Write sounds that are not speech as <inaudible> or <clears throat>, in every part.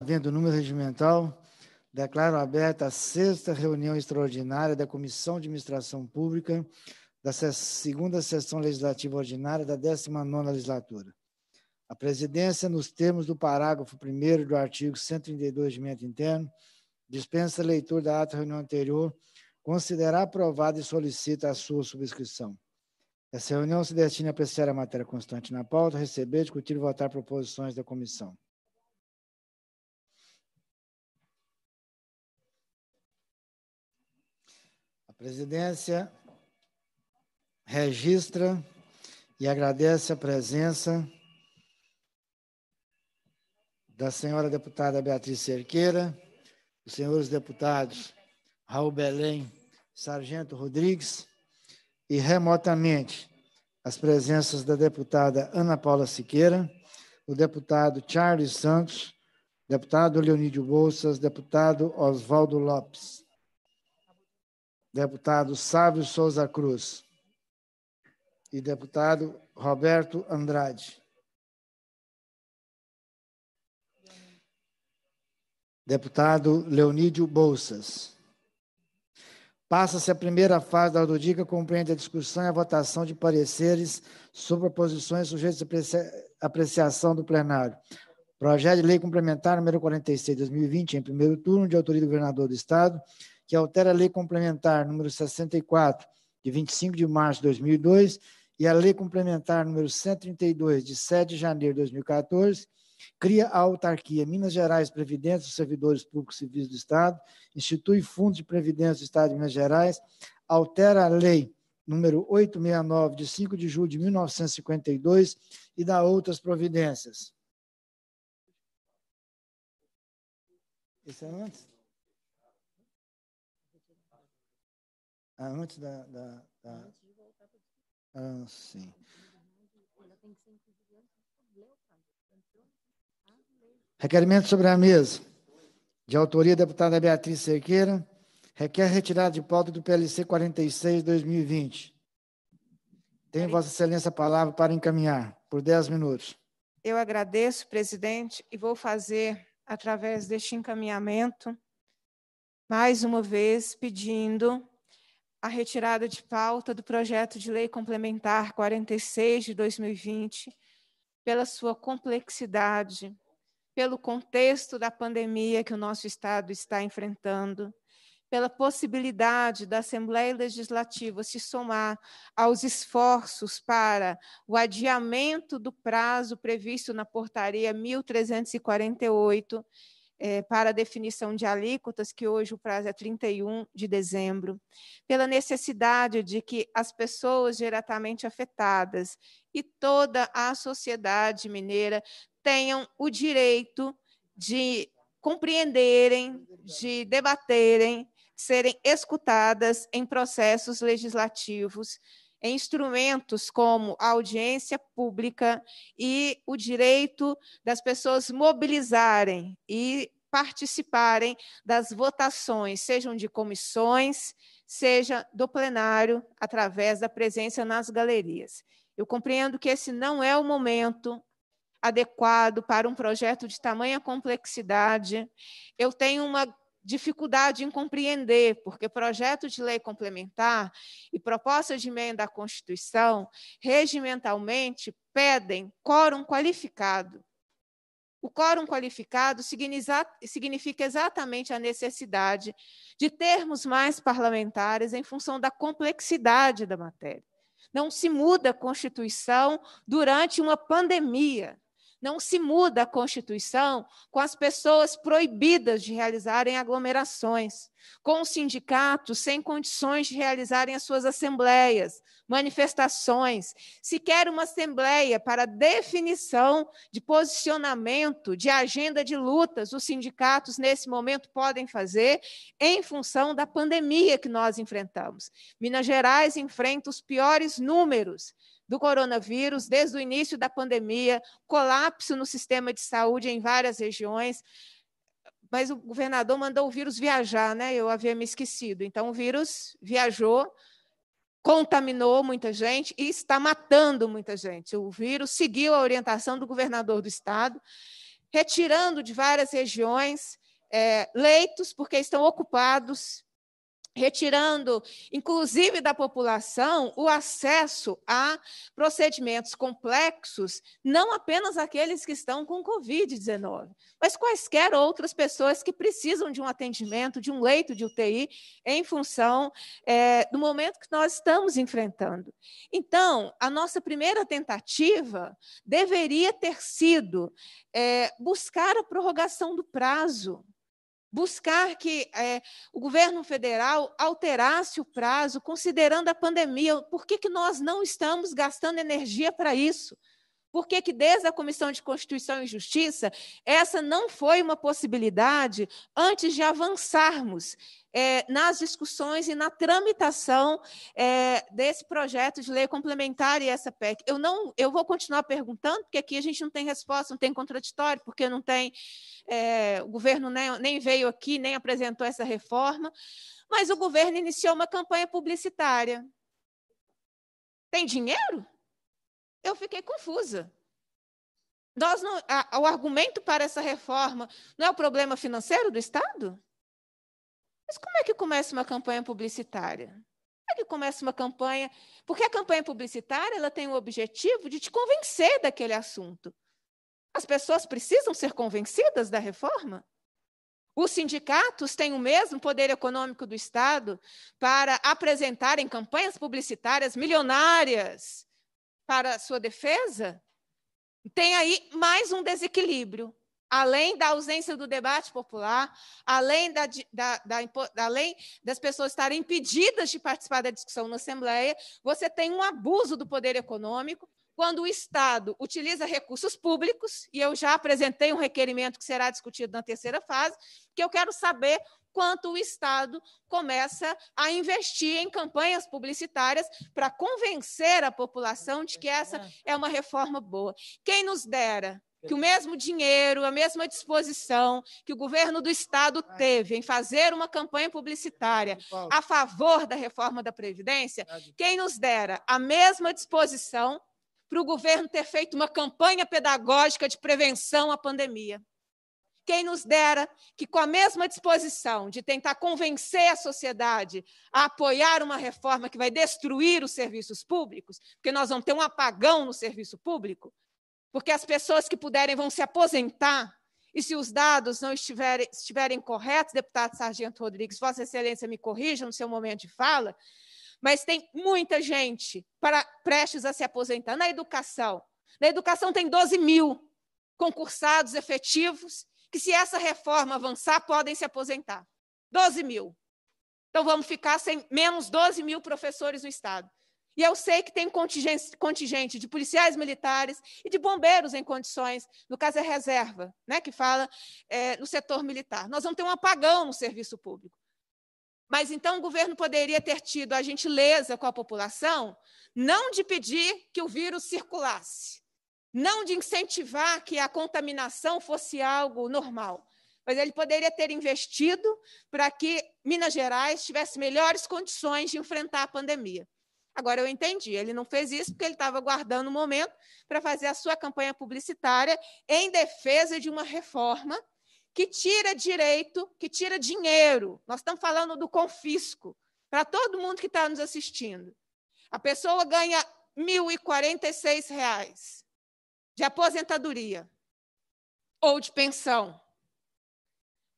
Havendo número regimental, declaro aberta a sexta reunião extraordinária da Comissão de Administração Pública da segunda sessão legislativa ordinária da 19ª legislatura. A presidência, nos termos do parágrafo 1 do artigo 132 do regimento interno, dispensa a leitura da ata da reunião anterior, considerar aprovada e solicita a sua subscrição. Essa reunião se destina a apreciar a matéria constante na pauta, receber, discutir e votar proposições da comissão. presidência registra e agradece a presença da senhora deputada Beatriz Cerqueira, dos senhores deputados Raul Belém, Sargento Rodrigues e remotamente as presenças da deputada Ana Paula Siqueira, o deputado Charles Santos, deputado Leonídio Bolsas, deputado Oswaldo Lopes deputado Sávio Souza Cruz e deputado Roberto Andrade. Deputado Leonídio Bolsas. Passa-se a primeira fase da audiodica, compreende a discussão e a votação de pareceres sobre proposições sujeitas à apreciação do plenário. Projeto de Lei Complementar número 46 2020, em primeiro turno, de autoria do Governador do Estado, que altera a Lei Complementar número 64, de 25 de março de 2002, e a Lei Complementar número 132, de 7 de janeiro de 2014, cria a autarquia Minas Gerais Previdência dos Servidores Públicos Civis do Estado, institui Fundo de Previdência do Estado de Minas Gerais, altera a Lei número 869, de 5 de julho de 1952, e dá outras providências. Isso é antes? Ah, antes da. da, da... Ah, sim. Requerimento sobre a mesa. De autoria da deputada Beatriz Cerqueira. Requer retirada de pauta do PLC 46 2020. Tem Vossa Excelência a palavra para encaminhar por 10 minutos. Eu agradeço, presidente, e vou fazer, através deste encaminhamento, mais uma vez pedindo a retirada de pauta do projeto de lei complementar 46 de 2020, pela sua complexidade, pelo contexto da pandemia que o nosso Estado está enfrentando, pela possibilidade da Assembleia Legislativa se somar aos esforços para o adiamento do prazo previsto na Portaria 1348 é, para a definição de alíquotas, que hoje o prazo é 31 de dezembro, pela necessidade de que as pessoas diretamente afetadas e toda a sociedade mineira tenham o direito de compreenderem, de debaterem, serem escutadas em processos legislativos em instrumentos como a audiência pública e o direito das pessoas mobilizarem e participarem das votações, sejam de comissões, seja do plenário, através da presença nas galerias. Eu compreendo que esse não é o momento adequado para um projeto de tamanha complexidade. Eu tenho uma dificuldade em compreender, porque projeto de lei complementar e proposta de emenda à Constituição regimentalmente pedem quórum qualificado. O quórum qualificado significa exatamente a necessidade de termos mais parlamentares em função da complexidade da matéria. Não se muda a Constituição durante uma pandemia. Não se muda a Constituição com as pessoas proibidas de realizarem aglomerações, com os sindicatos sem condições de realizarem as suas assembleias, manifestações, sequer uma assembleia para definição de posicionamento, de agenda de lutas, os sindicatos nesse momento podem fazer em função da pandemia que nós enfrentamos. Minas Gerais enfrenta os piores números do coronavírus, desde o início da pandemia, colapso no sistema de saúde em várias regiões. Mas o governador mandou o vírus viajar, né? Eu havia me esquecido. Então, o vírus viajou, contaminou muita gente e está matando muita gente. O vírus seguiu a orientação do governador do estado, retirando de várias regiões é, leitos, porque estão ocupados retirando, inclusive da população, o acesso a procedimentos complexos, não apenas aqueles que estão com Covid-19, mas quaisquer outras pessoas que precisam de um atendimento, de um leito de UTI, em função é, do momento que nós estamos enfrentando. Então, a nossa primeira tentativa deveria ter sido é, buscar a prorrogação do prazo buscar que é, o governo federal alterasse o prazo, considerando a pandemia. Por que, que nós não estamos gastando energia para isso? Por que, que, desde a Comissão de Constituição e Justiça, essa não foi uma possibilidade antes de avançarmos? é, nas discussões e na tramitação é, desse projeto de lei complementar e essa PEC. Eu não, eu vou continuar perguntando, porque aqui a gente não tem resposta, não tem contraditório, porque não tem é, o governo nem, nem veio aqui, nem apresentou essa reforma, mas o governo iniciou uma campanha publicitária. Tem dinheiro? Eu fiquei confusa. Nós não, a, o argumento para essa reforma não é o problema financeiro do Estado? Mas como é que começa uma campanha publicitária? Como é que começa uma campanha? Porque a campanha publicitária ela tem o objetivo de te convencer daquele assunto. As pessoas precisam ser convencidas da reforma? Os sindicatos têm o mesmo poder econômico do Estado para apresentarem campanhas publicitárias milionárias para sua defesa? Tem aí mais um desequilíbrio além da ausência do debate popular, além, da, da, da, além, das pessoas estarem impedidas de participar da discussão na Assembleia, você tem um abuso do poder econômico. Quando o Estado utiliza recursos públicos, e eu já apresentei um requerimento que será discutido na terceira fase, que eu quero saber quanto o Estado começa a investir em campanhas publicitárias para convencer a população de que essa é, é uma reforma boa. Quem nos dera que o mesmo dinheiro, a mesma disposição que o governo do Estado teve em fazer uma campanha publicitária a favor da reforma da Previdência, quem nos dera a mesma disposição para o governo ter feito uma campanha pedagógica de prevenção à pandemia. Quem nos dera que, com a mesma disposição de tentar convencer a sociedade a apoiar uma reforma que vai destruir os serviços públicos, porque nós vamos ter um apagão no serviço público, porque as pessoas que puderem vão se aposentar, e se os dados não estiverem, estiverem corretos, deputado Sargento Rodrigues, Vossa Excelência me corrija no seu momento de fala, mas tem muita gente para prestes a se aposentar na educação. Na educação tem 12 mil concursados efetivos que, se essa reforma avançar, podem se aposentar. 12 mil. Então, vamos ficar sem menos 12 mil professores no Estado. E eu sei que tem contingente, contingente de policiais militares e de bombeiros em condições, no caso é reserva, né, que fala é, no setor militar. Nós vamos ter um apagão no serviço público. Mas então o governo poderia ter tido a gentileza com a população, não de pedir que o vírus circulasse, não de incentivar que a contaminação fosse algo normal, mas ele poderia ter investido para que Minas Gerais tivesse melhores condições de enfrentar a pandemia. Agora eu entendi, ele não fez isso porque ele estava guardando o momento para fazer a sua campanha publicitária em defesa de uma reforma que tira direito, que tira dinheiro. Nós estamos falando do confisco para todo mundo que está nos assistindo. A pessoa ganha R$ 1.046 de aposentadoria ou de pensão.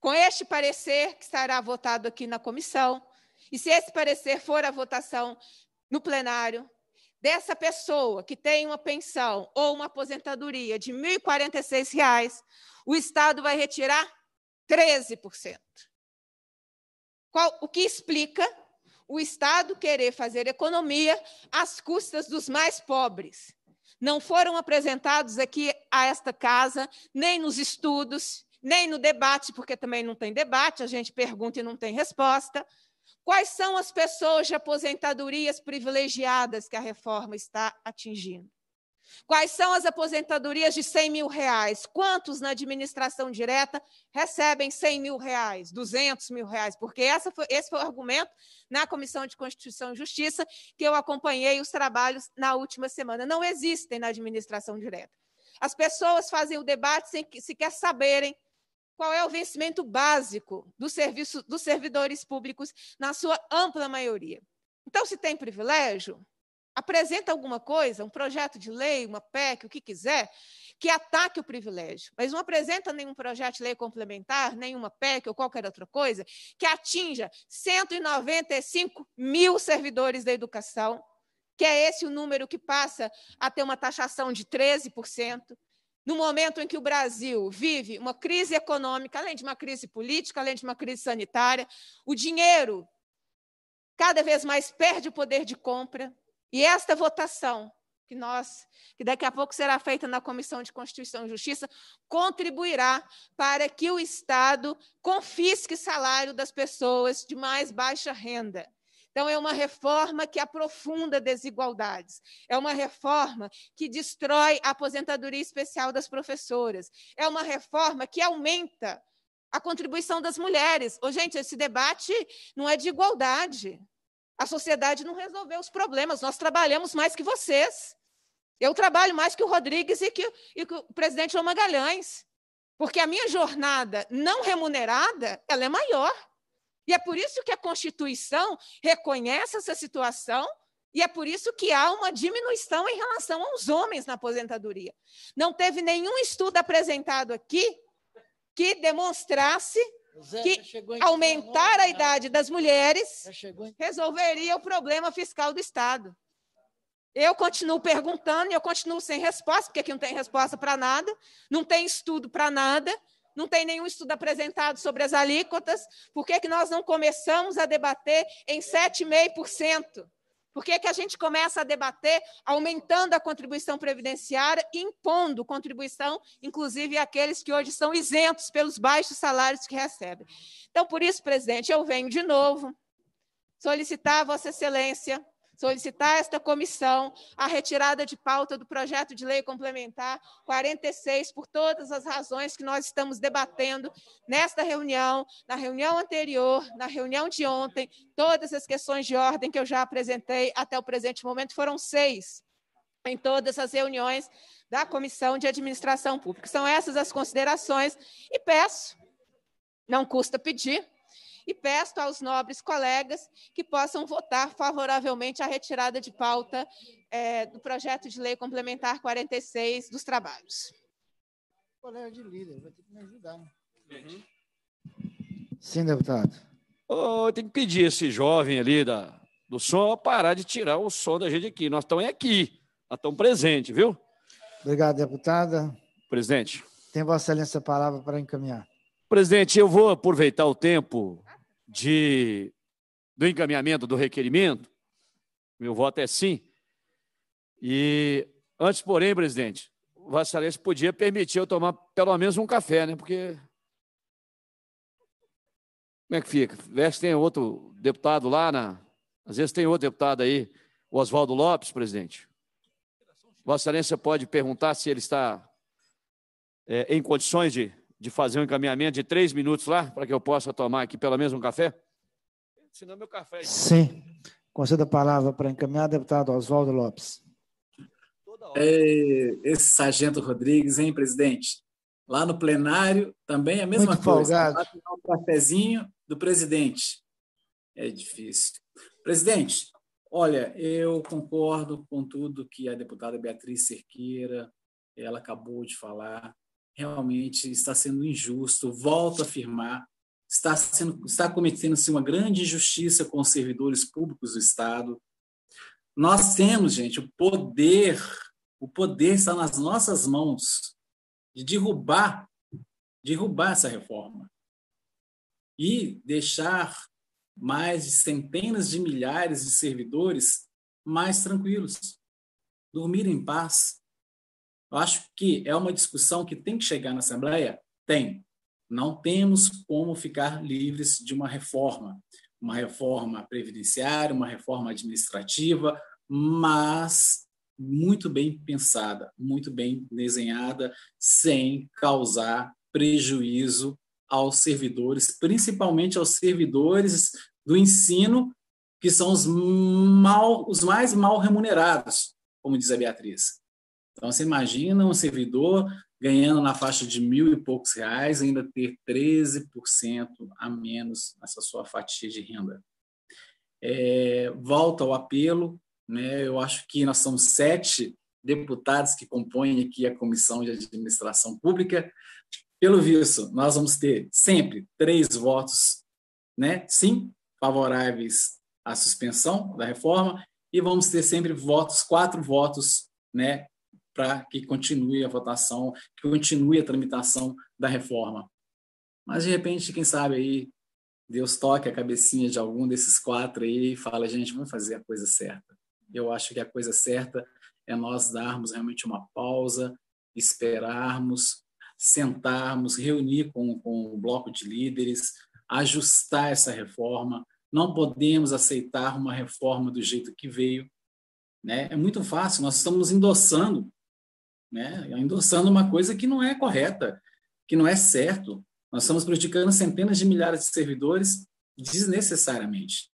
Com este parecer que estará votado aqui na comissão, e se esse parecer for a votação no plenário dessa pessoa que tem uma pensão ou uma aposentadoria de R$ reais, o Estado vai retirar 13%. Qual, o que explica o Estado querer fazer economia às custas dos mais pobres? Não foram apresentados aqui a esta casa, nem nos estudos, nem no debate, porque também não tem debate, a gente pergunta e não tem resposta. Quais são as pessoas de aposentadorias privilegiadas que a reforma está atingindo? Quais são as aposentadorias de 100 mil reais? Quantos na administração direta recebem 100 mil reais, 200 mil reais? Porque foi, esse foi o argumento na Comissão de Constituição e Justiça que eu acompanhei os trabalhos na última semana. Não existem na administração direta. As pessoas fazem o debate sem sequer saberem qual é o vencimento básico do serviço, dos servidores públicos, na sua ampla maioria. Então, se tem privilégio, apresenta alguma coisa, um projeto de lei, uma PEC, o que quiser, que ataque o privilégio, mas não apresenta nenhum projeto de lei complementar, nenhuma PEC ou qualquer outra coisa que atinja 195 mil servidores da educação, que é esse o número que passa a ter uma taxação de 13%, no momento em que o Brasil vive uma crise econômica, além de uma crise política, além de uma crise sanitária, o dinheiro cada vez mais perde o poder de compra, e esta votação que nós, que daqui a pouco será feita na Comissão de Constituição e Justiça, contribuirá para que o Estado confisque salário das pessoas de mais baixa renda. Então, é uma reforma que aprofunda desigualdades, é uma reforma que destrói a aposentadoria especial das professoras, é uma reforma que aumenta a contribuição das mulheres. Ô, gente, esse debate não é de igualdade. A sociedade não resolveu os problemas, nós trabalhamos mais que vocês. Eu trabalho mais que o Rodrigues e que, e que o presidente João Magalhães, porque a minha jornada não remunerada ela é maior. E é por isso que a Constituição reconhece essa situação e é por isso que há uma diminuição em relação aos homens na aposentadoria. Não teve nenhum estudo apresentado aqui que demonstrasse Zé, que aumentar a idade das mulheres resolveria o problema fiscal do Estado. Eu continuo perguntando e eu continuo sem resposta, porque aqui não tem resposta para nada, não tem estudo para nada, não tem nenhum estudo apresentado sobre as alíquotas. Por que, que nós não começamos a debater em 7,5%? Por que, que a gente começa a debater aumentando a contribuição previdenciária, impondo contribuição, inclusive àqueles que hoje são isentos pelos baixos salários que recebem? Então, por isso, presidente, eu venho de novo solicitar a Vossa Excelência solicitar a esta comissão a retirada de pauta do projeto de lei complementar 46, por todas as razões que nós estamos debatendo nesta reunião, na reunião anterior, na reunião de ontem, todas as questões de ordem que eu já apresentei até o presente momento foram seis em todas as reuniões da Comissão de Administração Pública. São essas as considerações e peço, não custa pedir, e peço aos nobres colegas que possam votar favoravelmente a retirada de pauta é, do projeto de lei complementar 46 dos trabalhos. Colega de líder, vai ter que me ajudar. Né? Uhum. Sim, deputado. Oh, tem que pedir esse jovem ali da, do som parar de tirar o som da gente aqui. Nós estamos aqui, nós estamos presentes, viu? Obrigado, deputada. Presidente. Tem Vossa Excelência a palavra para encaminhar. Presidente, eu vou aproveitar o tempo de, do encaminhamento do requerimento. Meu voto é sim. E antes, porém, presidente, o Vassalhense podia permitir eu tomar pelo menos um café, né? Porque. Como é que fica? Veste tem outro deputado lá, na... às vezes tem outro deputado aí, o Oswaldo Lopes, presidente. Vossa Excelência pode perguntar se ele está é, em condições de de fazer um encaminhamento de três minutos lá, para que eu possa tomar aqui pelo menos um café? Senão meu café... É Sim. Concedo a palavra para encaminhar, deputado Oswaldo Lopes. É, esse sargento Rodrigues, hein, presidente? Lá no plenário também é a mesma Muito coisa. Folgado. Lá cafezinho do presidente. É difícil. Presidente, olha, eu concordo com tudo que a deputada Beatriz Cerqueira ela acabou de falar realmente está sendo injusto. Volto a afirmar, está, sendo, está cometendo-se uma grande injustiça com os servidores públicos do Estado. Nós temos, gente, o poder, o poder está nas nossas mãos de derrubar, derrubar essa reforma e deixar mais de centenas de milhares de servidores mais tranquilos, dormir em paz, eu acho que é uma discussão que tem que chegar na Assembleia? Tem. Não temos como ficar livres de uma reforma. Uma reforma previdenciária, uma reforma administrativa, mas muito bem pensada, muito bem desenhada, sem causar prejuízo aos servidores, principalmente aos servidores do ensino, que são os, mal, os mais mal remunerados, como diz a Beatriz. Então, você imagina um servidor ganhando na faixa de mil e poucos reais, ainda ter 13% a menos nessa sua fatia de renda. É, volta ao apelo, né? eu acho que nós somos sete deputados que compõem aqui a Comissão de Administração Pública. Pelo visto, nós vamos ter sempre três votos, né? sim, favoráveis à suspensão da reforma, e vamos ter sempre votos, quatro votos né, para que continue a votação, que continue a tramitação da reforma. Mas, de repente, quem sabe aí Deus toque a cabecinha de algum desses quatro aí e fala, gente, vamos fazer a coisa certa. Eu acho que a coisa certa é nós darmos realmente uma pausa, esperarmos, sentarmos, reunir com, com o bloco de líderes, ajustar essa reforma. Não podemos aceitar uma reforma do jeito que veio. Né? É muito fácil, nós estamos endossando né? endossando uma coisa que não é correta, que não é certo. Nós estamos prejudicando centenas de milhares de servidores desnecessariamente.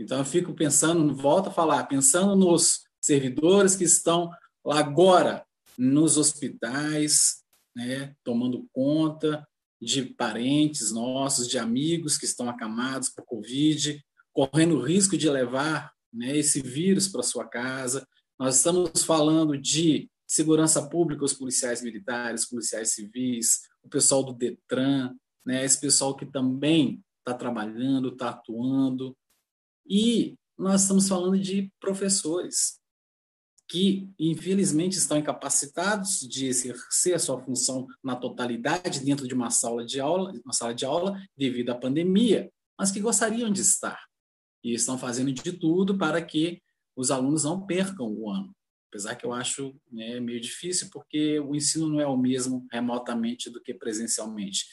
Então, eu fico pensando, volto a falar, pensando nos servidores que estão lá agora nos hospitais, né, tomando conta de parentes nossos, de amigos que estão acamados por Covid, correndo o risco de levar né, esse vírus para sua casa. Nós estamos falando de segurança pública, os policiais militares, policiais civis, o pessoal do Detran, né, esse pessoal que também está trabalhando, está atuando. E nós estamos falando de professores que, infelizmente, estão incapacitados de exercer a sua função na totalidade dentro de uma sala de aula, uma sala de aula devido à pandemia, mas que gostariam de estar e estão fazendo de tudo para que os alunos não percam o ano. Apesar que eu acho né, meio difícil, porque o ensino não é o mesmo remotamente do que presencialmente.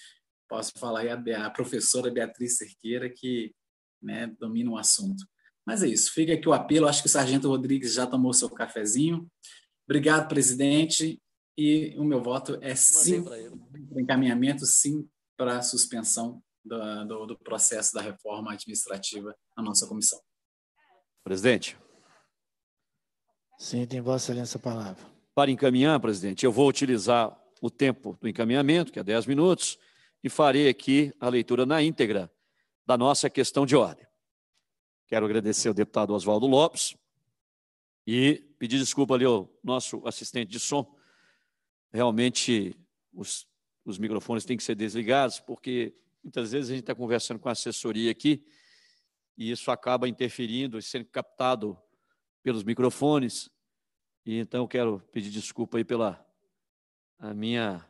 Posso falar aí a, professora Beatriz Cerqueira, que né, domina o assunto. Mas é isso, fica aqui o apelo. Acho que o Sargento Rodrigues já tomou seu cafezinho. Obrigado, presidente. E o meu voto é sim encaminhamento, sim para suspensão do, do, do processo da reforma administrativa na nossa comissão. Presidente, Sim, tem Vossa Excelência a palavra. Para encaminhar, presidente, eu vou utilizar o tempo do encaminhamento, que é 10 minutos, e farei aqui a leitura na íntegra da nossa questão de ordem. Quero agradecer ao deputado Oswaldo Lopes e pedir desculpa ali ao nosso assistente de som. Realmente, os, os microfones têm que ser desligados, porque muitas vezes a gente está conversando com a assessoria aqui e isso acaba interferindo e sendo captado pelos microfones. E então quero pedir desculpa aí pela a minha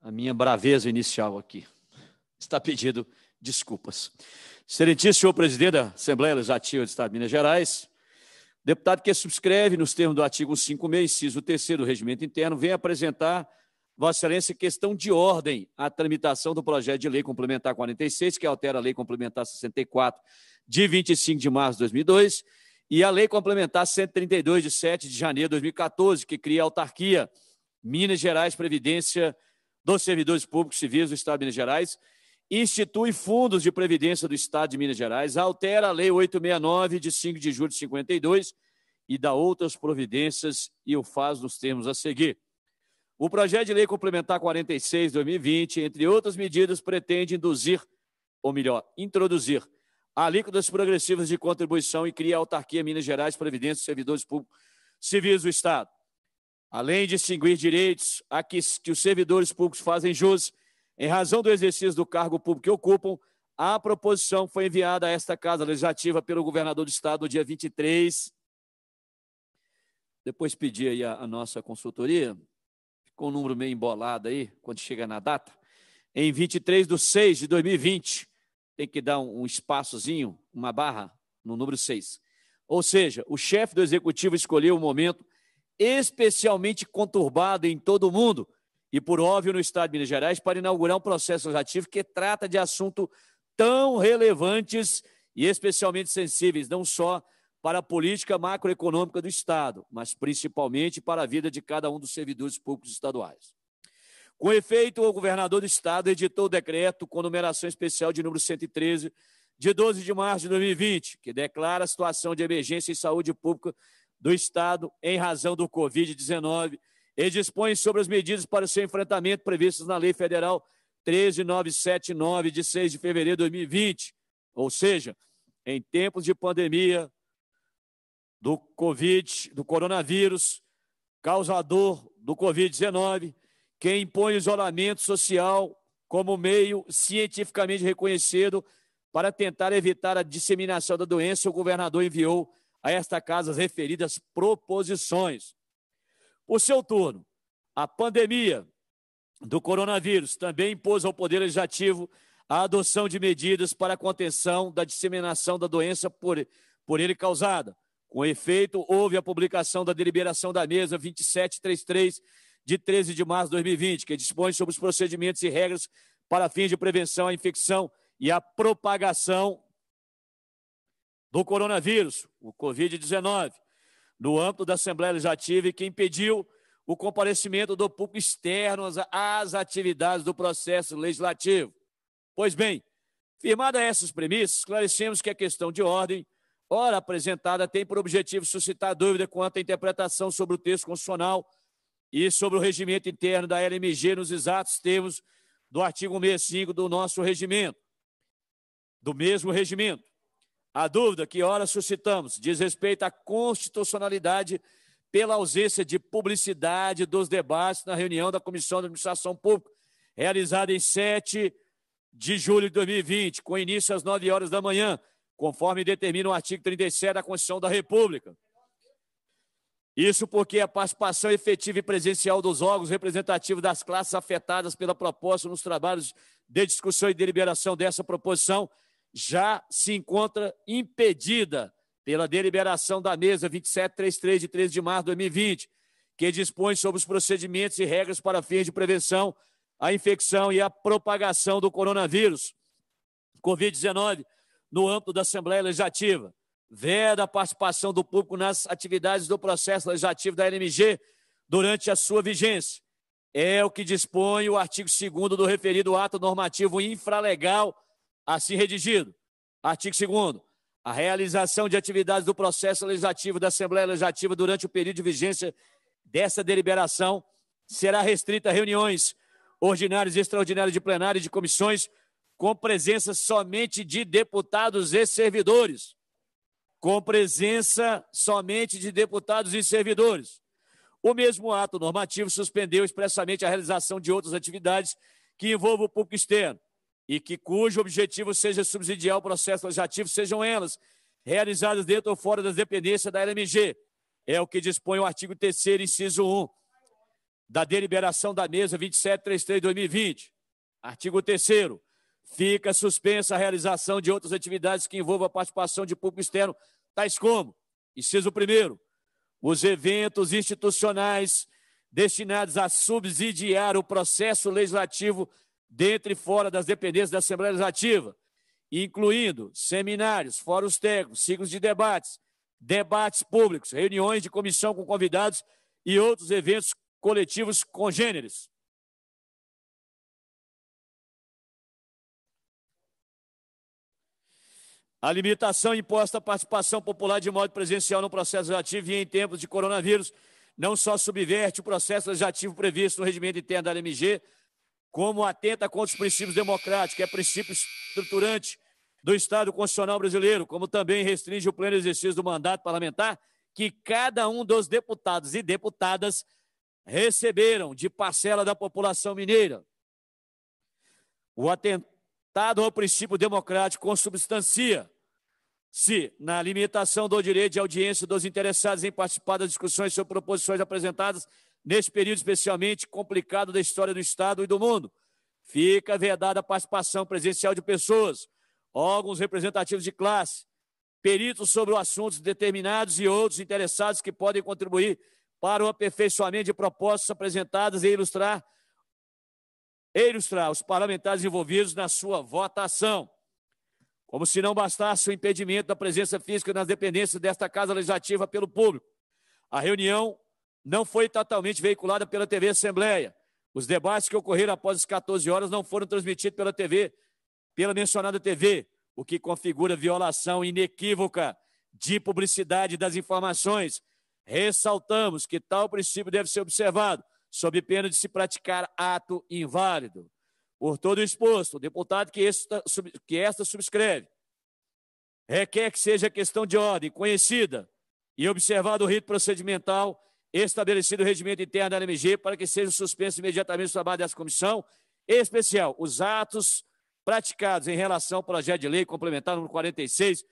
a minha braveza inicial aqui. <laughs> Está pedido desculpas. Excelentíssimo presidente da Assembleia Legislativa do Estado de Minas Gerais, deputado que subscreve nos termos do artigo 56, inciso 3 do Regimento Interno, vem apresentar Vossa Excelência questão de ordem à tramitação do projeto de lei complementar 46, que altera a lei complementar 64 de 25 de março de 2002 e a Lei Complementar 132, de 7 de janeiro de 2014, que cria a autarquia Minas Gerais Previdência dos Servidores Públicos Civis do Estado de Minas Gerais, institui fundos de previdência do Estado de Minas Gerais, altera a Lei 869, de 5 de julho de 52, e dá outras providências e o faz nos termos a seguir. O projeto de lei complementar 46 de 2020, entre outras medidas, pretende induzir, ou melhor, introduzir alíquotas progressivas de contribuição e cria autarquia Minas Gerais, Previdência, servidores públicos, civis do Estado. Além de extinguir direitos a que, que os servidores públicos fazem jus em razão do exercício do cargo público que ocupam, a proposição foi enviada a esta Casa Legislativa pelo governador do Estado no dia 23. Depois pedi aí a, a nossa consultoria, ficou um número meio embolado aí, quando chega na data, em 23 de 6 de 2020 tem que dar um espaçozinho, uma barra, no número 6. Ou seja, o chefe do executivo escolheu um momento especialmente conturbado em todo o mundo e, por óbvio, no Estado de Minas Gerais, para inaugurar um processo legislativo que trata de assuntos tão relevantes e especialmente sensíveis, não só para a política macroeconômica do Estado, mas principalmente para a vida de cada um dos servidores públicos estaduais. Com efeito, o governador do Estado editou o decreto com numeração especial de número 113, de 12 de março de 2020, que declara a situação de emergência em saúde pública do Estado em razão do Covid-19 e dispõe sobre as medidas para seu enfrentamento previstas na Lei Federal 13979, de 6 de fevereiro de 2020. Ou seja, em tempos de pandemia do Covid, do coronavírus, causador do Covid-19, quem impõe isolamento social como meio cientificamente reconhecido para tentar evitar a disseminação da doença, o governador enviou a esta casa as referidas proposições. Por seu turno, a pandemia do coronavírus também impôs ao Poder Legislativo a adoção de medidas para a contenção da disseminação da doença por, por ele causada. Com efeito, houve a publicação da deliberação da mesa 2733, de 13 de março de 2020, que dispõe sobre os procedimentos e regras para fins de prevenção à infecção e à propagação do coronavírus, o Covid-19, no âmbito da Assembleia Legislativa e que impediu o comparecimento do público externo às atividades do processo legislativo. Pois bem, firmada essas premissas, esclarecemos que a questão de ordem, ora apresentada, tem por objetivo suscitar dúvida quanto à interpretação sobre o texto constitucional e sobre o regimento interno da LMG nos exatos termos do artigo 65 do nosso regimento, do mesmo regimento. A dúvida que ora suscitamos diz respeito à constitucionalidade pela ausência de publicidade dos debates na reunião da Comissão de Administração Pública, realizada em 7 de julho de 2020, com início às 9 horas da manhã, conforme determina o artigo 37 da Constituição da República. Isso porque a participação efetiva e presencial dos órgãos representativos das classes afetadas pela proposta nos trabalhos de discussão e deliberação dessa proposição já se encontra impedida pela deliberação da mesa 2733 de 13 de março de 2020, que dispõe sobre os procedimentos e regras para fins de prevenção à infecção e à propagação do coronavírus COVID-19 no âmbito da Assembleia Legislativa veda a participação do público nas atividades do processo legislativo da LMG durante a sua vigência. É o que dispõe o artigo 2 do referido ato normativo infralegal assim redigido. Artigo 2 a realização de atividades do processo legislativo da Assembleia Legislativa durante o período de vigência dessa deliberação será restrita a reuniões ordinárias e extraordinárias de plenário e de comissões com presença somente de deputados e servidores com presença somente de deputados e servidores. O mesmo ato normativo suspendeu expressamente a realização de outras atividades que envolvam o público externo e que cujo objetivo seja subsidiar o processo legislativo, sejam elas realizadas dentro ou fora das dependências da LMG. É o que dispõe o artigo 3 inciso 1 da deliberação da mesa 2733/2020. Artigo 3 Fica suspensa a realização de outras atividades que envolvam a participação de público externo tais como, inciso primeiro, os eventos institucionais destinados a subsidiar o processo legislativo dentro e fora das dependências da Assembleia Legislativa, incluindo seminários, fóruns técnicos, ciclos de debates, debates públicos, reuniões de comissão com convidados e outros eventos coletivos congêneres. A limitação imposta à participação popular de modo presencial no processo legislativo e em tempos de coronavírus não só subverte o processo legislativo previsto no regimento interno da LMG, como atenta contra os princípios democráticos, que é princípio estruturante do Estado Constitucional brasileiro, como também restringe o pleno exercício do mandato parlamentar que cada um dos deputados e deputadas receberam de parcela da população mineira. O atentado ao princípio democrático consubstancia se, na limitação do direito de audiência dos interessados em participar das discussões sobre proposições apresentadas neste período especialmente complicado da história do Estado e do mundo, fica vedada a participação presencial de pessoas, órgãos representativos de classe, peritos sobre assuntos determinados e outros interessados que podem contribuir para o aperfeiçoamento de propostas apresentadas e ilustrar, e ilustrar os parlamentares envolvidos na sua votação. Como se não bastasse o impedimento da presença física nas dependências desta Casa Legislativa pelo público, a reunião não foi totalmente veiculada pela TV Assembleia. Os debates que ocorreram após as 14 horas não foram transmitidos pela TV, pela mencionada TV, o que configura violação inequívoca de publicidade das informações. Ressaltamos que tal princípio deve ser observado, sob pena de se praticar ato inválido. Por todo exposto, o deputado que esta, que esta subscreve requer que seja questão de ordem conhecida e observado o rito procedimental estabelecido o regimento interno da LMG para que seja suspenso imediatamente o trabalho dessa comissão especial. Os atos praticados em relação ao projeto de lei complementar número 46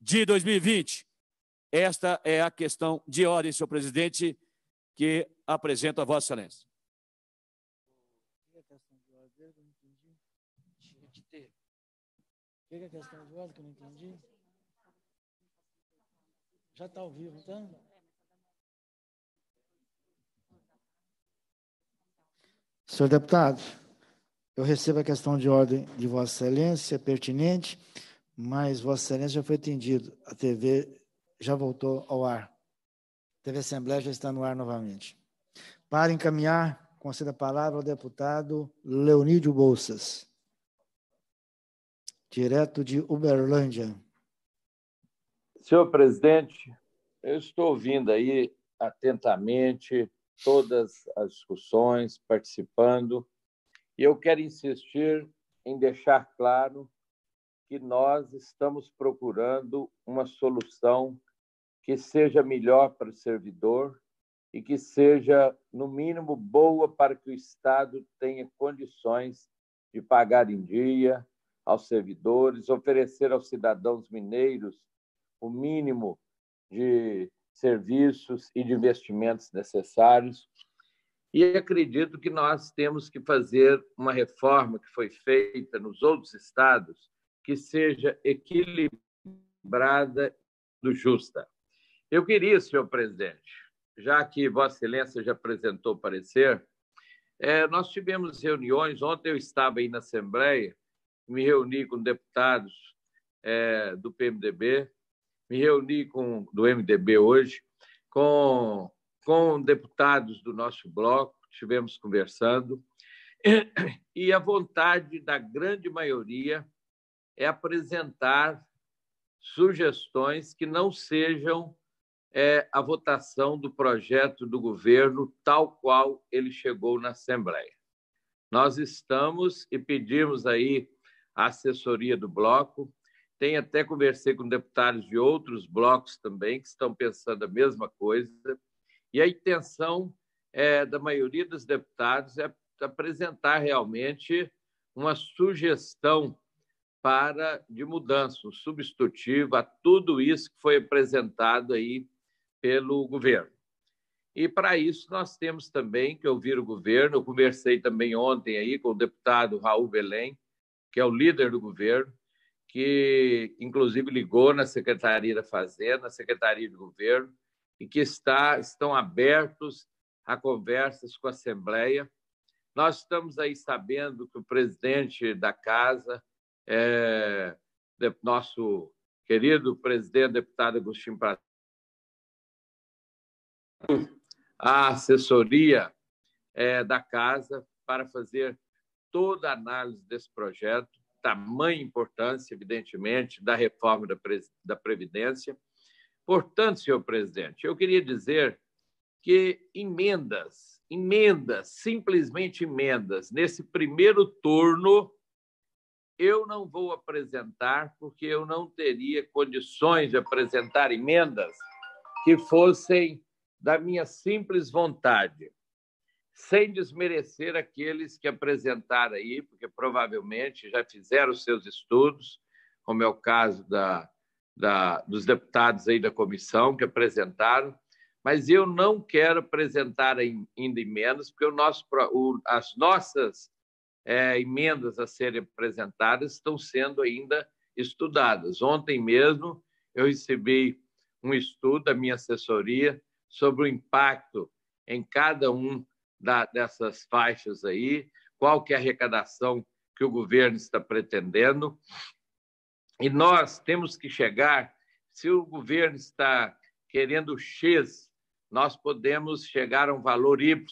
de 2020. Esta é a questão de ordem, senhor presidente, que apresento a Vossa Excelência. O que é a questão de ordem que eu não entendi? Já está ao vivo, então? Senhor deputado, eu recebo a questão de ordem de Vossa Excelência, pertinente, mas Vossa Excelência já foi atendido. A TV já voltou ao ar. A TV Assembleia já está no ar novamente. Para encaminhar, concedo a palavra ao deputado Leonídio Bolsas direto de Uberlândia. Senhor presidente, eu estou ouvindo aí atentamente todas as discussões, participando, e eu quero insistir em deixar claro que nós estamos procurando uma solução que seja melhor para o servidor e que seja, no mínimo, boa para que o Estado tenha condições de pagar em dia, aos servidores, oferecer aos cidadãos mineiros o mínimo de serviços e de investimentos necessários. E acredito que nós temos que fazer uma reforma que foi feita nos outros estados que seja equilibrada e justa. Eu queria, senhor presidente, já que Vossa Excelência já apresentou parecer, eh, nós tivemos reuniões. Ontem eu estava aí na Assembleia me reuni com deputados é, do PMDB, me reuni com do MDB hoje, com, com deputados do nosso bloco, estivemos conversando, <clears throat> e a vontade da grande maioria é apresentar sugestões que não sejam é, a votação do projeto do governo tal qual ele chegou na Assembleia. Nós estamos e pedimos aí a assessoria do bloco. Tem até conversei com deputados de outros blocos também que estão pensando a mesma coisa. E a intenção é, da maioria dos deputados é apresentar realmente uma sugestão para de mudança, um substitutivo a tudo isso que foi apresentado aí pelo governo. E para isso nós temos também que ouvir o governo. Eu conversei também ontem aí com o deputado Raul Belém, que é o líder do governo, que inclusive ligou na Secretaria da Fazenda, na Secretaria de Governo, e que está, estão abertos a conversas com a Assembleia. Nós estamos aí sabendo que o presidente da Casa, é, nosso querido presidente deputado Agostinho Prat... a assessoria é, da Casa para fazer toda a análise desse projeto, tamanha importância, evidentemente, da reforma da, Pre da Previdência. Portanto, senhor presidente, eu queria dizer que emendas, emendas, simplesmente emendas, nesse primeiro turno, eu não vou apresentar, porque eu não teria condições de apresentar emendas que fossem da minha simples vontade sem desmerecer aqueles que apresentaram aí, porque provavelmente já fizeram seus estudos, como é o caso da, da, dos deputados aí da comissão que apresentaram, mas eu não quero apresentar ainda emendas, porque o nosso, o, as nossas é, emendas a serem apresentadas estão sendo ainda estudadas. Ontem mesmo eu recebi um estudo da minha assessoria sobre o impacto em cada um da, dessas faixas aí, qual que é a arrecadação que o governo está pretendendo. E nós temos que chegar, se o governo está querendo X, nós podemos chegar a um valor Y,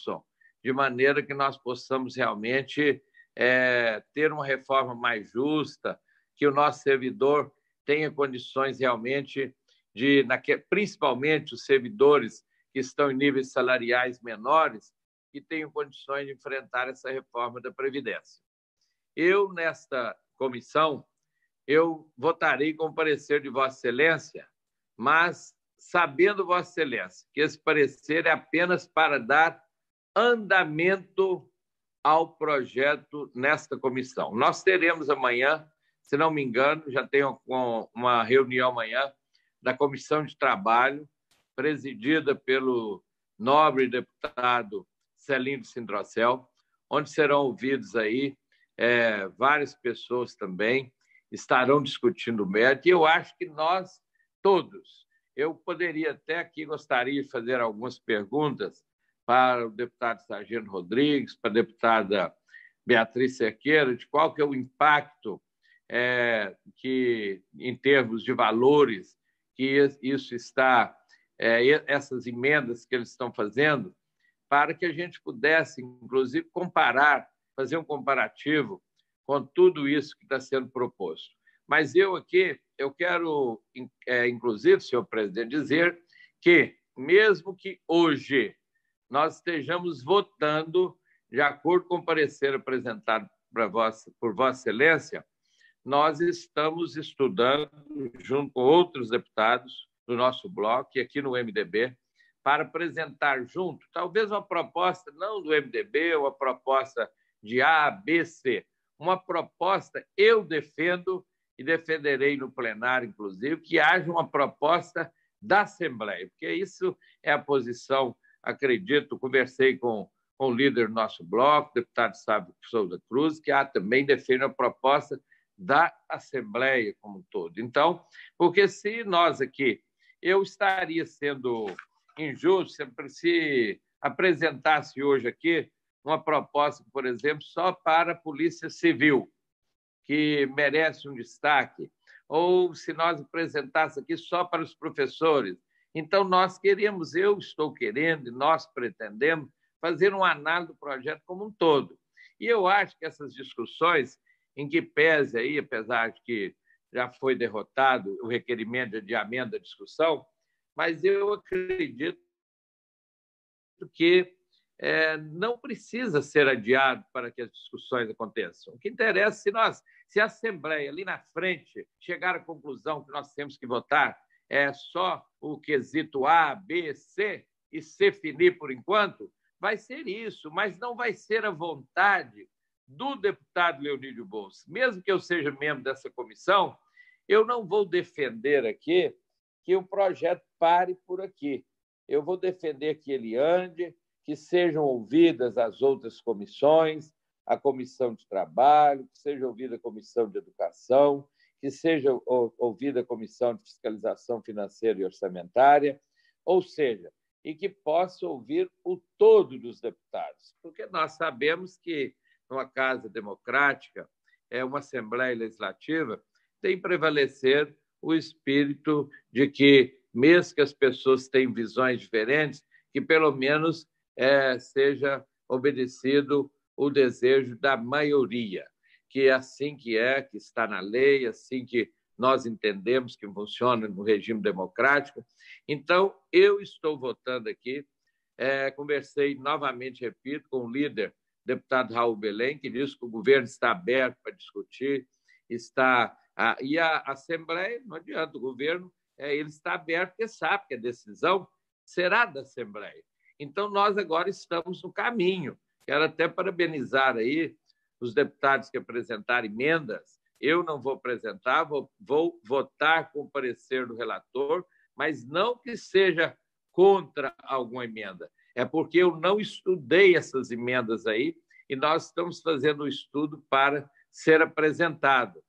de maneira que nós possamos realmente é, ter uma reforma mais justa, que o nosso servidor tenha condições realmente de, principalmente os servidores que estão em níveis salariais menores, que tenham condições de enfrentar essa reforma da Previdência. Eu, nesta comissão, eu votarei com o parecer de Vossa Excelência, mas sabendo, Vossa Excelência, que esse parecer é apenas para dar andamento ao projeto nesta comissão. Nós teremos amanhã, se não me engano, já tenho uma reunião amanhã da Comissão de Trabalho, presidida pelo nobre deputado Celinho Sindrocel, onde serão ouvidos aí é, várias pessoas também, estarão discutindo o mérito, e eu acho que nós todos, eu poderia até aqui, gostaria de fazer algumas perguntas para o deputado Sargento Rodrigues, para a deputada Beatriz Cerqueira, de qual que é o impacto é, que, em termos de valores, que isso está, é, essas emendas que eles estão fazendo, para que a gente pudesse, inclusive, comparar, fazer um comparativo com tudo isso que está sendo proposto. Mas eu aqui, eu quero, é, inclusive, senhor presidente, dizer que, mesmo que hoje nós estejamos votando, de acordo com o parecer apresentado vossa, por Vossa Excelência, nós estamos estudando, junto com outros deputados do nosso bloco e aqui no MDB, para apresentar junto, talvez uma proposta não do MDB, uma proposta de A, B, C, uma proposta eu defendo e defenderei no plenário, inclusive, que haja uma proposta da Assembleia, porque isso é a posição, acredito, conversei com, com o líder do nosso bloco, deputado Sábio Souza Cruz, que há também defende a proposta da Assembleia como um todo. Então, porque se nós aqui, eu estaria sendo injusto se apresentasse hoje aqui uma proposta, por exemplo, só para a Polícia Civil, que merece um destaque, ou se nós apresentássemos aqui só para os professores. Então, nós queremos, eu estou querendo, nós pretendemos fazer uma análise do projeto como um todo. E eu acho que essas discussões, em que pese aí, apesar de que já foi derrotado o requerimento de adiamento da discussão, mas eu acredito que é, não precisa ser adiado para que as discussões aconteçam. O que interessa, é se nós, se a Assembleia ali na frente chegar à conclusão que nós temos que votar é só o quesito A, B, C e se finir por enquanto, vai ser isso, mas não vai ser a vontade do deputado Leonídio Bolsa. Mesmo que eu seja membro dessa comissão, eu não vou defender aqui que o projeto pare por aqui. Eu vou defender que ele ande, que sejam ouvidas as outras comissões, a comissão de trabalho, que seja ouvida a comissão de educação, que seja ouvida a comissão de fiscalização financeira e orçamentária, ou seja, e que possa ouvir o todo dos deputados, porque nós sabemos que numa casa democrática, é uma assembleia legislativa, tem prevalecer o espírito de que mesmo que as pessoas tenham visões diferentes, que pelo menos é, seja obedecido o desejo da maioria, que é assim que é, que está na lei, assim que nós entendemos que funciona no regime democrático. Então, eu estou votando aqui. É, conversei novamente, repito, com o líder, deputado Raul Belém, que disse que o governo está aberto para discutir, está. A, ah, e a Assembleia, não adianta, o governo é, ele está aberto, porque sabe que a decisão será da Assembleia. Então, nós agora estamos no caminho. Quero até parabenizar aí os deputados que apresentaram emendas. Eu não vou apresentar, vou, vou votar com o parecer do relator, mas não que seja contra alguma emenda. É porque eu não estudei essas emendas aí e nós estamos fazendo o um estudo para ser apresentado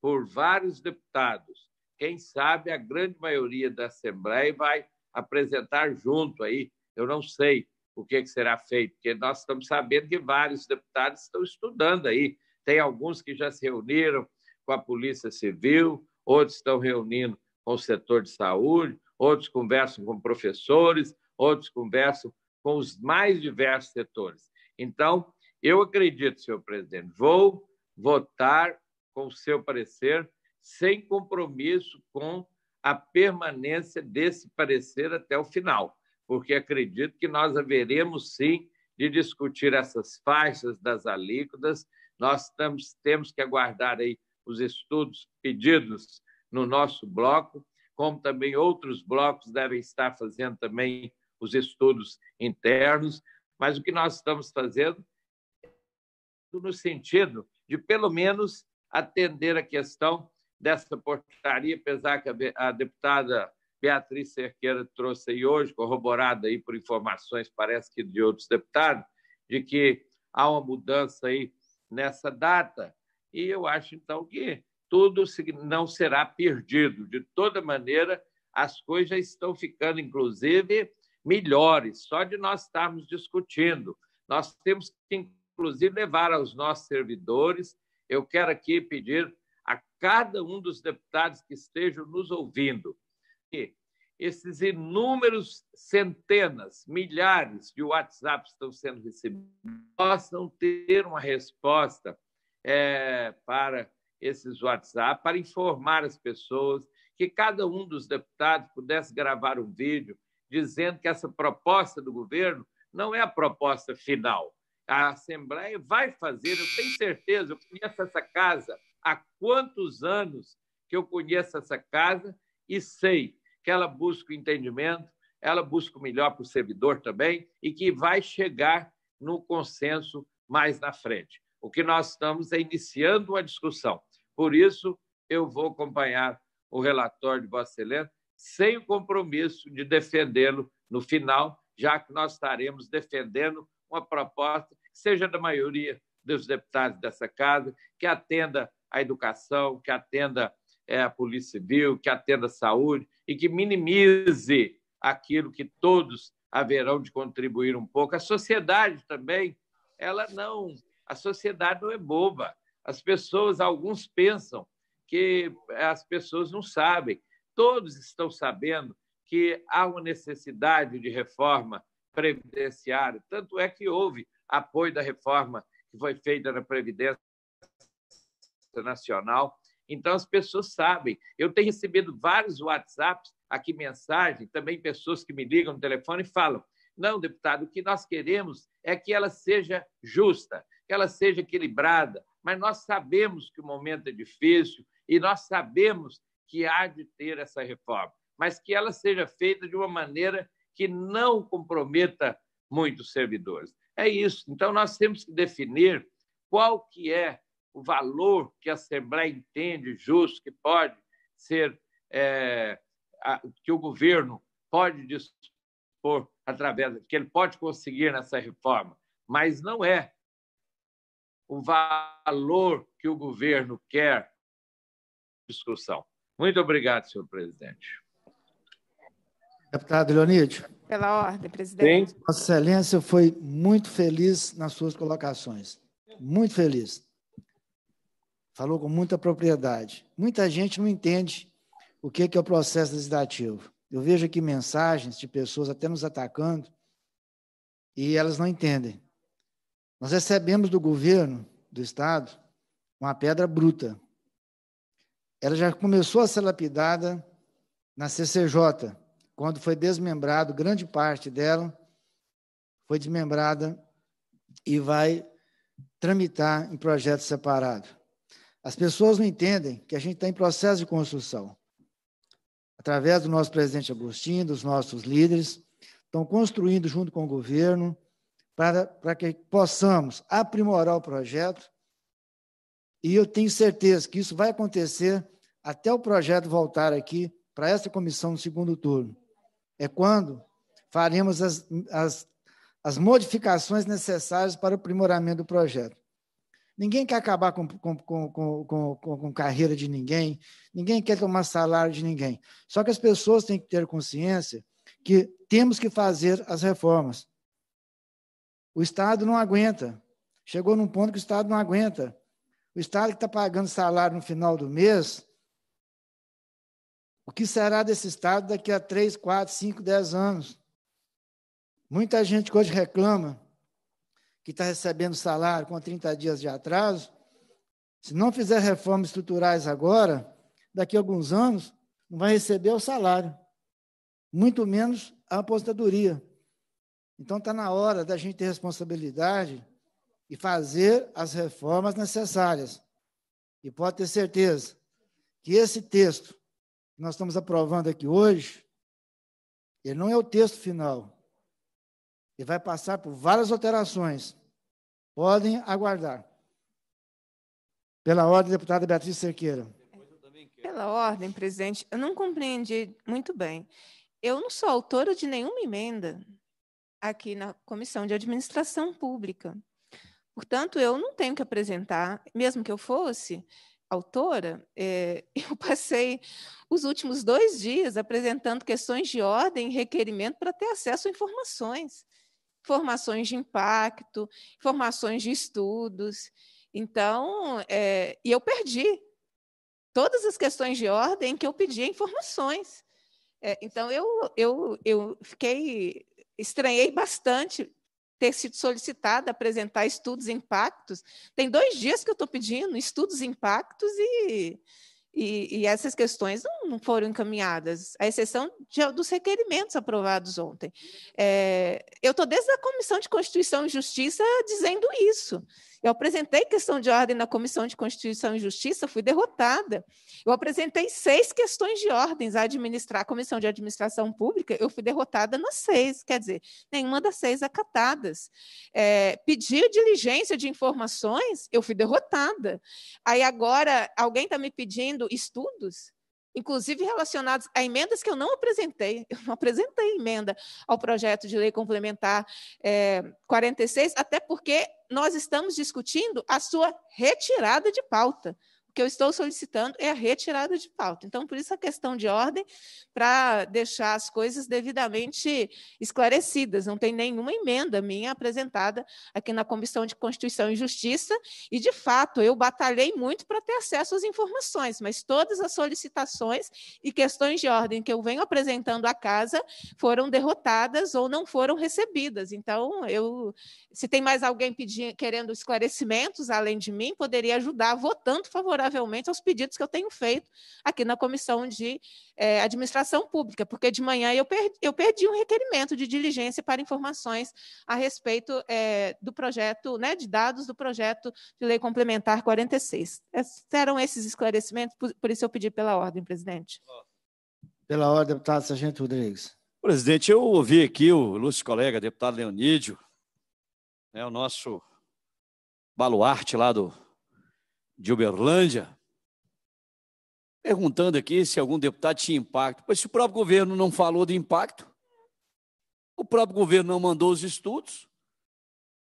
por vários deputados quem sabe a grande maioria da Assembleia vai apresentar junto aí. Eu não sei o que, que será feito, porque nós estamos sabendo que vários deputados estão estudando aí. Tem alguns que já se reuniram com a Polícia Civil, outros estão reunindo com o setor de saúde, outros conversam com professores, outros conversam com os mais diversos setores. Então, eu acredito, senhor presidente, vou votar com o seu parecer sem compromisso com a permanência desse parecer até o final, porque acredito que nós haveremos sim de discutir essas faixas das alíquotas. Nós estamos, temos que aguardar aí os estudos pedidos no nosso bloco, como também outros blocos devem estar fazendo também os estudos internos. Mas o que nós estamos fazendo no sentido de, pelo menos, atender a questão dessa portaria, apesar que a deputada Beatriz Cerqueira trouxe aí hoje, corroborada aí por informações, parece que de outros deputados, de que há uma mudança aí nessa data. E eu acho, então, que tudo não será perdido. De toda maneira, as coisas estão ficando, inclusive, melhores, só de nós estarmos discutindo. Nós temos que, inclusive, levar aos nossos servidores. Eu quero aqui pedir a cada um dos deputados que estejam nos ouvindo que esses inúmeros centenas, milhares de WhatsApps estão sendo recebidos, possam ter uma resposta é, para esses WhatsApp, para informar as pessoas, que cada um dos deputados pudesse gravar um vídeo dizendo que essa proposta do governo não é a proposta final. A Assembleia vai fazer, eu tenho certeza, eu conheço essa casa, há quantos anos que eu conheço essa casa e sei que ela busca o entendimento, ela busca o melhor para o servidor também e que vai chegar no consenso mais na frente. O que nós estamos é iniciando uma discussão. Por isso, eu vou acompanhar o relatório de Vossa Excelência sem o compromisso de defendê-lo no final, já que nós estaremos defendendo uma proposta que seja da maioria dos deputados dessa casa, que atenda a educação, que atenda é, a Polícia Civil, que atenda a saúde e que minimize aquilo que todos haverão de contribuir um pouco. A sociedade também, ela não, a sociedade não é boba. As pessoas, alguns pensam que as pessoas não sabem. Todos estão sabendo que há uma necessidade de reforma previdenciária. Tanto é que houve apoio da reforma que foi feita na previdência nacional. Então, as pessoas sabem. Eu tenho recebido vários WhatsApps, aqui mensagem, também pessoas que me ligam no telefone e falam: não, deputado, o que nós queremos é que ela seja justa, que ela seja equilibrada, mas nós sabemos que o momento é difícil e nós sabemos que há de ter essa reforma, mas que ela seja feita de uma maneira que não comprometa muitos servidores. É isso. Então, nós temos que definir qual que é o valor que a Assembleia entende justo, que pode ser, é, a, que o governo pode dispor através, que ele pode conseguir nessa reforma, mas não é o valor que o governo quer discussão. Muito obrigado, senhor presidente. Deputado Leonide. Pela ordem, presidente. Sim. Vossa Excelência foi muito feliz nas suas colocações. Muito feliz falou com muita propriedade. Muita gente não entende o que é o processo legislativo. Eu vejo aqui mensagens de pessoas até nos atacando e elas não entendem. Nós recebemos do governo do Estado uma pedra bruta. Ela já começou a ser lapidada na CCJ, quando foi desmembrado, grande parte dela foi desmembrada e vai tramitar em projeto separado. As pessoas não entendem que a gente está em processo de construção. Através do nosso presidente Agostinho, dos nossos líderes, estão construindo junto com o governo para, que possamos aprimorar o projeto. E eu tenho certeza que isso vai acontecer até o projeto voltar aqui para essa comissão no segundo turno. É quando faremos as, as, as modificações necessárias para o aprimoramento do projeto. Ninguém quer acabar com, com, com, com, com, carreira de ninguém, ninguém quer tomar salário de ninguém. Só que as pessoas têm que ter consciência que temos que fazer as reformas. O Estado não aguenta. Chegou num ponto que o Estado não aguenta. O Estado que está pagando salário no final do mês, o que será desse Estado daqui a 3, 4, 5, 10 anos? Muita gente hoje reclama que está recebendo salário com 30 dias de atraso, se não fizer reformas estruturais agora, daqui a alguns anos, não vai receber o salário, muito menos a aposentadoria. Então está na hora da gente ter responsabilidade e fazer as reformas necessárias. E pode ter certeza que esse texto que nós estamos aprovando aqui hoje, ele não é o texto final, e vai passar por várias alterações. Podem aguardar. Pela ordem, deputada Beatriz Cerqueira. Pela ordem, presidente, eu não compreendi muito bem. Eu não sou autora de nenhuma emenda aqui na Comissão de Administração Pública. Portanto, eu não tenho que apresentar, mesmo que eu fosse autora, é, <laughs> eu passei os últimos dois dias apresentando questões de ordem e requerimento para ter acesso a informações formações de impacto, formações de estudos. Então, é, e eu perdi todas as questões de ordem que eu pedia informações. É, então, eu, eu, eu fiquei, estranhei bastante ter sido solicitada apresentar estudos impactos. Tem dois dias que eu estou pedindo estudos impactos e e, e, essas questões não, foram encaminhadas, à exceção de, dos requerimentos aprovados ontem. É, eu estou desde a Comissão de Constituição e Justiça dizendo isso. Eu apresentei questão de ordem na Comissão de Constituição e Justiça, fui derrotada. Eu apresentei seis questões de ordens a administrar a Comissão de Administração Pública, eu fui derrotada nas seis, quer dizer, nenhuma das seis acatadas. É, pedir diligência de informações, eu fui derrotada. Aí agora alguém está me pedindo estudos? inclusive relacionados a emendas que eu não apresentei. <laughs> Eu não apresentei emenda ao projeto de lei complementar é, eh, 46, até porque nós estamos discutindo a sua retirada de pauta. O que eu estou solicitando é a retirada de pauta. Então, por isso a questão de ordem, para deixar as coisas devidamente esclarecidas. Não tem nenhuma emenda minha apresentada aqui na Comissão de Constituição e Justiça, e, de fato, eu batalhei muito para ter acesso às informações, mas todas as solicitações e questões de ordem que eu venho apresentando à casa foram derrotadas ou não foram recebidas. Então, eu, se tem mais alguém pedindo, querendo esclarecimentos além de mim, poderia ajudar votando favorável favoravelmente aos pedidos que eu tenho feito aqui na Comissão de é, Administração Pública, porque de manhã eu perdi, eu perdi um requerimento de diligência para informações a respeito é, do projeto, né, de dados do projeto de lei complementar 46. eram esses esclarecimentos, por, por isso eu pedi pela ordem, presidente. Pela ordem, deputado Sargento Rodrigues. Presidente, eu ouvi aqui o ilustre colega, deputado Leonídio, né, o nosso baluarte lá do de Uberlândia, perguntando aqui se algum deputado tinha impacto. Pois se o próprio governo não falou do impacto, o próprio governo não mandou os estudos,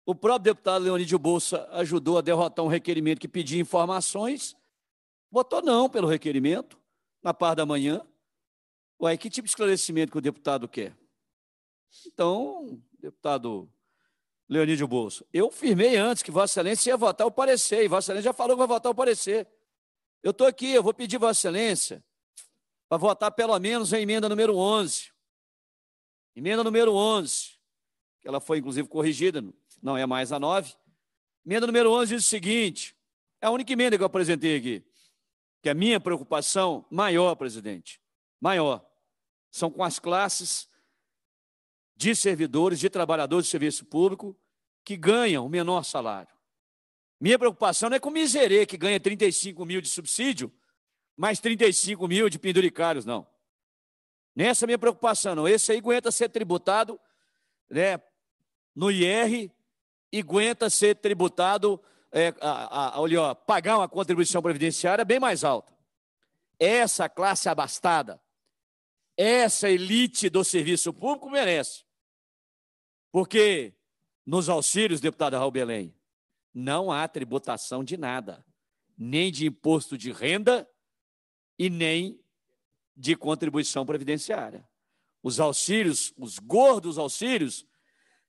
o próprio deputado Leonídio Bolsa ajudou a derrotar um requerimento que pedia informações, votou não pelo requerimento, na parte da manhã. Ué, que tipo de esclarecimento que o deputado quer? Então, deputado Leonídio Bolso. Eu firmei antes que Vossa Excelência ia votar o parecer, e Vossa Excelência já falou que vai votar o parecer. Eu estou aqui, eu vou pedir Vossa Excelência para votar pelo menos a emenda número 11. Emenda número 11, que ela foi inclusive corrigida, não é mais a 9. Emenda número 11 diz o seguinte: é a única emenda que eu apresentei aqui, que é a minha preocupação maior, presidente, maior, são com as classes de servidores, de trabalhadores do serviço público, que ganham o menor salário. Minha preocupação não é com o miserê que ganha 35 mil de subsídio, mais 35 mil de penduricários, não. Nessa é minha preocupação, não. Esse aí aguenta ser tributado né, no IR e aguenta ser tributado, é, a, a, ó, pagar uma contribuição previdenciária bem mais alta. Essa classe abastada, essa elite do serviço público merece. Porque nos auxílios, deputada Raul Belém, não há tributação de nada, nem de imposto de renda e nem de contribuição previdenciária. Os auxílios, os gordos auxílios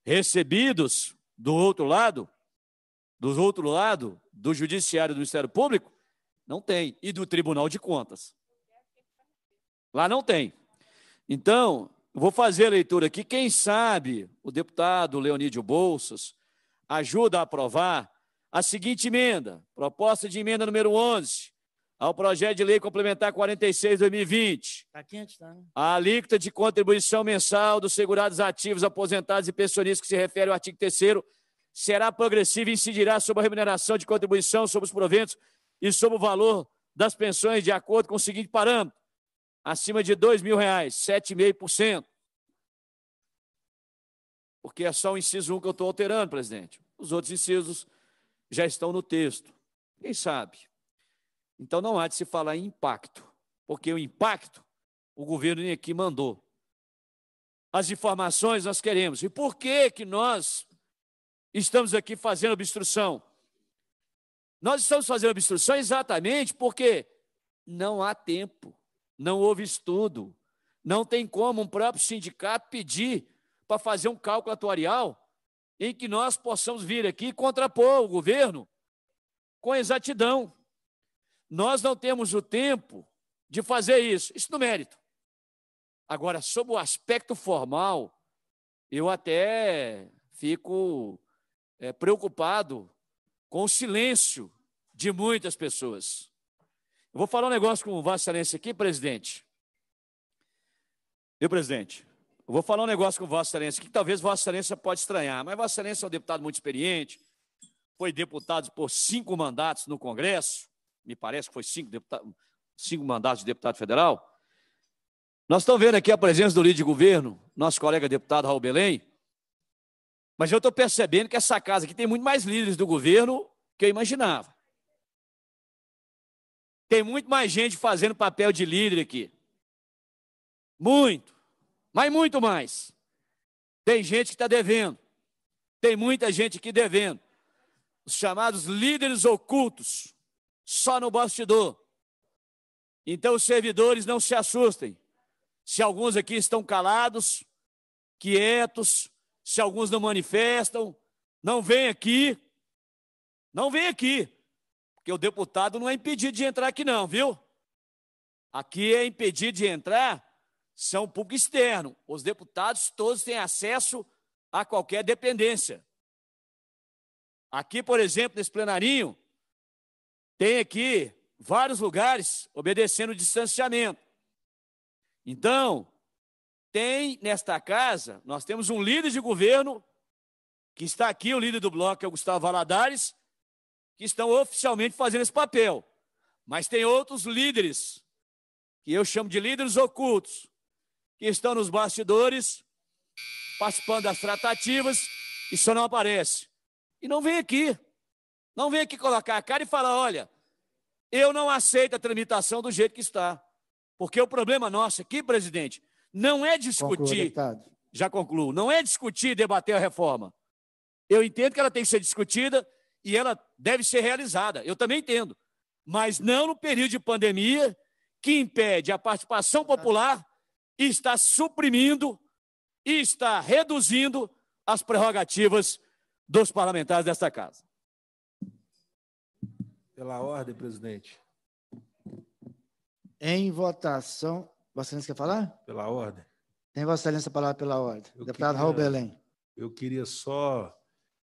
recebidos do outro lado, do outro lado do judiciário do Ministério Público, não tem e do Tribunal de Contas. Lá não tem. Então, vou fazer a leitura aqui. Quem sabe o deputado Leonídio Bolsas ajuda a aprovar a seguinte emenda, proposta de emenda número 11 ao projeto de lei complementar 46 2020. Tá quente, tá, né? A alíquota de contribuição mensal dos segurados ativos, aposentados e pensionistas que se refere ao artigo 3 será progressiva e incidirá sobre a remuneração de contribuição sobre os proventos e sobre o valor das pensões de acordo com o seguinte parâmetro: acima de dois mil reais, 7,5%. Porque é só o inciso 1 que eu estou alterando, presidente. Os outros incisos já estão no texto. Quem sabe? Então não há de se falar em impacto, porque o impacto o governo nem aqui mandou. As informações nós queremos. E por que que nós estamos aqui fazendo obstrução? Nós estamos fazendo obstrução exatamente porque não há tempo não houve estudo. Não tem como um próprio sindicato pedir para fazer um cálculo atuarial em que nós possamos vir aqui contrapor o governo com exatidão. Nós não temos o tempo de fazer isso. Isso no mérito. Agora, sob o aspecto formal, eu até fico é, preocupado com o silêncio de muitas pessoas. Eu vou falar um negócio com Vossa Excelência aqui, presidente. Viu, presidente? Eu vou falar um negócio com Vossa Excelência que talvez Vossa Excelência pode estranhar, mas Vossa Excelência é um deputado muito experiente, foi deputado por cinco mandatos no Congresso, me parece que foi cinco, deputado, cinco mandatos de deputado federal. Nós estamos vendo aqui a presença do líder de governo, nosso colega deputado Raul Belém, mas eu estou percebendo que essa casa aqui tem muito mais líderes do governo que eu imaginava. Tem muito mais gente fazendo papel de líder aqui. Muito. Mas muito mais. Tem gente que está devendo. Tem muita gente aqui devendo. Os chamados líderes ocultos, só no bastidor. Então, os servidores não se assustem. Se alguns aqui estão calados, quietos, se alguns não manifestam, não vem aqui. Não vem aqui. Porque o deputado não é impedido de entrar aqui, não, viu? Aqui é impedido de entrar são público externo. Os deputados todos têm acesso a qualquer dependência. Aqui, por exemplo, nesse plenarinho, tem aqui vários lugares obedecendo o distanciamento. Então, tem nesta casa, nós temos um líder de governo, que está aqui, o líder do bloco, é o Gustavo Valadares, que estão oficialmente fazendo esse papel. Mas tem outros líderes, que eu chamo de líderes ocultos, que estão nos bastidores, participando das tratativas, e só não aparece. E não vem aqui. Não vem aqui colocar a cara e falar: olha, eu não aceito a tramitação do jeito que está. Porque o problema nosso aqui, presidente, não é discutir. Concluo, já concluo, não é discutir e debater a reforma. Eu entendo que ela tem que ser discutida e ela deve ser realizada. Eu também entendo. Mas não no período de pandemia, que impede a participação popular e está suprimindo e está reduzindo as prerrogativas dos parlamentares desta casa. Pela ordem, presidente. Em votação. Vossa Excelência quer falar? Pela ordem. Tem Vossa Excelência a palavra pela ordem. Eu Deputado queria, Raul Belém. Eu queria só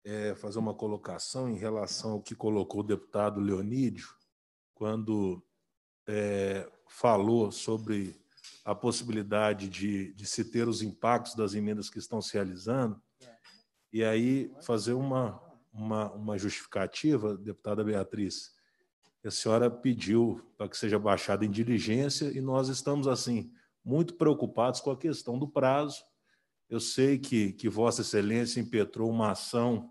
é, fazer uma colocação em relação ao que colocou o deputado Leonídio, quando é, falou sobre a possibilidade de, de se ter os impactos das emendas que estão se realizando, e aí fazer uma, uma, uma justificativa, deputada Beatriz. A senhora pediu para que seja baixada em diligência e nós estamos, assim, muito preocupados com a questão do prazo eu sei que, que Vossa Excelência impetrou uma ação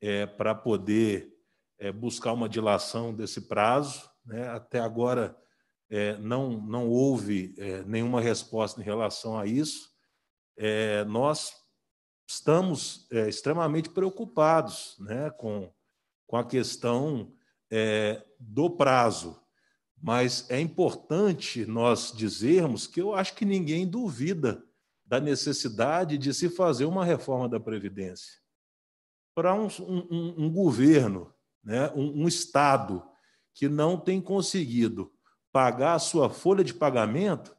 é, para poder é, buscar uma dilação desse prazo. Né? Até agora é, não, não houve é, nenhuma resposta em relação a isso. É, nós estamos é, extremamente preocupados né? com, com a questão do prazo. Mas é importante nós dizermos que eu acho que ninguém duvida da necessidade de se fazer uma reforma da Previdência. Para um, um, um governo, né, um, um Estado que não tem conseguido pagar a sua folha de pagamento,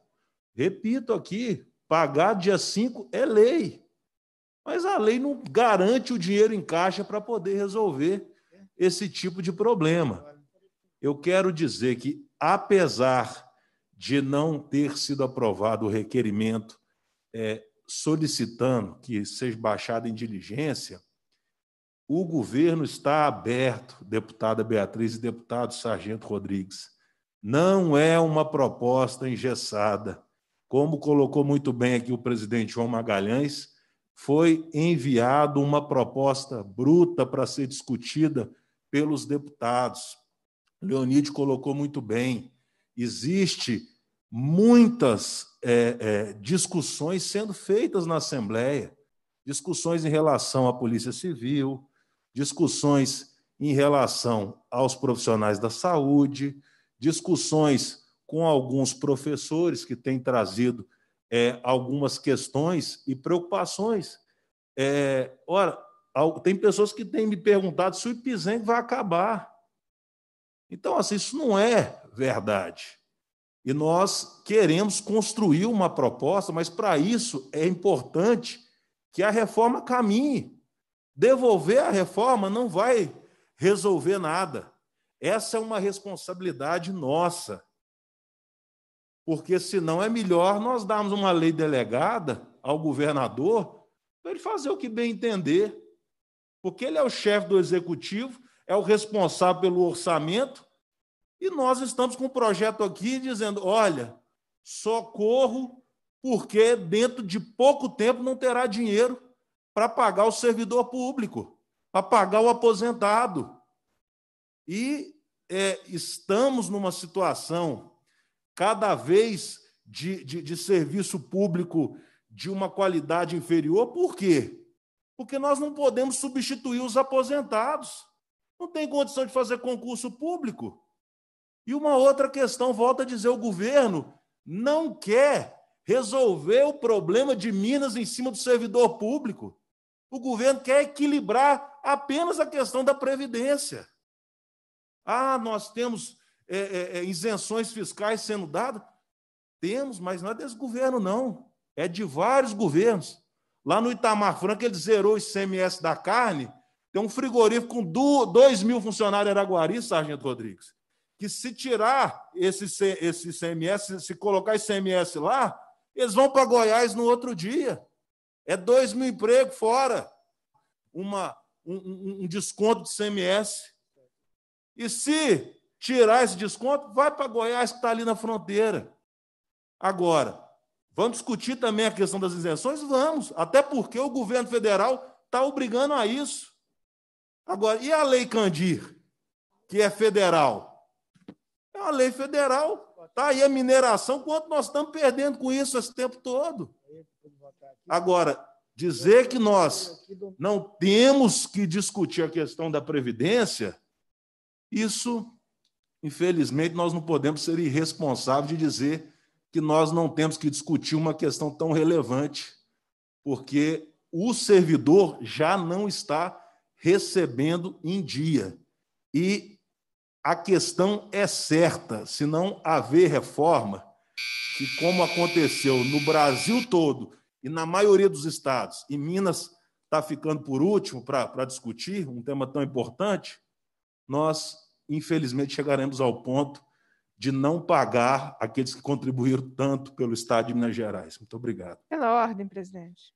repito aqui, pagar dia 5 é lei. Mas a lei não garante o dinheiro em caixa para poder resolver esse tipo de problema. Eu quero dizer que, apesar de não ter sido aprovado o requerimento é, solicitando que seja baixada em diligência, o governo está aberto, deputada Beatriz e deputado Sargento Rodrigues. Não é uma proposta engessada. Como colocou muito bem aqui o presidente João Magalhães, foi enviado uma proposta bruta para ser discutida pelos deputados. Leonide colocou muito bem. Existe muitas é, é, discussões sendo feitas na Assembleia, discussões em relação à Polícia Civil, discussões em relação aos profissionais da saúde, discussões com alguns professores que têm trazido é, algumas questões e preocupações. É, ora, tem pessoas que têm me perguntado se o IPZEN vai acabar. Então, assim, isso não é verdade. E nós queremos construir uma proposta, mas para isso é importante que a reforma caminhe. Devolver a reforma não vai resolver nada. Essa é uma responsabilidade nossa. Porque senão é melhor nós darmos uma lei delegada ao governador para ele fazer o que bem entender. Porque ele é o chefe do executivo, é o responsável pelo orçamento, e nós estamos com um projeto aqui dizendo: olha, socorro, porque dentro de pouco tempo não terá dinheiro para pagar o servidor público, para pagar o aposentado. E é, estamos numa situação cada vez de, de, de serviço público de uma qualidade inferior, por quê? Porque nós não podemos substituir os aposentados. Não tem condição de fazer concurso público. E uma outra questão, volta a dizer, o governo não quer resolver o problema de Minas em cima do servidor público. O governo quer equilibrar apenas a questão da previdência. Ah, nós temos é, é, é isenções fiscais sendo dadas? Temos, mas não é desse governo, não. É de vários governos. Lá no Itamar Franco, ele zerou o ICMS da carne. Tem um frigorífico com 2 mil funcionários em Araguari, Sargento Rodrigues que se tirar esse, esse CMS, se colocar esse CMS lá, eles vão para Goiás no outro dia. É dois mil empregos fora. Uma, um, um desconto de CMS. E se tirar esse desconto, vai para Goiás, que está ali na fronteira. Agora, vamos discutir também a questão das isenções? Vamos, até porque o governo federal está obrigando a isso. Agora, e a Lei Candir, que é federal? uma lei federal. Tá aí a mineração, quanto nós estamos perdendo com isso esse tempo todo? Agora, dizer que nós não temos que discutir a questão da previdência, isso, infelizmente, nós não podemos ser irresponsáveis de dizer que nós não temos que discutir uma questão tão relevante, porque o servidor já não está recebendo em dia. E a questão é certa, se não haver reforma, que como aconteceu no Brasil todo e na maioria dos estados, e Minas está ficando por último para discutir um tema tão importante, nós, infelizmente, chegaremos ao ponto de não pagar aqueles que contribuíram tanto pelo Estado de Minas Gerais. Muito obrigado. Pela ordem, presidente.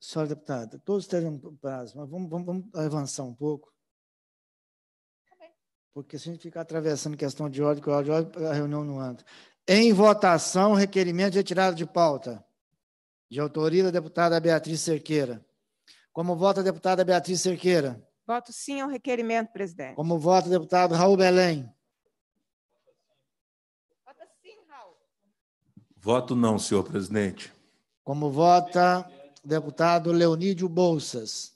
Senhora deputada, todos terão prazo, mas vamos, vamos, vamos avançar um pouco porque se a gente ficar atravessando questão de ordem, ordem, a reunião não anda. Em votação, requerimento de retirada de pauta, de autoria da deputada Beatriz Cerqueira. Como vota a deputada Beatriz Cerqueira? Voto sim ao requerimento, presidente. Como vota o deputado Raul Belém? Vota sim, Raul. Voto não, senhor presidente. Como vota o deputado Leonídio Bolsas?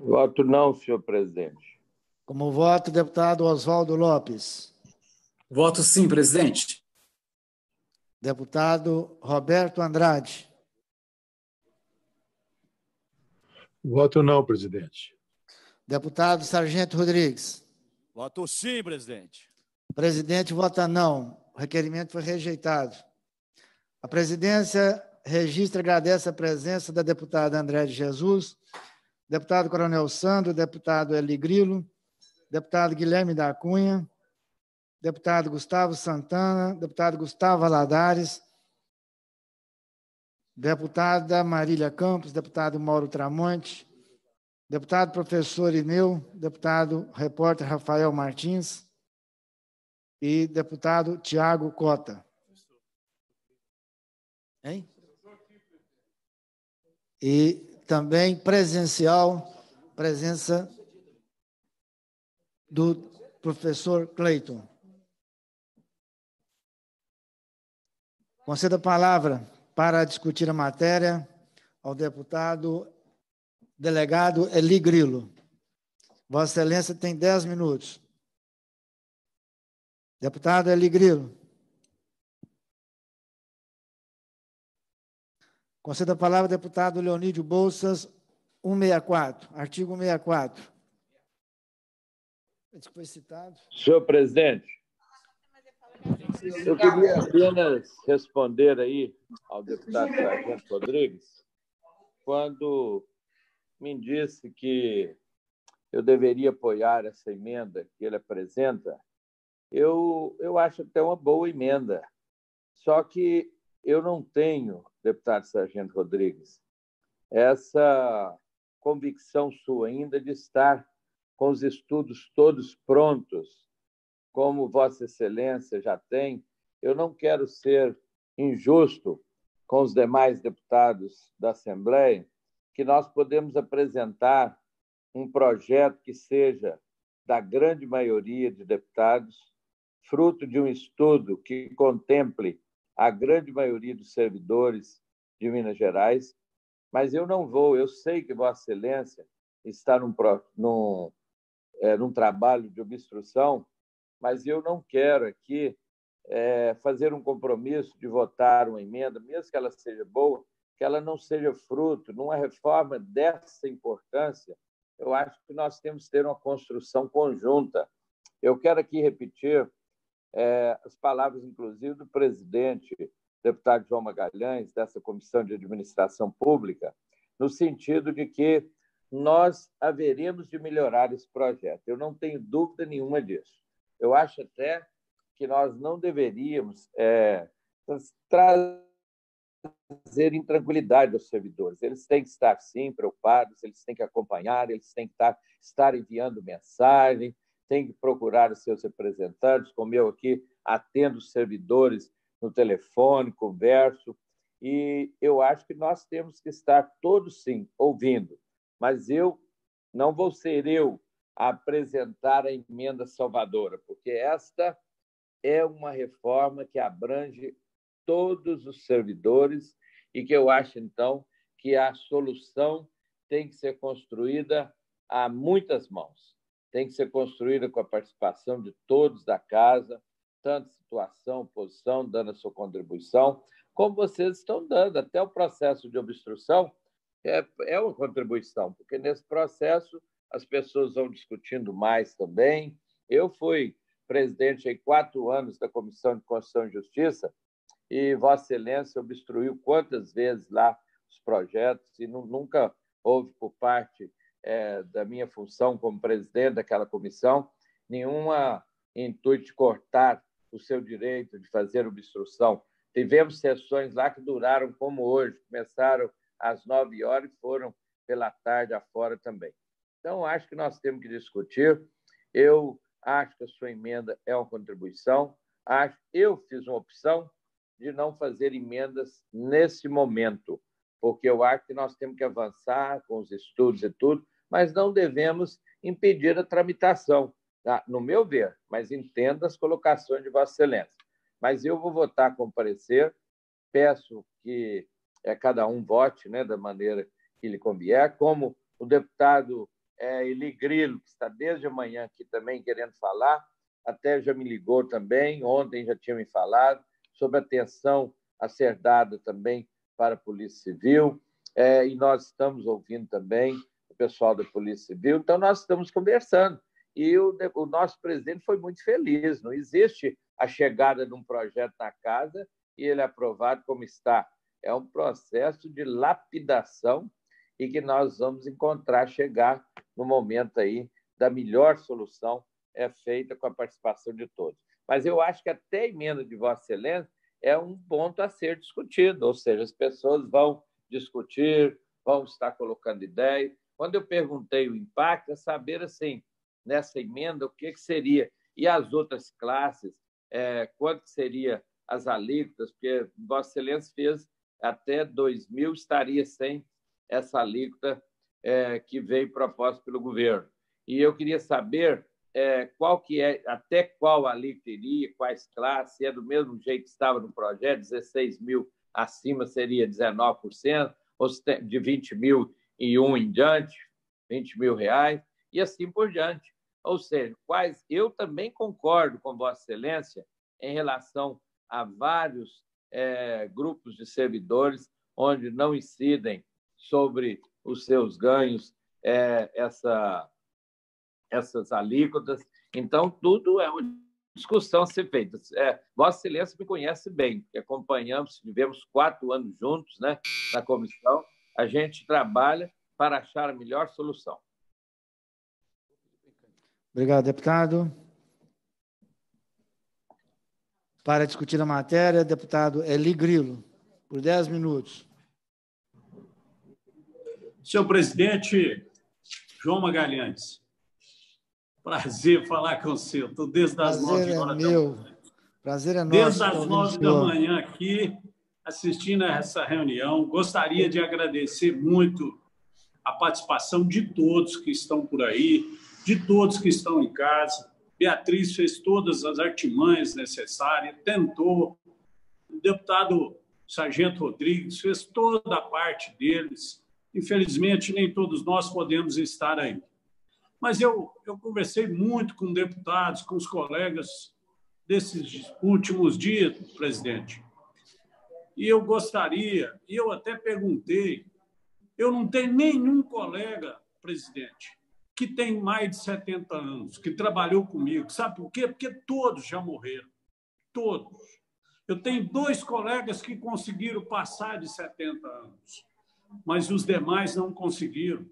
Voto não, senhor presidente. Como voto, deputado Oswaldo Lopes. Voto sim, presidente. Deputado Roberto Andrade. Voto não, presidente. Deputado Sargento Rodrigues. Voto sim, presidente. Presidente vota não. O requerimento foi rejeitado. A presidência registra e agradece a presença da deputada André de Jesus, deputado Coronel Sandro, deputado Eli Grilo, deputado Guilherme da Cunha, deputado Gustavo Santana, deputado Gustavo Aladares, deputada Marília Campos, deputado Mauro Tramonte, deputado professor Ineu, deputado repórter Rafael Martins e deputado Tiago Cota. Hein? E também presencial, presença do professor Cleiton. Concedo a palavra para discutir a matéria ao deputado delegado Eli Grilo. Vossa Excelência tem dez minutos. Deputado Eli Grilo. Concedo a palavra deputado Leonídio Bolsas, 164, artigo 164. Antes que foi citado. Senhor presidente, eu queria apenas responder aí ao deputado Sargento Rodrigues, quando me disse que eu deveria apoiar essa emenda que ele apresenta. Eu, eu acho até uma boa emenda, só que eu não tenho deputado Sargento Rodrigues, essa convicção sua ainda de estar com os estudos todos prontos, como Vossa Excelência já tem. Eu não quero ser injusto com os demais deputados da Assembleia, que nós podemos apresentar um projeto que seja da grande maioria de deputados, fruto de um estudo que contemple a grande maioria dos servidores de Minas Gerais, mas eu não vou, eu sei que Vossa Excelência está num, num, é, num trabalho de obstrução, mas eu não quero aqui é, fazer um compromisso de votar uma emenda, mesmo que ela seja boa, que ela não seja fruto numa reforma dessa importância. Eu acho que nós temos que ter uma construção conjunta. Eu quero aqui repetir é, as palavras, inclusive, do presidente, deputado João Magalhães, dessa Comissão de Administração Pública, no sentido de que nós haveremos de melhorar esse projeto. Eu não tenho dúvida nenhuma disso. Eu acho até que nós não deveríamos é, trazer intranquilidade aos servidores. Eles têm que estar, sim, preocupados, eles têm que acompanhar, eles têm que estar, estar enviando mensagem, tem que procurar os seus representantes, como eu aqui atendo os servidores no telefone, converso, e eu acho que nós temos que estar todos sim ouvindo, mas eu não vou ser eu a apresentar a emenda salvadora, porque esta é uma reforma que abrange todos os servidores e que eu acho então que a solução tem que ser construída a muitas mãos tem que ser construída com a participação de todos da casa, tanto situação, posição, dando a sua contribuição, como vocês estão dando. Até o processo de obstrução é, é uma contribuição, porque nesse processo as pessoas vão discutindo mais também. Eu fui presidente em quatro anos da Comissão de Constituição e Justiça e Vossa Excelência obstruiu quantas vezes lá os projetos e nunca houve por parte é, da minha função como presidente daquela comissão, nenhuma intuito de cortar o seu direito de fazer obstrução. Tivemos sessões lá que duraram como hoje, começaram às nove horas e foram pela tarde afora também. Então, acho que nós temos que discutir. Eu acho que a sua emenda é uma contribuição. Acho, eu fiz uma opção de não fazer emendas nesse momento porque eu acho que nós temos que avançar com os estudos e tudo, mas não devemos impedir a tramitação, tá? no meu ver, mas entendo as colocações de Vossa Excelência. Mas eu vou votar com parecer, peço que é, cada um vote né, da maneira que lhe convier, como o deputado é, Eli Grilo, que está desde amanhã aqui também querendo falar, até já me ligou também, ontem já tinha me falado, sobre a atenção a ser dada também para a Polícia Civil, é, e nós estamos ouvindo também o pessoal da Polícia Civil, então nós estamos conversando. E o, o nosso presidente foi muito feliz, não existe a chegada de um projeto na casa e ele é aprovado como está. É um processo de lapidação e que nós vamos encontrar chegar no momento aí da melhor solução é feita com a participação de todos. Mas eu acho que até emenda de Vossa Excelência é um ponto a ser discutido, ou seja, as pessoas vão discutir, vão estar colocando ideia. Quando eu perguntei o impacto, é saber assim, nessa emenda, o que, que seria, e as outras classes, é, quanto seria as alíquotas, porque Vossa Excelência fez até 2000 estaria sem essa alíquota é, que veio proposta pelo governo. E eu queria saber é, qual que é, até qual ali teria, quais classes, é do mesmo jeito que estava no projeto, 16 mil acima seria 19%, ou de 20 mil e um em diante, 20 mil reais, e assim por diante. Ou seja, quais eu também concordo com Vossa Excelência em relação a vários é, grupos de servidores onde não incidem sobre os seus ganhos é, essa essas alíquotas. Então, tudo é uma discussão a ser feita. É, Vossa Excelência me conhece bem, acompanhamos, vivemos quatro anos juntos né, na comissão. A gente trabalha para achar a melhor solução. Obrigado, deputado. Para discutir a matéria, deputado Eli Grilo, por 10 minutos. Senhor presidente, João Magalhães, Prazer falar com você. Estou desde as nove é horas meu. da Prazer é nosso. Desde as nove da manhã aqui, assistindo a essa reunião. Gostaria de agradecer muito a participação de todos que estão por aí, de todos que estão em casa. Beatriz fez todas as artimanhas necessárias, tentou. O deputado Sargento Rodrigues fez toda a parte deles. Infelizmente, nem todos nós podemos estar aí. Mas eu, eu conversei muito com deputados, com os colegas desses últimos dias, presidente. E eu gostaria, e eu até perguntei, eu não tenho nenhum colega, presidente, que tem mais de 70 anos, que trabalhou comigo. Sabe por quê? Porque todos já morreram. Todos. Eu tenho dois colegas que conseguiram passar de 70 anos, mas os demais não conseguiram.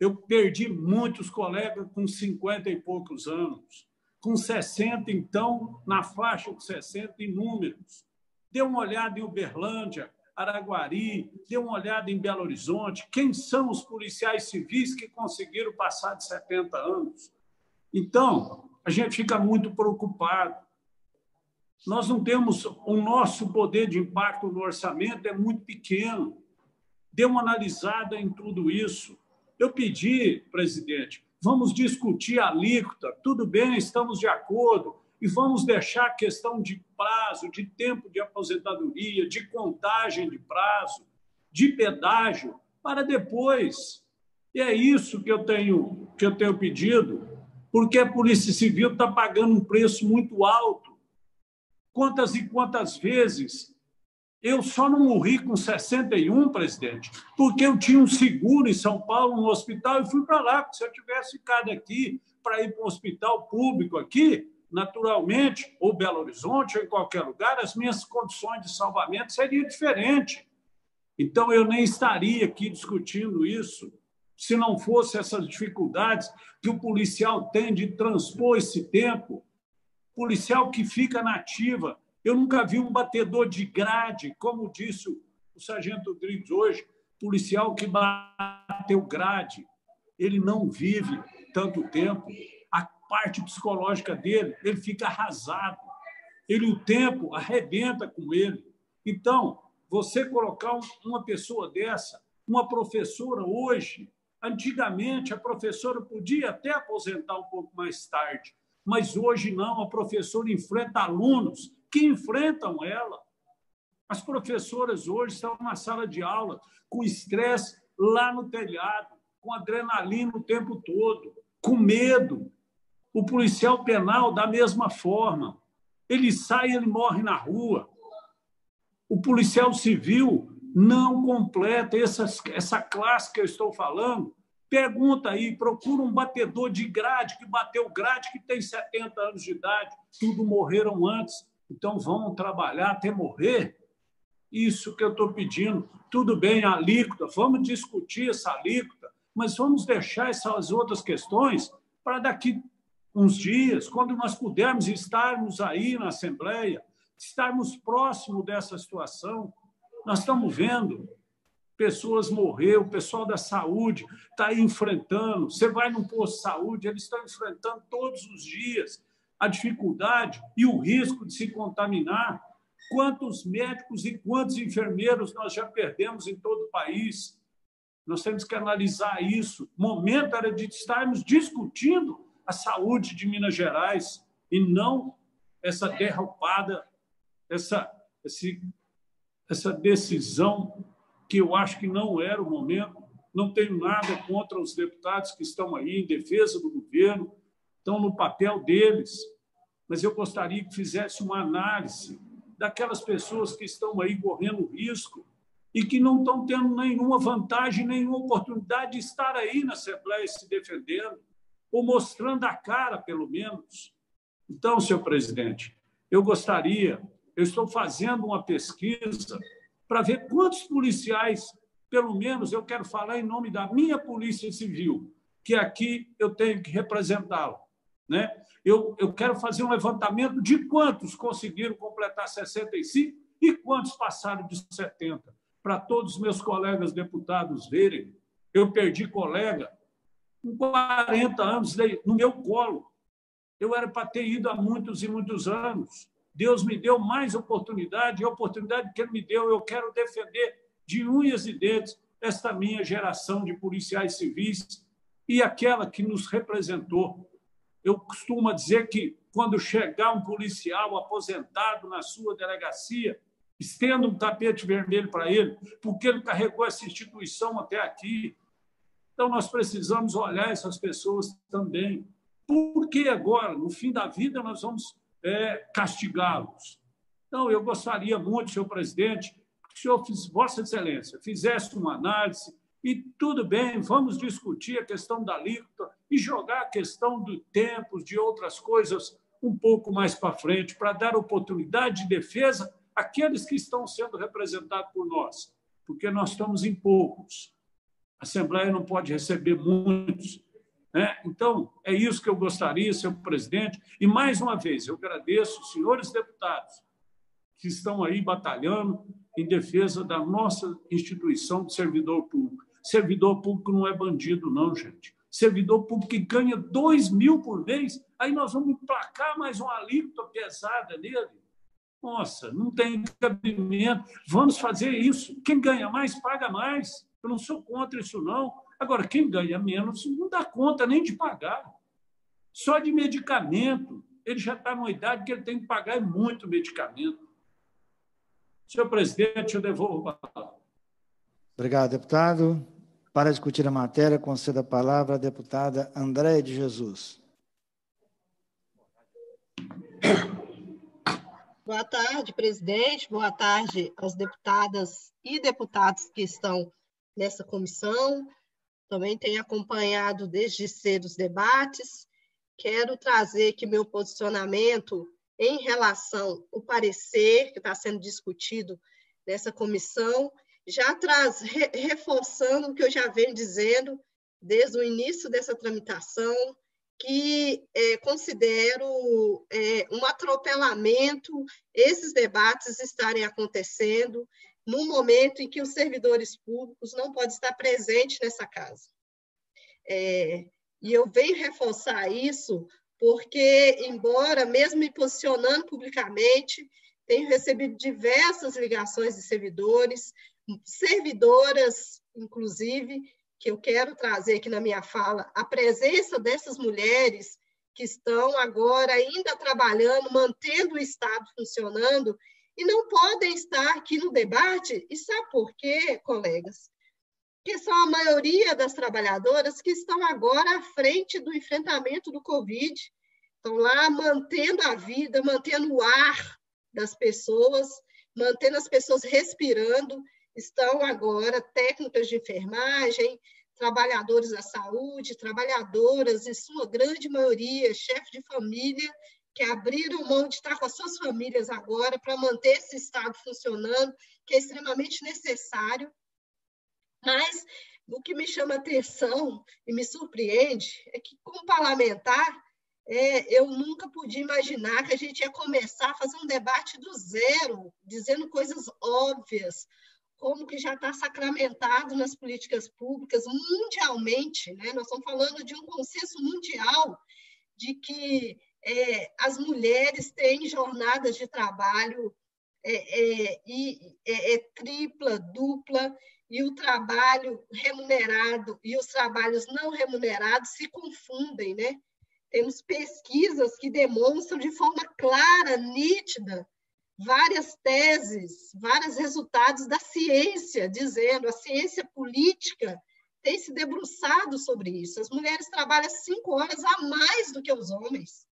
Eu perdi muitos colegas com 50 e poucos anos, com 60, então, na faixa de 60, inúmeros. Dê uma olhada em Uberlândia, Araguari, dê uma olhada em Belo Horizonte. Quem são os policiais civis que conseguiram passar de 70 anos? Então, a gente fica muito preocupado. Nós não temos. O nosso poder de impacto no orçamento é muito pequeno. Dê uma analisada em tudo isso. Eu pedi, presidente, vamos discutir a alíquota, tudo bem, estamos de acordo, e vamos deixar a questão de prazo, de tempo de aposentadoria, de contagem de prazo, de pedágio, para depois. E é isso que eu tenho, que eu tenho pedido, porque a Polícia Civil está pagando um preço muito alto. Quantas e quantas vezes eu só não morri com 61, presidente, porque eu tinha um seguro em São Paulo, no hospital, e fui para lá. se eu tivesse ficado aqui para ir para um hospital público aqui, naturalmente, ou Belo Horizonte, ou em qualquer lugar, as minhas condições de salvamento seriam diferentes. Então, eu nem estaria aqui discutindo isso se não fosse essas dificuldades que o policial tem de transpor esse tempo. Policial que fica nativa, eu nunca vi um batedor de grade, como disse o sargento Rodrigues hoje, policial que bateu grade. Ele não vive tanto tempo. A parte psicológica dele, ele fica arrasado. Ele o tempo arrebenta com ele. Então, você colocar uma pessoa dessa, uma professora hoje, antigamente a professora podia até aposentar um pouco mais tarde, mas hoje não, a professora enfrenta alunos que enfrentam ela. As professoras hoje estão na sala de aula com estresse lá no telhado, com adrenalina o tempo todo, com medo. O policial penal, da mesma forma, ele sai, ele morre na rua. O policial civil não completa essas, essa classe que eu estou falando. Pergunta aí, procura um batedor de grade, que bateu grade, que tem 70 anos de idade, tudo morreram antes então vão trabalhar até morrer. Isso que eu estou pedindo. Tudo bem, a alíquota, vamos discutir essa alíquota, mas vamos deixar essas outras questões para daqui uns dias, quando nós pudermos estarmos aí na Assembleia, estarmos próximo dessa situação. Nós estamos vendo pessoas morrer, o pessoal da saúde está enfrentando. Você vai num posto de saúde, eles estão enfrentando todos os dias a dificuldade e o risco de se contaminar. Quantos médicos e quantos enfermeiros nós já perdemos em todo o país? Nós temos que analisar isso. O momento era de estarmos discutindo a saúde de Minas Gerais e não essa derrubada, essa, esse, essa decisão que eu acho que não era o momento. Não tenho nada contra os deputados que estão aí em defesa do governo, estão no papel deles, mas eu gostaria que fizesse uma análise daquelas pessoas que estão aí correndo risco e que não estão tendo nenhuma vantagem, nenhuma oportunidade de estar aí na Assembleia se defendendo, ou mostrando a cara, pelo menos. Então, senhor presidente, eu gostaria, eu estou fazendo uma pesquisa para ver quantos policiais, pelo menos eu quero falar em nome da minha Polícia Civil, que aqui eu tenho que representá lo né? Eu, eu quero fazer um levantamento de quantos conseguiram completar 65 e quantos passaram de 70, para todos os meus colegas deputados verem. Eu perdi colega com 40 anos no meu colo. Eu era para ter ido há muitos e muitos anos. Deus me deu mais oportunidade, e a oportunidade que Ele me deu, eu quero defender de unhas e dentes esta minha geração de policiais civis e aquela que nos representou eu costumo dizer que quando chegar um policial aposentado na sua delegacia, estenda um tapete vermelho para ele, porque ele carregou essa instituição até aqui. Então, nós precisamos olhar essas pessoas também. Por que agora, no fim da vida, nós vamos é, castigá-los? Então, eu gostaria muito, senhor presidente, que o senhor, Vossa Excelência, fizesse uma análise e tudo bem, vamos discutir a questão da alíquota e jogar a questão do tempo, de outras coisas, um pouco mais para frente, para dar oportunidade de defesa àqueles que estão sendo representados por nós, porque nós estamos em poucos. A Assembleia não pode receber muitos. Né? Então, é isso que eu gostaria, senhor presidente. E, mais uma vez, eu agradeço os senhores deputados que estão aí batalhando em defesa da nossa instituição de servidor público. Servidor público não é bandido, não, gente. Servidor público que ganha 2 mil por mês, aí nós vamos emplacar mais uma alíquota pesada nele. Nossa, não tem cabimento. Vamos fazer isso. Quem ganha mais, paga mais. Eu não sou contra isso, não. Agora, quem ganha menos não dá conta nem de pagar. Só de medicamento. Ele já está numa idade que ele tem que pagar muito medicamento. Senhor presidente, eu devolvo a palavra. Obrigado, deputado. Para discutir a matéria, conceda a palavra à deputada Andréia de Jesus. Boa tarde, presidente. Boa tarde às deputadas e deputados que estão nessa comissão. Também tenho acompanhado desde cedo os debates. Quero trazer que meu posicionamento em relação ao parecer que está sendo discutido nessa comissão já traz, re, reforçando o que eu já venho dizendo desde o início dessa tramitação, que é, considero é, um atropelamento esses debates estarem acontecendo no momento em que os servidores públicos não podem estar presentes nessa casa. É, e eu venho reforçar isso porque, embora mesmo me posicionando publicamente, tenho recebido diversas ligações de servidores, servidoras, inclusive, que eu quero trazer aqui na minha fala, a presença dessas mulheres que estão agora ainda trabalhando, mantendo o Estado funcionando, e não podem estar aqui no debate, e sabe por quê, colegas? Que são a maioria das trabalhadoras que estão agora à frente do enfrentamento do Covid, estão lá mantendo a vida, mantendo o ar das pessoas, mantendo as pessoas respirando, estão agora técnicas de enfermagem, trabalhadores da saúde, trabalhadoras, em sua grande maioria, chefe de família, que abriram mão de estar com as suas famílias agora para manter esse Estado funcionando, que é extremamente necessário. Mas o que me chama atenção e me surpreende é que, como parlamentar, é, eu nunca podia imaginar que a gente ia começar a fazer um debate do zero, dizendo coisas óbvias como que já está sacramentado nas políticas públicas mundialmente, né? Nós estamos falando de um consenso mundial de que é, as mulheres têm jornadas de trabalho é, é, é, é, tripla, dupla, e o trabalho remunerado e os trabalhos não remunerados se confundem, né? Temos pesquisas que demonstram de forma clara, nítida, várias teses, vários resultados da ciência, dizendo a ciência política tem se debruçado sobre isso. As mulheres trabalham cinco horas a mais do que os homens.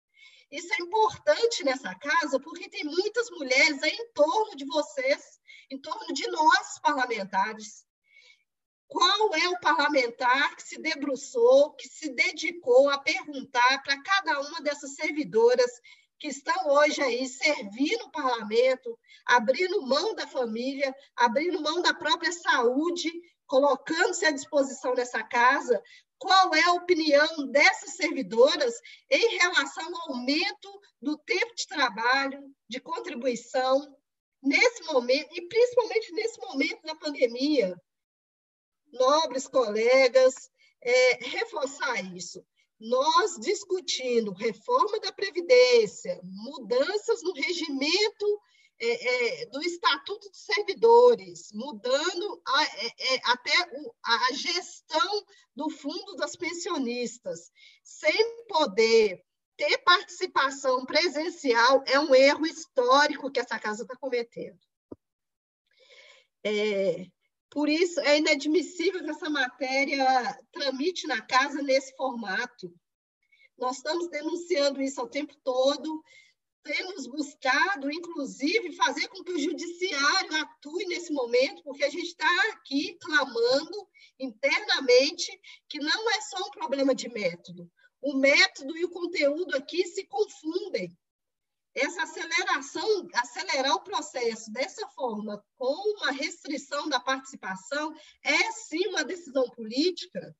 Isso é importante nessa casa, porque tem muitas mulheres aí em torno de vocês, em torno de nós parlamentares. Qual é o parlamentar que se debruçou, que se dedicou a perguntar para cada uma dessas servidoras que estão hoje aí servindo o parlamento, abrindo mão da família, abrindo mão da própria saúde, colocando-se à disposição dessa casa, qual é a opinião dessas servidoras em relação ao aumento do tempo de trabalho, de contribuição, nesse momento, e principalmente nesse momento da pandemia. Nobres colegas, é, reforçar isso nós discutindo reforma da Previdência, mudanças no regimento é, é, do Estatuto dos Servidores, mudando a, é, é até o, a gestão do Fundo das Pensionistas, sem poder ter participação presencial, é um erro histórico que essa casa está cometendo. É, por isso, é inadmissível que essa matéria tramite na casa nesse formato. Nós estamos denunciando isso o tempo todo, temos buscado, inclusive, fazer com que o judiciário atue nesse momento, porque a gente está aqui clamando internamente que não é só um problema de método. O método e o conteúdo aqui se confundem essa aceleração, acelerar o processo dessa forma, com uma restrição da participação, é sim uma decisão política?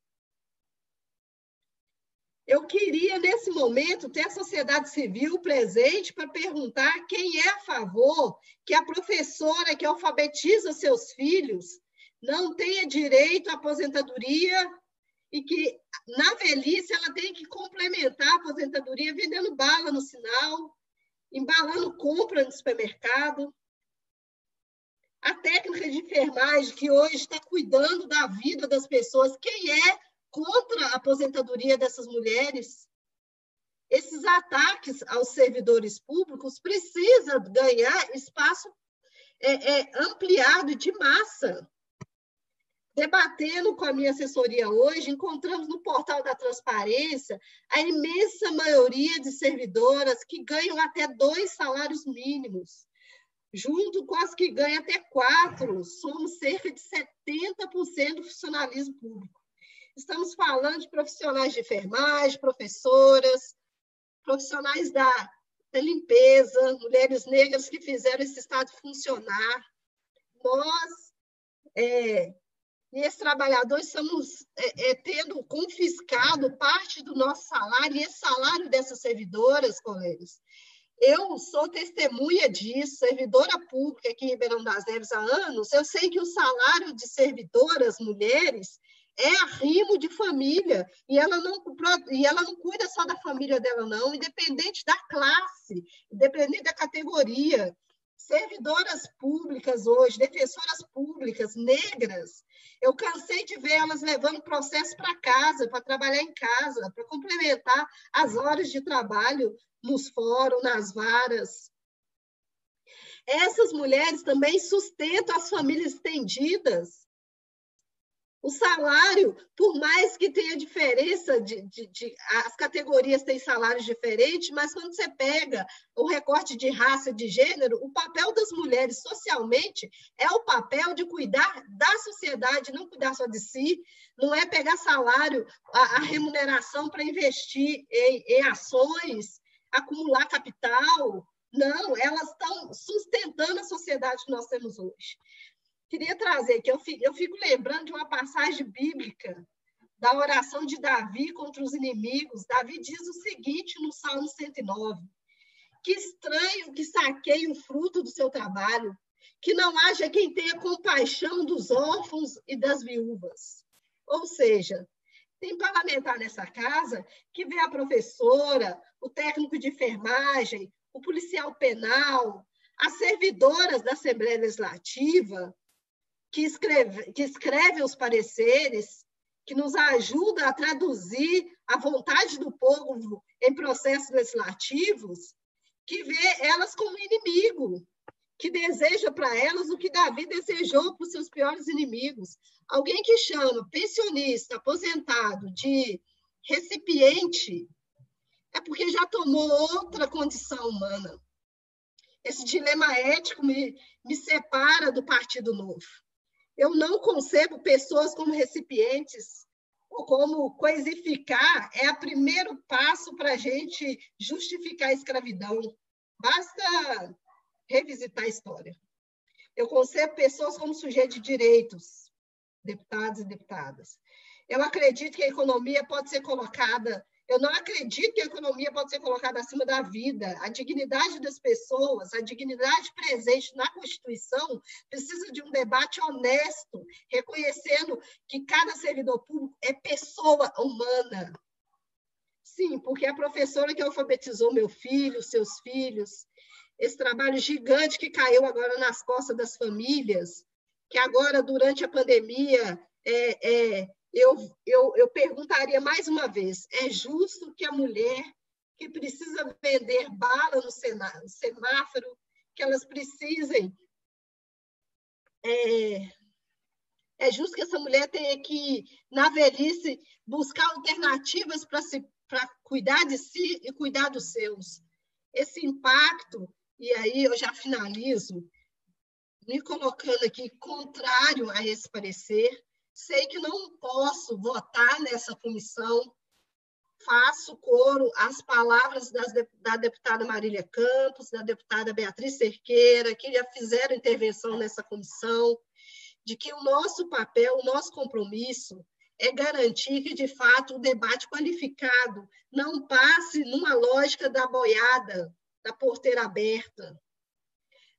Eu queria, nesse momento, ter a sociedade civil presente para perguntar quem é a favor que a professora que alfabetiza seus filhos não tenha direito à aposentadoria e que, na velhice, ela tenha que complementar a aposentadoria vendendo bala no sinal embalando compra no supermercado. A técnica de enfermagem que hoje está cuidando da vida das pessoas, quem é contra a aposentadoria dessas mulheres? Esses ataques aos servidores públicos precisa ganhar espaço é, é, ampliado de massa. Debatendo com a minha assessoria hoje, encontramos no portal da transparência a imensa maioria de servidoras que ganham até dois salários mínimos. Junto com as que ganham até quatro, somos cerca de 70% do funcionalismo público. Estamos falando de profissionais de enfermagem, professoras, profissionais da, da limpeza, mulheres negras que fizeram esse Estado funcionar. Nós, é, e esses trabalhadores estamos é, é, tendo confiscado parte do nosso salário e esse salário dessas servidoras, colegas. Eu sou testemunha disso, servidora pública aqui em Ribeirão das Neves há anos. Eu sei que o salário de servidoras mulheres é arrimo de família e ela não e ela não cuida só da família dela não, independente da classe, independente da categoria. Servidoras públicas hoje, defensoras públicas negras, eu cansei de ver elas levando processo para casa, para trabalhar em casa, para complementar as horas de trabalho nos fóruns, nas varas. Essas mulheres também sustentam as famílias estendidas, o salário, por mais que tenha diferença de, de, de, As categorias têm salários diferentes, mas quando você pega o recorte de raça, de gênero, o papel das mulheres socialmente é o papel de cuidar da sociedade, não cuidar só de si, não é pegar salário, a, a remuneração para investir em, em ações, acumular capital. Não, elas estão sustentando a sociedade que nós temos hoje queria trazer que eu fico, eu fico lembrando de uma passagem bíblica da oração de Davi contra os inimigos. Davi diz o seguinte no Salmo 109: Que estranho que saqueie o fruto do seu trabalho, que não haja quem tenha compaixão dos órfãos e das viúvas. Ou seja, tem parlamentar nessa casa que vê a professora, o técnico de enfermagem, o policial penal, as servidoras da Assembleia Legislativa, que escreve, que escreve os pareceres, que nos ajuda a traduzir a vontade do povo em processos legislativos, que vê elas como inimigo, que deseja para elas o que Davi desejou para os seus piores inimigos. Alguém que chama pensionista, aposentado, de recipiente, é porque já tomou outra condição humana. Esse dilema ético me, me separa do Partido Novo. Eu não concebo pessoas como recipientes ou como coisificar é o primeiro passo para a gente justificar a escravidão. Basta revisitar a história. Eu concebo pessoas como sujeito de direitos, deputados e deputadas. Eu acredito que a economia pode ser colocada eu não acredito que a economia pode ser colocada acima da vida. A dignidade das pessoas, a dignidade presente na Constituição, precisa de um debate honesto, reconhecendo que cada servidor público é pessoa humana. Sim, porque a professora que alfabetizou meu filho, seus filhos, esse trabalho gigante que caiu agora nas costas das famílias, que agora, durante a pandemia, é, é, eu, eu, eu perguntaria mais uma vez: é justo que a mulher que precisa vender bala no, semáforo, que elas precisem. É, é justo que essa mulher tenha que, na velhice, buscar alternativas para se para cuidar de si e cuidar dos seus. Esse impacto, e aí eu já finalizo, me colocando aqui contrário a esse parecer, Sei que não posso votar nessa comissão. Faço coro às palavras das, da deputada Marília Campos, da deputada Beatriz Cerqueira, que já fizeram intervenção nessa comissão, de que o nosso papel, o nosso compromisso é garantir que, de fato, o debate qualificado não passe numa lógica da boiada, da porteira aberta.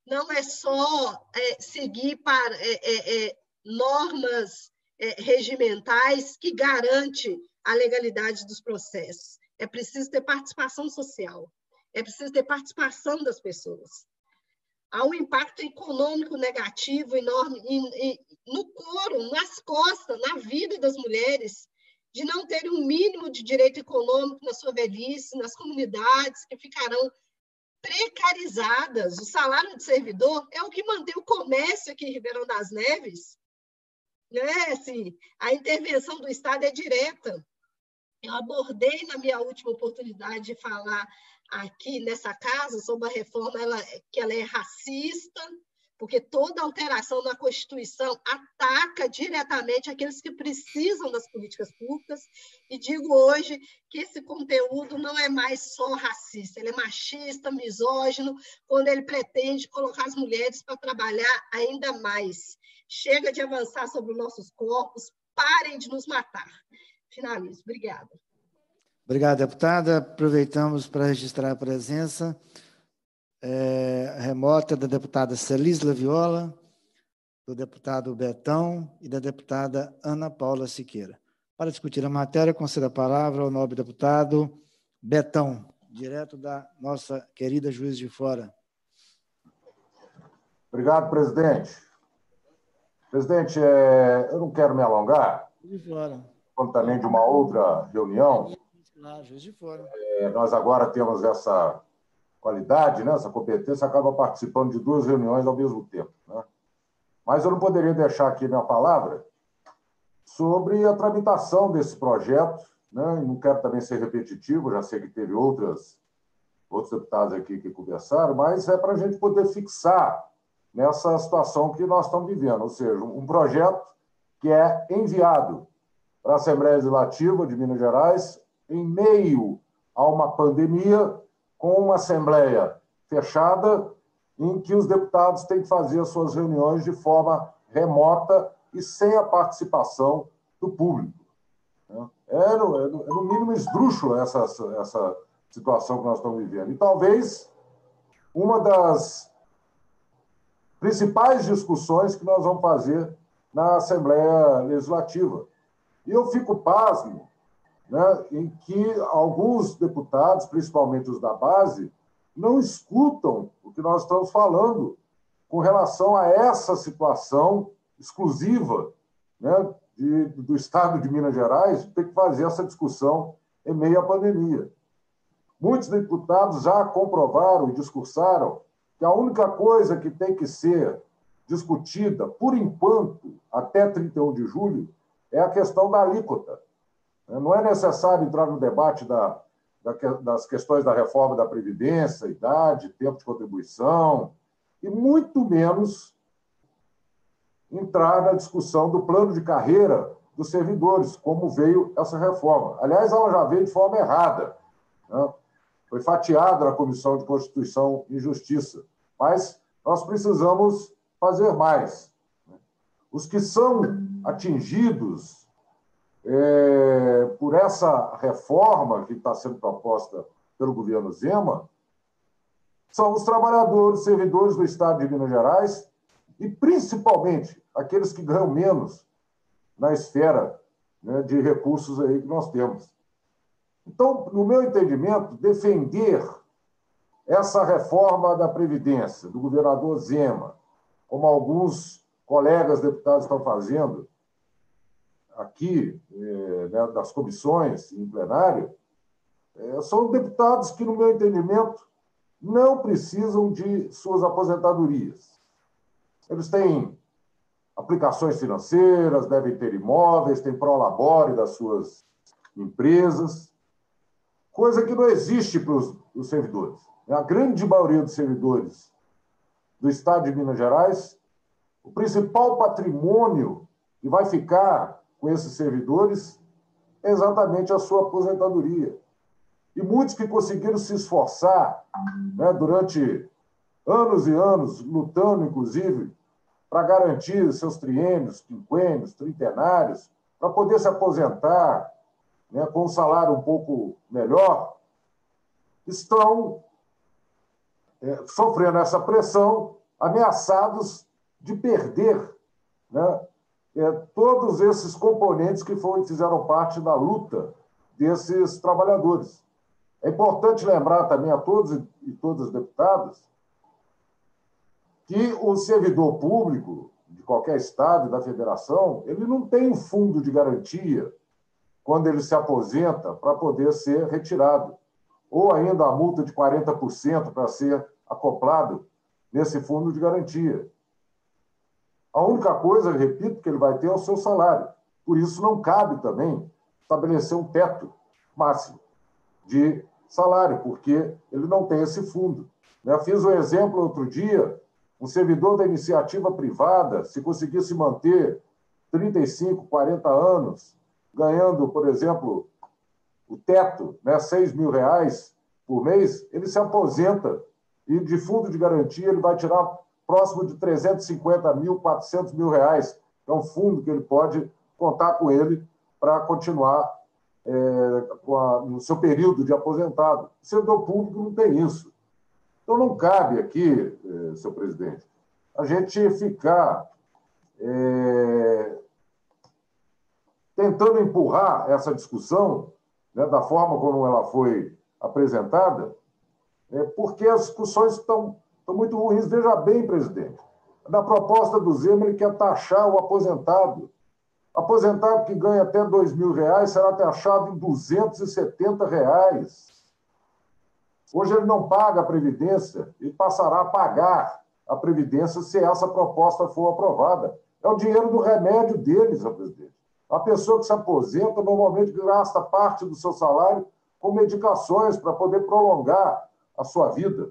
Não é só é, seguir para, é, é, é normas é, regimentais que garante a legalidade dos processos. É preciso ter participação social, é preciso ter participação das pessoas. Há um impacto econômico negativo enorme e, e, no couro, nas costas, na vida das mulheres, de não terem um mínimo de direito econômico na sua velhice, nas comunidades que ficarão precarizadas. O salário de servidor é o que mantém o comércio aqui em Ribeirão das Neves né? Assim, a intervenção do Estado é direta. Eu abordei na minha última oportunidade de falar aqui nessa casa sobre a reforma ela, que ela é racista, porque toda alteração na Constituição ataca diretamente aqueles que precisam das políticas públicas. E digo hoje que esse conteúdo não é mais só racista, ele é machista, misógino, quando ele pretende colocar as mulheres para trabalhar ainda mais. Chega de avançar sobre os nossos corpos, parem de nos matar. Finalizo. Obrigada. Obrigado, deputada. Aproveitamos para registrar a presença é, remota da deputada Celis Laviola, do deputado Betão e da deputada Ana Paula Siqueira. Para discutir a matéria, concedo a palavra ao nobre deputado Betão, direto da nossa querida Juiz de Fora. Obrigado, presidente. Presidente, é, eu não quero me alongar, Juiz de fora. como também de uma outra reunião. Juiz de Fora. É, nós agora temos essa qualidade, né, essa competência, acaba participando de duas reuniões ao mesmo tempo. Né? Mas eu não poderia deixar aqui minha palavra sobre a tramitação desse projeto. Né? Não quero também ser repetitivo, já sei que teve outras, outros deputados aqui que conversaram, mas é para a gente poder fixar nessa situação que nós estamos vivendo, ou seja, um projeto que é enviado para a Assembleia Legislativa de Minas Gerais em meio a uma pandemia com uma assembleia fechada, em que os deputados têm que fazer as suas reuniões de forma remota e sem a participação do público. É, é, é no, é no mínimo, esdrúxula essa, essa situação que nós estamos vivendo. E talvez uma das principais discussões que nós vamos fazer na Assembleia Legislativa. E eu fico pasmo né, em que alguns deputados, principalmente os da base, não escutam o que nós estamos falando com relação a essa situação exclusiva né, de, do Estado de Minas Gerais, ter que fazer essa discussão em meio à pandemia. Muitos deputados já comprovaram e discursaram que a única coisa que tem que ser discutida, por enquanto, até 31 de julho, é a questão da alíquota. Não é necessário entrar no debate da, da, das questões da reforma da Previdência, idade, tempo de contribuição, e muito menos entrar na discussão do plano de carreira dos servidores, como veio essa reforma. Aliás, ela já veio de forma errada. Né? Foi fatiada na Comissão de Constituição e Justiça. Mas nós precisamos fazer mais. Né? Os que são atingidos é, por essa reforma que está sendo proposta pelo governo Zema, são os trabalhadores, servidores do Estado de Minas Gerais e, principalmente, aqueles que ganham menos na esfera né, de recursos aí que nós temos. Então, no meu entendimento, defender essa reforma da Previdência do governador Zema, como alguns colegas deputados estão fazendo, aqui eh, né, das comissões em plenário eh, são deputados que, no meu entendimento, não precisam de suas aposentadorias. Eles têm aplicações financeiras, devem ter imóveis, têm prolabore das suas empresas, coisa que não existe para os, os servidores. A grande maioria dos servidores do Estado de Minas Gerais, o principal patrimônio que vai ficar com esses servidores é exatamente a sua aposentadoria. E muitos que conseguiram se esforçar né, durante anos e anos, lutando, inclusive, para garantir seus triênios, quinquênios, trintenários, para poder se aposentar né, com um salário um pouco melhor, estão é, sofrendo essa pressão, ameaçados de perder né, é, todos esses componentes que foram, fizeram parte da luta desses trabalhadores. É importante lembrar também a todos e todas os deputados que o servidor público de qualquer estado da federação, ele não tem um fundo de garantia quando ele se aposenta para poder ser retirado, ou ainda a multa de 40% para ser acoplado nesse fundo de garantia. A única coisa, repito, que ele vai ter é o seu salário. Por isso, não cabe também estabelecer um teto máximo de salário, porque ele não tem esse fundo. Né? Eu fiz um exemplo outro dia: um servidor da iniciativa privada, se conseguisse manter 35, 40 anos, ganhando, por exemplo, o teto, né, 6 mil reais por mês, ele se aposenta e de fundo de garantia ele vai tirar próximo de 350 mil, 400 mil reais. É um fundo que ele pode contar com ele para continuar é, com a, no seu período de aposentado. O servidor público não tem isso. Então, não cabe aqui, é, seu presidente, a gente ficar é, tentando empurrar essa discussão né, da forma como ela foi apresentada, é porque as discussões estão são muito ruins. Veja bem, presidente, na proposta do Zema, ele quer taxar o aposentado. Aposentado que ganha até R$ reais será taxado em R$ 270. Reais. Hoje ele não paga a Previdência e passará a pagar a Previdência se essa proposta for aprovada. É o dinheiro do remédio deles, presidente. A pessoa que se aposenta normalmente gasta parte do seu salário com medicações para poder prolongar a sua vida.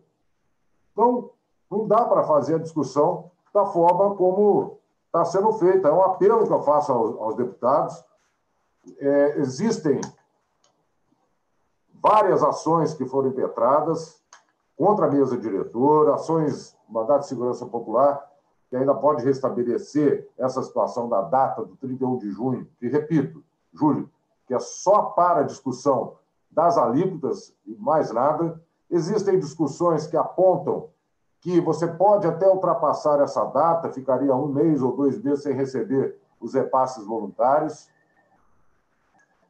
Então, não dá para fazer a discussão da forma como está sendo feita. É um apelo que eu faço aos, aos deputados. É, existem várias ações que foram impetradas contra a mesa diretora, ações mandato de segurança popular, que ainda pode restabelecer essa situação da data do 31 de junho, que repito, julho, que é só para a discussão das alíquotas e mais nada, Existem discussões que apontam que você pode até ultrapassar essa data, ficaria um mês ou dois meses sem receber os repasses voluntários.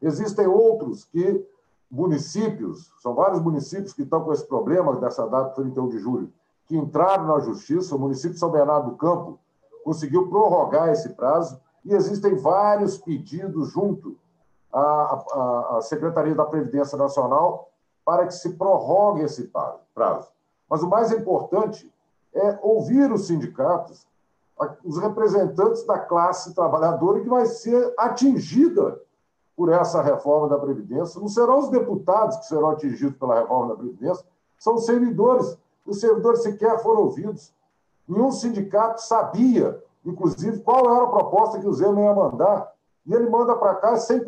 Existem outros que municípios, são vários municípios que estão com esse problema dessa data 31 de julho, que entraram na justiça, o município de São Bernardo do Campo conseguiu prorrogar esse prazo e existem vários pedidos junto à, à, à Secretaria da Previdência Nacional para que se prorrogue esse prazo. Mas o mais importante é ouvir os sindicatos, os representantes da classe trabalhadora que vai ser atingida por essa reforma da Previdência. Não serão os deputados que serão atingidos pela reforma da Previdência, são os servidores. Os servidores sequer foram ouvidos. Nenhum sindicato sabia, inclusive, qual era a proposta que o Zema ia mandar. E ele manda para cá sem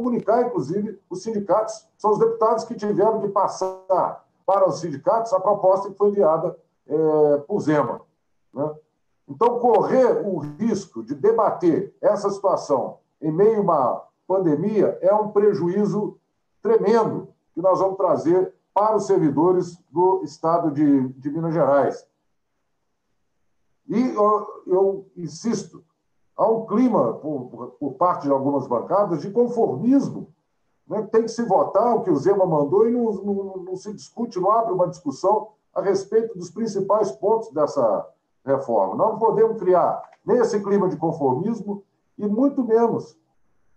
comunicar, inclusive, os sindicatos. São os deputados que tiveram que passar para os sindicatos a proposta que foi enviada é, por Zema. Né? Então, correr o risco de debater essa situação em meio a uma pandemia é um prejuízo tremendo que nós vamos trazer para os servidores do Estado de, de Minas Gerais. E eu, eu insisto, há um clima, por, por parte de algumas bancadas, de conformismo. Né? Tem que se votar o que o Zema mandou e não, não, não se discute, não abre uma discussão a respeito dos principais pontos dessa reforma. Não podemos criar nem esse clima de conformismo e muito menos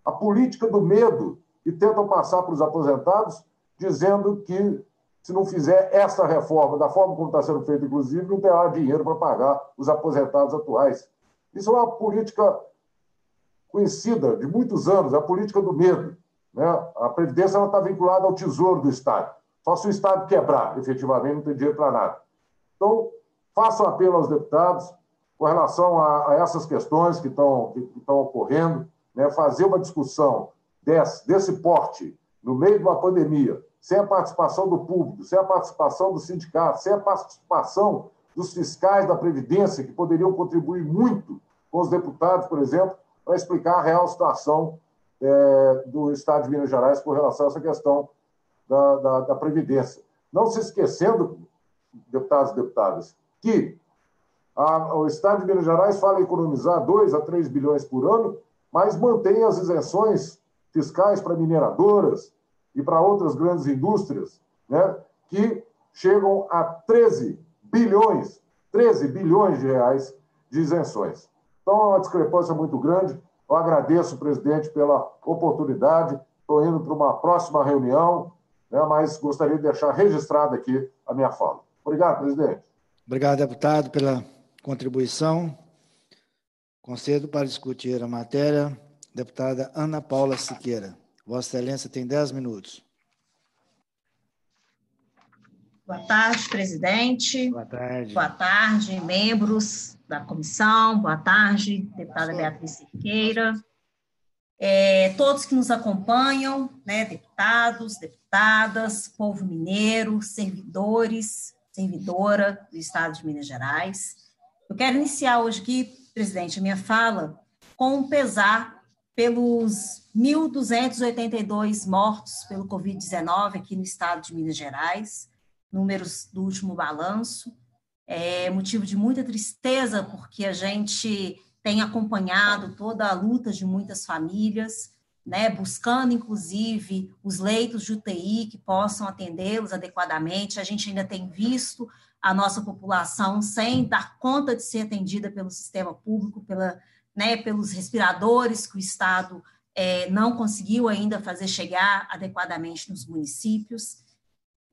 a política do medo que tentam passar para os aposentados, dizendo que se não fizer essa reforma, da forma como está sendo feita, inclusive, não terá dinheiro para pagar os aposentados atuais. Isso é uma política conhecida de muitos anos, é a política do medo. Né? A Previdência está vinculada ao tesouro do Estado. Só se o Estado quebrar, efetivamente, não tem dinheiro para nada. Então, faço um apelo aos deputados com relação a, a essas questões que estão que, que ocorrendo, né? fazer uma discussão desse, desse porte no meio de uma pandemia, sem a participação do público, sem a participação do sindicato, sem a participação dos fiscais da Previdência, que poderiam contribuir muito com os deputados, por exemplo, para explicar a real situação é, do Estado de Minas Gerais com relação a essa questão da, da, da Previdência. Não se esquecendo, deputados e deputadas, que a, o Estado de Minas Gerais fala em economizar 2 a 3 bilhões por ano, mas mantém as isenções fiscais para mineradoras e para outras grandes indústrias, né, que chegam a 13 bilhões, 13 bilhões de reais de isenções. Então, é uma discrepância muito grande. Eu agradeço, presidente, pela oportunidade. Estou indo para uma próxima reunião, né, mas gostaria de deixar registrada aqui a minha fala. Obrigado, presidente. Obrigado, deputado, pela contribuição. Concedo para discutir a matéria, deputada Ana Paula Siqueira. Vossa Excelência tem 10 minutos. Boa tarde, presidente. Boa tarde. Boa tarde, membros da comissão. Boa tarde, deputada Beatriz Siqueira. É, todos que nos acompanham, né, deputados, deputadas, povo mineiro, servidores, servidora do Estado de Minas Gerais. Eu quero iniciar hoje aqui, presidente, a minha fala com um pesar pelos 1.282 mortos pelo Covid-19 aqui no estado de Minas Gerais, números do último balanço. É motivo de muita tristeza, porque a gente tem acompanhado toda a luta de muitas famílias, né, buscando inclusive os leitos de UTI que possam atendê-los adequadamente. A gente ainda tem visto a nossa população sem dar conta de ser atendida pelo sistema público, pela, né, pelos respiradores que o Estado é, não conseguiu ainda fazer chegar adequadamente nos municípios.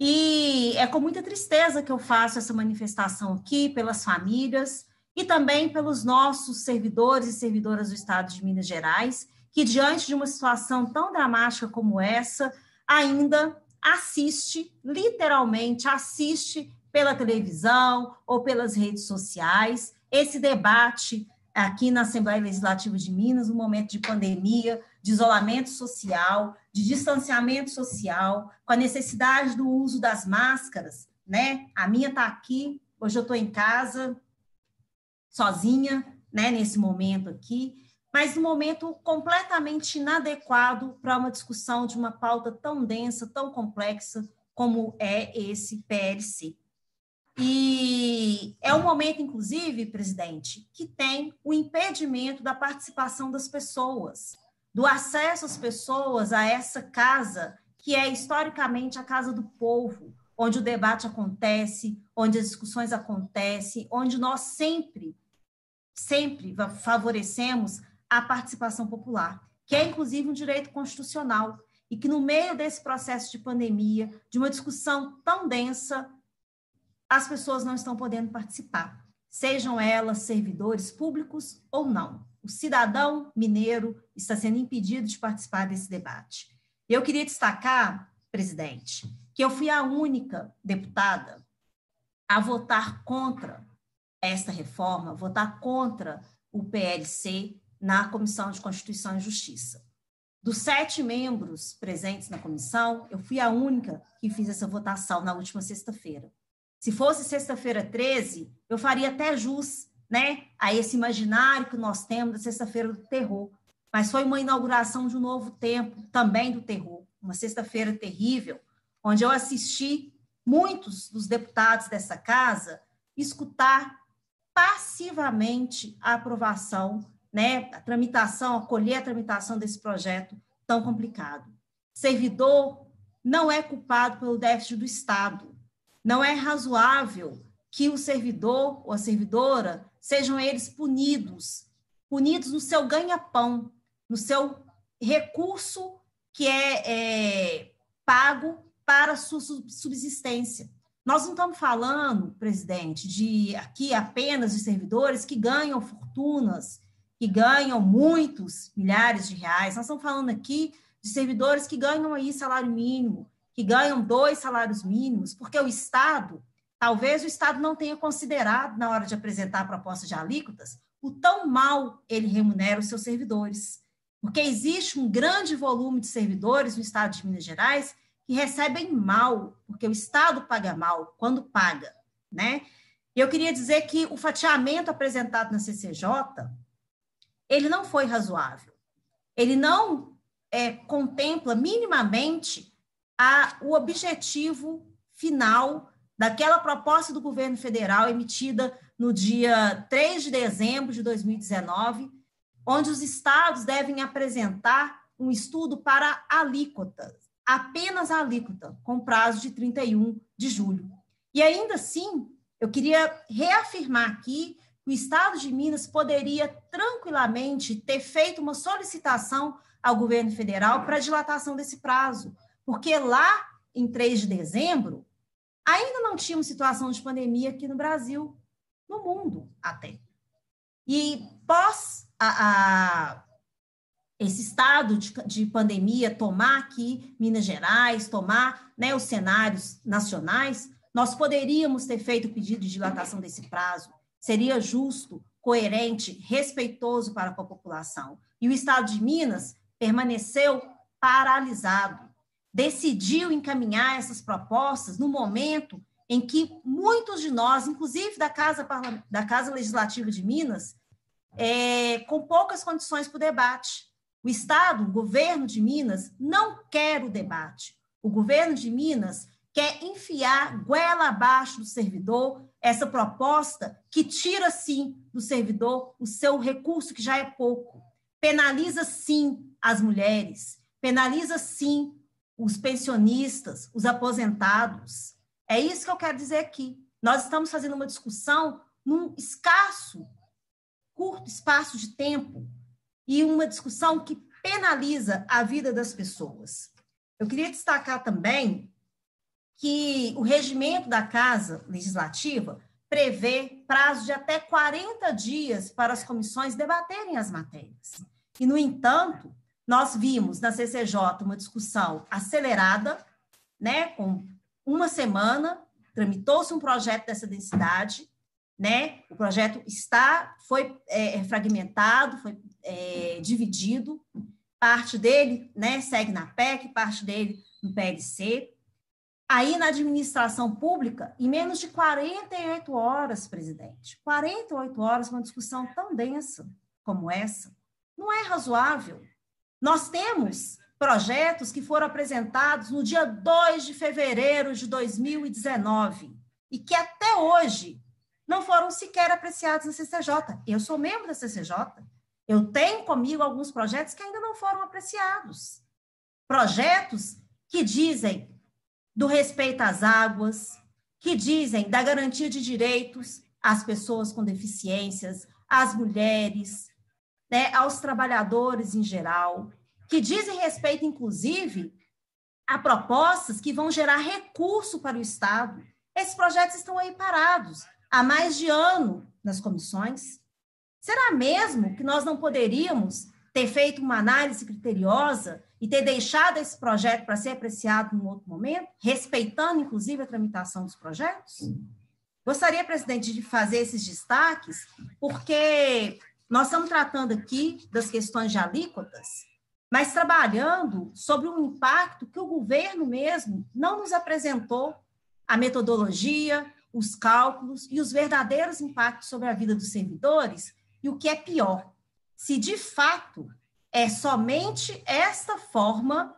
E é com muita tristeza que eu faço essa manifestação aqui pelas famílias e também pelos nossos servidores e servidoras do Estado de Minas Gerais, que diante de uma situação tão dramática como essa, ainda assiste, literalmente assiste pela televisão ou pelas redes sociais, esse debate aqui na Assembleia Legislativa de Minas, um momento de pandemia, de isolamento social, de distanciamento social, com a necessidade do uso das máscaras, né? A minha está aqui, hoje eu estou em casa, sozinha, né? Nesse momento aqui, mas um momento completamente inadequado para uma discussão de uma pauta tão densa, tão complexa como é esse PLC. E é um momento, inclusive, presidente, que tem o impedimento da participação das pessoas do acesso às pessoas a essa casa, que é historicamente a casa do povo, onde o debate acontece, onde as discussões acontecem, onde nós sempre, sempre favorecemos a participação popular, que é inclusive um direito constitucional, e que no meio desse processo de pandemia, de uma discussão tão densa, as pessoas não estão podendo participar, sejam elas servidores públicos ou não. O cidadão mineiro está sendo impedido de participar desse debate. Eu queria destacar, presidente, que eu fui a única deputada a votar contra esta reforma, votar contra o PLC na Comissão de Constituição e Justiça. Dos sete membros presentes na comissão, eu fui a única que fiz essa votação na última sexta-feira. Se fosse sexta-feira 13, eu faria até jus né, a esse imaginário que nós temos da sexta-feira do terror, mas foi uma inauguração de um novo tempo também do terror, uma sexta-feira terrível, onde eu assisti muitos dos deputados dessa casa escutar passivamente a aprovação, né, a tramitação, acolher a tramitação desse projeto tão complicado. Servidor não é culpado pelo déficit do Estado. Não é razoável que o servidor ou a servidora sejam eles punidos, punidos no seu ganha-pão, no seu recurso que é, é pago para sua subsistência. Nós não estamos falando, presidente, de aqui apenas de servidores que ganham fortunas, que ganham muitos milhares de reais. Nós estamos falando aqui de servidores que ganham aí salário mínimo, que ganham dois salários mínimos, porque o Estado, talvez o Estado não tenha considerado na hora de apresentar a proposta de alíquotas o tão mal ele remunera os seus servidores porque existe um grande volume de servidores no estado de Minas Gerais que recebem mal, porque o estado paga mal quando paga, né? Eu queria dizer que o fatiamento apresentado na CCJ, ele não foi razoável. Ele não é, contempla minimamente a, o objetivo final daquela proposta do governo federal emitida no dia 3 de dezembro de 2019, onde os estados devem apresentar um estudo para alíquotas, apenas a alíquota, com prazo de 31 de julho. E ainda assim, eu queria reafirmar aqui que o estado de Minas poderia tranquilamente ter feito uma solicitação ao governo federal para dilatação desse prazo, porque lá em 3 de dezembro, ainda não tínhamos situação de pandemia aqui no Brasil, no mundo até. E pós a, a esse estado de, de, pandemia tomar aqui Minas Gerais, tomar né, os cenários nacionais, nós poderíamos ter feito o pedido de dilatação desse prazo. Seria justo, coerente, respeitoso para com a população. E o estado de Minas permaneceu paralisado. Decidiu encaminhar essas propostas no momento em que muitos de nós, inclusive da Casa, da Casa Legislativa de Minas, é, com poucas condições para o debate. O Estado, o governo de Minas, não quer o debate. O governo de Minas quer enfiar goela abaixo do servidor essa proposta que tira, sim, do servidor o seu recurso, que já é pouco. Penaliza, sim, as mulheres. Penaliza, sim, os pensionistas, os aposentados. É isso que eu quero dizer aqui. Nós estamos fazendo uma discussão num escasso curto espaço de tempo e uma discussão que penaliza a vida das pessoas. Eu queria destacar também que o regimento da Casa Legislativa prevê prazo de até 40 dias para as comissões debaterem as matérias. E, no entanto, nós vimos na CCJ uma discussão acelerada, né, com uma semana, tramitou-se um projeto dessa densidade, né? O projeto está, foi é, fragmentado, foi é, dividido, parte dele, né, segue na PEC, parte dele no PLC. Aí na administração pública, em menos de 48 horas, presidente, 48 horas uma discussão tão densa como essa, não é razoável. Nós temos projetos que foram apresentados no dia 2 de fevereiro de 2019 e que até hoje não foram sequer apreciados na CCJ. Eu sou membro da CCJ. Eu tenho comigo alguns projetos que ainda não foram apreciados. Projetos que dizem do respeito às águas, que dizem da garantia de direitos às pessoas com deficiências, às mulheres, né, aos trabalhadores em geral, que dizem respeito, inclusive, a propostas que vão gerar recurso para o Estado. Esses projetos estão aí parados há mais de ano nas comissões? Será mesmo que nós não poderíamos ter feito uma análise criteriosa e ter deixado esse projeto para ser apreciado em outro momento, respeitando inclusive a tramitação dos projetos? Gostaria, presidente, de fazer esses destaques, porque nós estamos tratando aqui das questões de alíquotas, mas trabalhando sobre um impacto que o governo mesmo não nos apresentou a metodologia, os cálculos e os verdadeiros impactos sobre a vida dos servidores, e o que é pior, se de fato é somente esta forma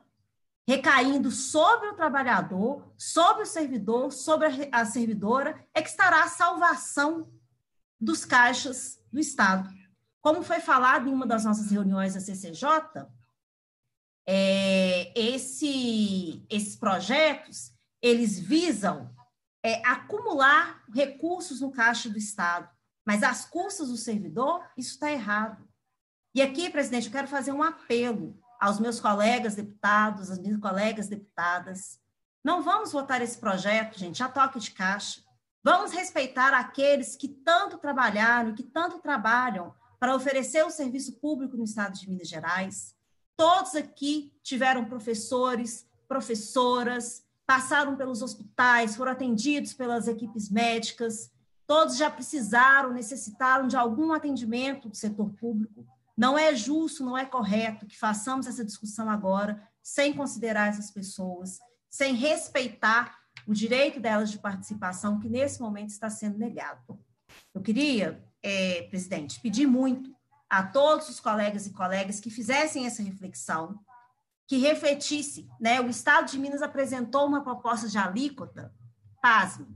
recaindo sobre o trabalhador, sobre o servidor, sobre a servidora, é que estará a salvação dos caixas do Estado. Como foi falado em uma das nossas reuniões da CCJ, é, esse, esses projetos, eles visam é, acumular recursos no caixa do Estado, mas as custas do servidor, isso está errado. E aqui, presidente, eu quero fazer um apelo aos meus colegas deputados, às minhas colegas deputadas. Não vamos votar esse projeto, gente, a toque de caixa. Vamos respeitar aqueles que tanto trabalharam, que tanto trabalham para oferecer o serviço público no estado de Minas Gerais. Todos aqui tiveram professores, professoras, passaram pelos hospitais, foram atendidos pelas equipes médicas, todos já precisaram, necessitaram de algum atendimento do setor público. Não é justo, não é correto que façamos essa discussão agora sem considerar essas pessoas, sem respeitar o direito delas de participação, que nesse momento está sendo negado. Eu queria, é, presidente, pedir muito a todos os colegas e colegas que fizessem essa reflexão, que refletisse, né? O Estado de Minas apresentou uma proposta de alíquota, pasmo.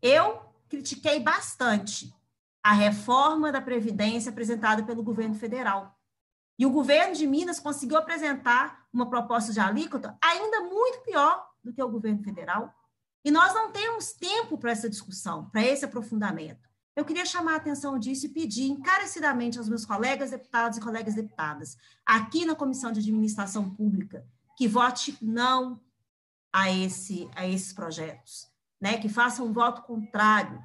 Eu critiquei bastante a reforma da Previdência apresentada pelo governo federal. E o governo de Minas conseguiu apresentar uma proposta de alíquota ainda muito pior do que o governo federal. E nós não temos tempo para essa discussão, para esse aprofundamento. Eu queria chamar a atenção disso e pedir encarecidamente aos meus colegas deputados e colegas deputadas, aqui na Comissão de Administração Pública, que vote não a, esse, a esses projetos, né? que faça um voto contrário.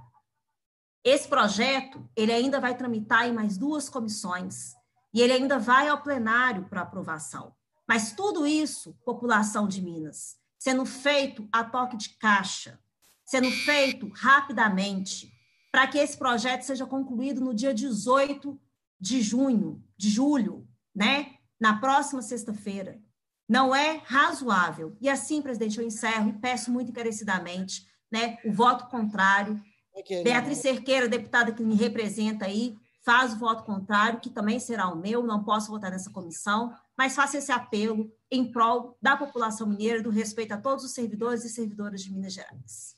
Esse projeto ele ainda vai tramitar em mais duas comissões e ele ainda vai ao plenário para aprovação. Mas tudo isso, população de Minas, sendo feito a toque de caixa, sendo feito rapidamente para que esse projeto seja concluído no dia 18 de junho, de julho, né? Na próxima sexta-feira. Não é razoável. E assim, presidente, eu encerro e peço muito encarecidamente né, o voto contrário. Okay, Beatriz Cerqueira, deputada que me representa aí, faz o voto contrário, que também será o meu, não posso votar nessa comissão, mas faça esse apelo em prol da população mineira, do respeito a todos os servidores e servidoras de Minas Gerais.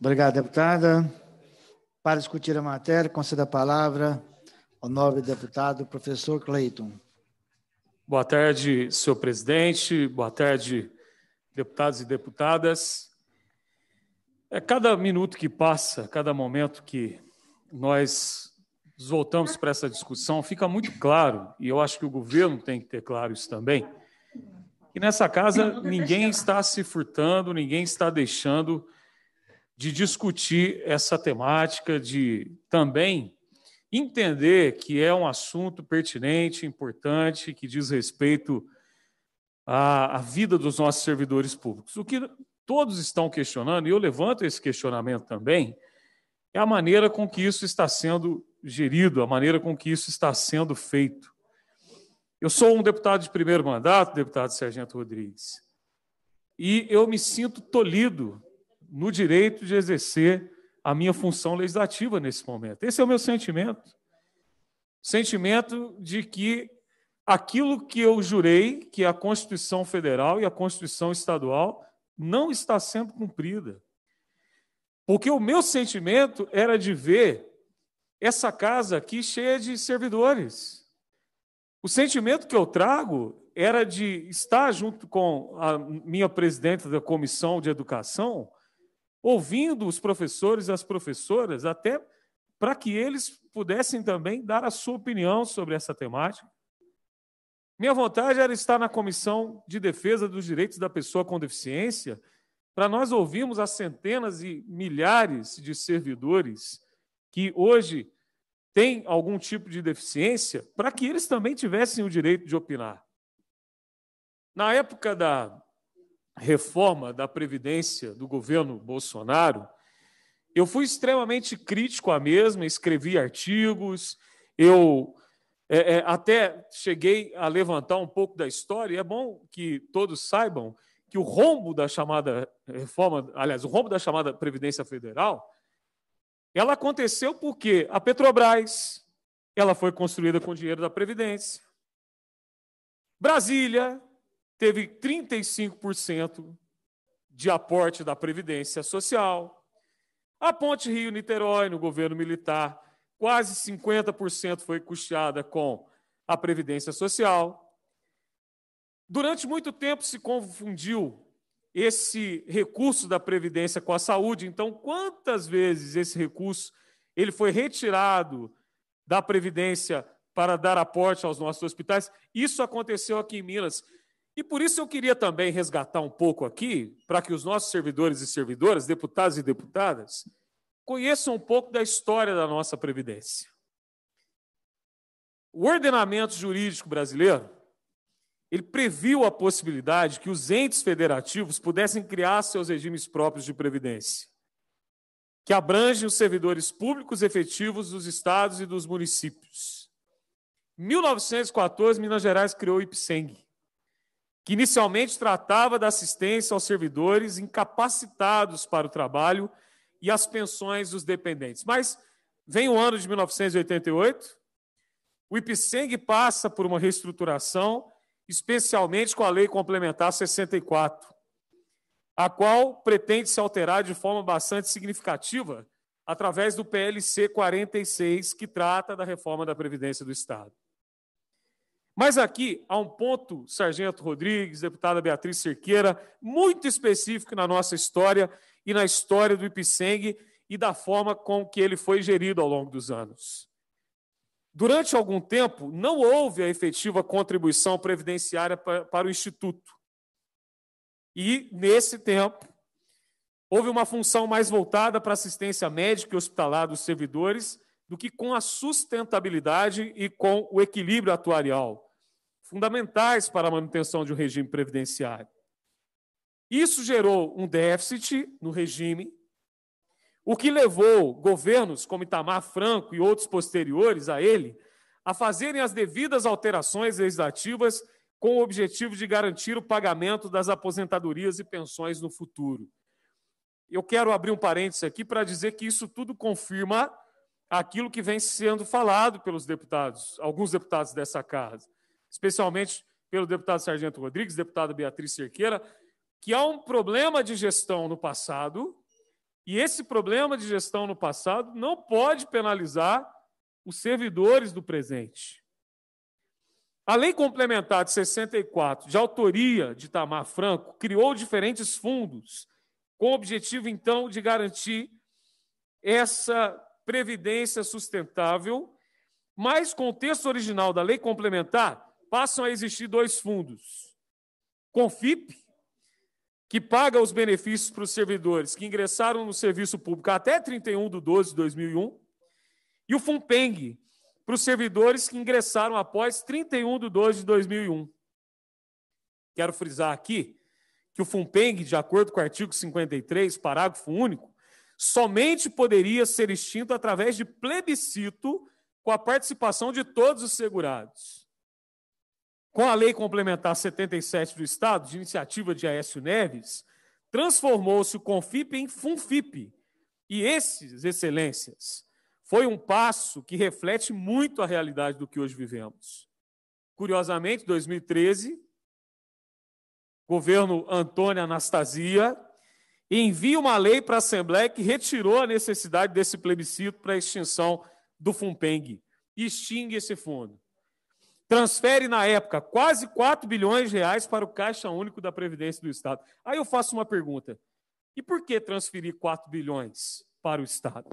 Obrigado, deputada. Para discutir a matéria, concedo a palavra ao nobre deputado professor Cleiton. Boa tarde, senhor presidente. Boa tarde, deputados e deputadas. É cada minuto que passa, cada momento que nós voltamos para essa discussão, fica muito claro, e eu acho que o governo tem que ter claro isso também, que nessa casa ninguém está se furtando, ninguém está deixando de discutir essa temática, de também entender que é um assunto pertinente, importante, que diz respeito à, à vida dos nossos servidores públicos. O que todos estão questionando, e eu levanto esse questionamento também, é a maneira com que isso está sendo gerido, a maneira com que isso está sendo feito. Eu sou um deputado de primeiro mandato, deputado Sargento Rodrigues, e eu me sinto tolhido no direito de exercer a minha função legislativa nesse momento. Esse é o meu sentimento. Sentimento de que aquilo que eu jurei, que a Constituição Federal e a Constituição Estadual, não está sendo cumprida. Porque o meu sentimento era de ver essa casa aqui cheia de servidores. O sentimento que eu trago era de estar junto com a minha presidenta da Comissão de Educação ouvindo os professores e as professoras, até para que eles pudessem também dar a sua opinião sobre essa temática. Minha vontade era estar na Comissão de Defesa dos Direitos da Pessoa com Deficiência, para nós ouvirmos as centenas e milhares de servidores que hoje têm algum tipo de deficiência, para que eles também tivessem o direito de opinar. Na época da reforma da Previdência do governo Bolsonaro, eu fui extremamente crítico à mesma, escrevi artigos, eu é, é, até cheguei a levantar um pouco da história, e é bom que todos saibam que o rombo da chamada reforma, aliás, o rombo da chamada Previdência Federal, ela aconteceu porque a Petrobras, ela foi construída com dinheiro da Previdência, Brasília, teve 35% de aporte da Previdência Social. A Ponte Rio-Niterói, no governo militar, quase 50% foi custeada com a Previdência Social. Durante muito tempo se confundiu esse recurso da Previdência com a saúde. Então, quantas vezes esse recurso ele foi retirado da Previdência para dar aporte aos nossos hospitais? Isso aconteceu aqui em Minas. E por isso eu queria também resgatar um pouco aqui, para que os nossos servidores e servidoras, deputados e deputadas, conheçam um pouco da história da nossa Previdência. O ordenamento jurídico brasileiro, ele previu a possibilidade que os entes federativos pudessem criar seus regimes próprios de previdência, que abrangem os servidores públicos efetivos dos estados e dos municípios. Em 1914, Minas Gerais criou o IPSENG, que inicialmente tratava da assistência aos servidores incapacitados para o trabalho e as pensões dos dependentes. Mas vem o ano de 1988, o IPSENG passa por uma reestruturação, especialmente com a Lei Complementar 64, a qual pretende se alterar de forma bastante significativa através do PLC 46, que trata da reforma da Previdência do Estado. Mas aqui há um ponto, Sargento Rodrigues, deputada Beatriz Cerqueira, muito específico na nossa história e na história do Ipseng e da forma com que ele foi gerido ao longo dos anos. Durante algum tempo, não houve a efetiva contribuição previdenciária para o Instituto. E, nesse tempo, houve uma função mais voltada para assistência médica e hospitalar dos servidores do que com a sustentabilidade e com o equilíbrio atuarial, fundamentais para a manutenção de um regime previdenciário. Isso gerou um déficit no regime, o que levou governos como Itamar Franco e outros posteriores a ele a fazerem as devidas alterações legislativas com o objetivo de garantir o pagamento das aposentadorias e pensões no futuro. Eu quero abrir um parênteses aqui para dizer que isso tudo confirma aquilo que vem sendo falado pelos deputados, alguns deputados dessa casa, especialmente pelo deputado Sargento Rodrigues, deputada Beatriz Cerqueira, que há um problema de gestão no passado, e esse problema de gestão no passado não pode penalizar os servidores do presente. A Lei Complementar de 64, de autoria de Tamar Franco, criou diferentes fundos, com o objetivo, então, de garantir essa previdência sustentável, mas com o texto original da lei complementar, passam a existir dois fundos. Confip, que paga os benefícios para os servidores que ingressaram no serviço público até 31 de 12 de 2001, e o FUNPENG, para os servidores que ingressaram após 31 de 12 de 2001. Quero frisar aqui que o FUNPENG, de acordo com o artigo 53, parágrafo único, somente poderia ser extinto através de plebiscito com a participação de todos os segurados. Com a Lei Complementar 77 do Estado, de iniciativa de Aécio Neves, transformou-se o CONFIP em FUNFIP. E esses, excelências, foi um passo que reflete muito a realidade do que hoje vivemos. Curiosamente, 2013, governo Antônio Anastasia, envia uma lei para a Assembleia que retirou a necessidade desse plebiscito para a extinção do Fumpeng, e extingue esse fundo. Transfere, na época, quase 4 bilhões de reais para o Caixa Único da Previdência do Estado. Aí eu faço uma pergunta. E por que transferir 4 bilhões para o Estado?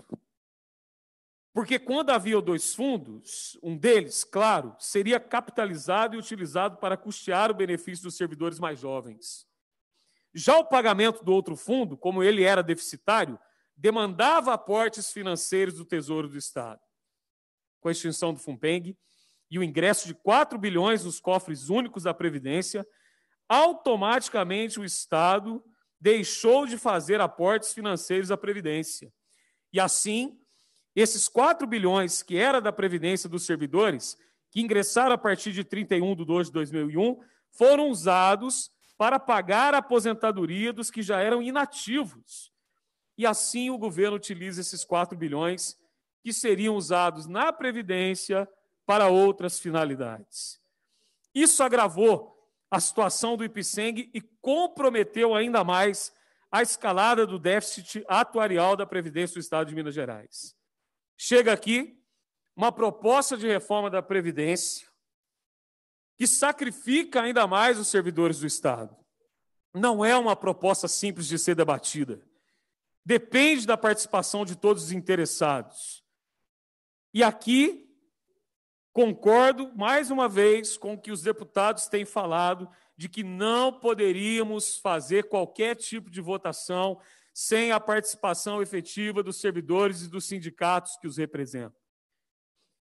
Porque quando havia dois fundos, um deles, claro, seria capitalizado e utilizado para custear o benefício dos servidores mais jovens. Já o pagamento do outro fundo, como ele era deficitário, demandava aportes financeiros do Tesouro do Estado. Com a extinção do fumpeng e o ingresso de 4 bilhões nos cofres únicos da Previdência, automaticamente o Estado deixou de fazer aportes financeiros à Previdência. E assim, esses 4 bilhões que era da Previdência dos servidores, que ingressaram a partir de 31 de 2 de 2001, foram usados para pagar a aposentadoria dos que já eram inativos. E assim o governo utiliza esses 4 bilhões que seriam usados na Previdência para outras finalidades. Isso agravou a situação do Ipseng e comprometeu ainda mais a escalada do déficit atuarial da Previdência do Estado de Minas Gerais. Chega aqui uma proposta de reforma da Previdência que sacrifica ainda mais os servidores do Estado. Não é uma proposta simples de ser debatida. Depende da participação de todos os interessados. E aqui concordo mais uma vez com o que os deputados têm falado de que não poderíamos fazer qualquer tipo de votação sem a participação efetiva dos servidores e dos sindicatos que os representam.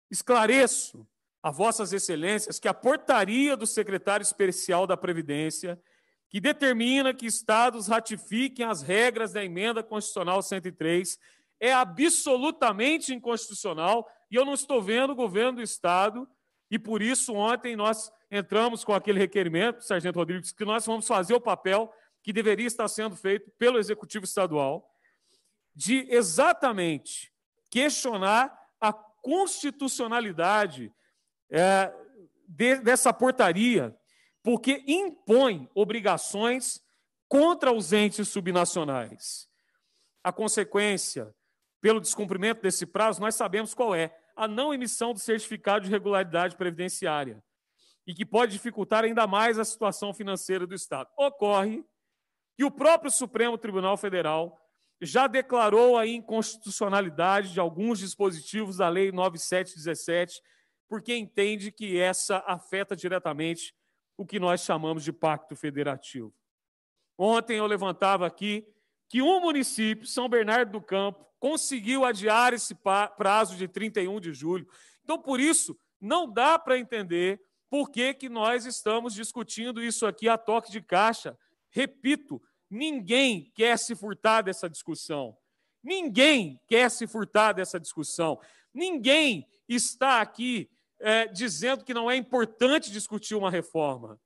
Esclareço a vossas excelências que a portaria do secretário especial da Previdência, que determina que estados ratifiquem as regras da emenda constitucional 103, é absolutamente inconstitucional e eu não estou vendo o governo do estado e por isso ontem nós entramos com aquele requerimento, sargento Rodrigues, que nós vamos fazer o papel que deveria estar sendo feito pelo executivo estadual de exatamente questionar a constitucionalidade é, de, dessa portaria, porque impõe obrigações contra os entes subnacionais. A consequência, pelo descumprimento desse prazo, nós sabemos qual é: a não emissão do certificado de regularidade previdenciária, e que pode dificultar ainda mais a situação financeira do Estado. Ocorre que o próprio Supremo Tribunal Federal já declarou a inconstitucionalidade de alguns dispositivos da Lei 9717 porque entende que essa afeta diretamente o que nós chamamos de pacto federativo. Ontem eu levantava aqui que um município, São Bernardo do Campo, conseguiu adiar esse prazo de 31 de julho. Então, por isso, não dá para entender por que, que nós estamos discutindo isso aqui a toque de caixa. Repito, ninguém quer se furtar dessa discussão. Ninguém quer se furtar dessa discussão. Ninguém está aqui é, dizendo que não é importante discutir uma reforma,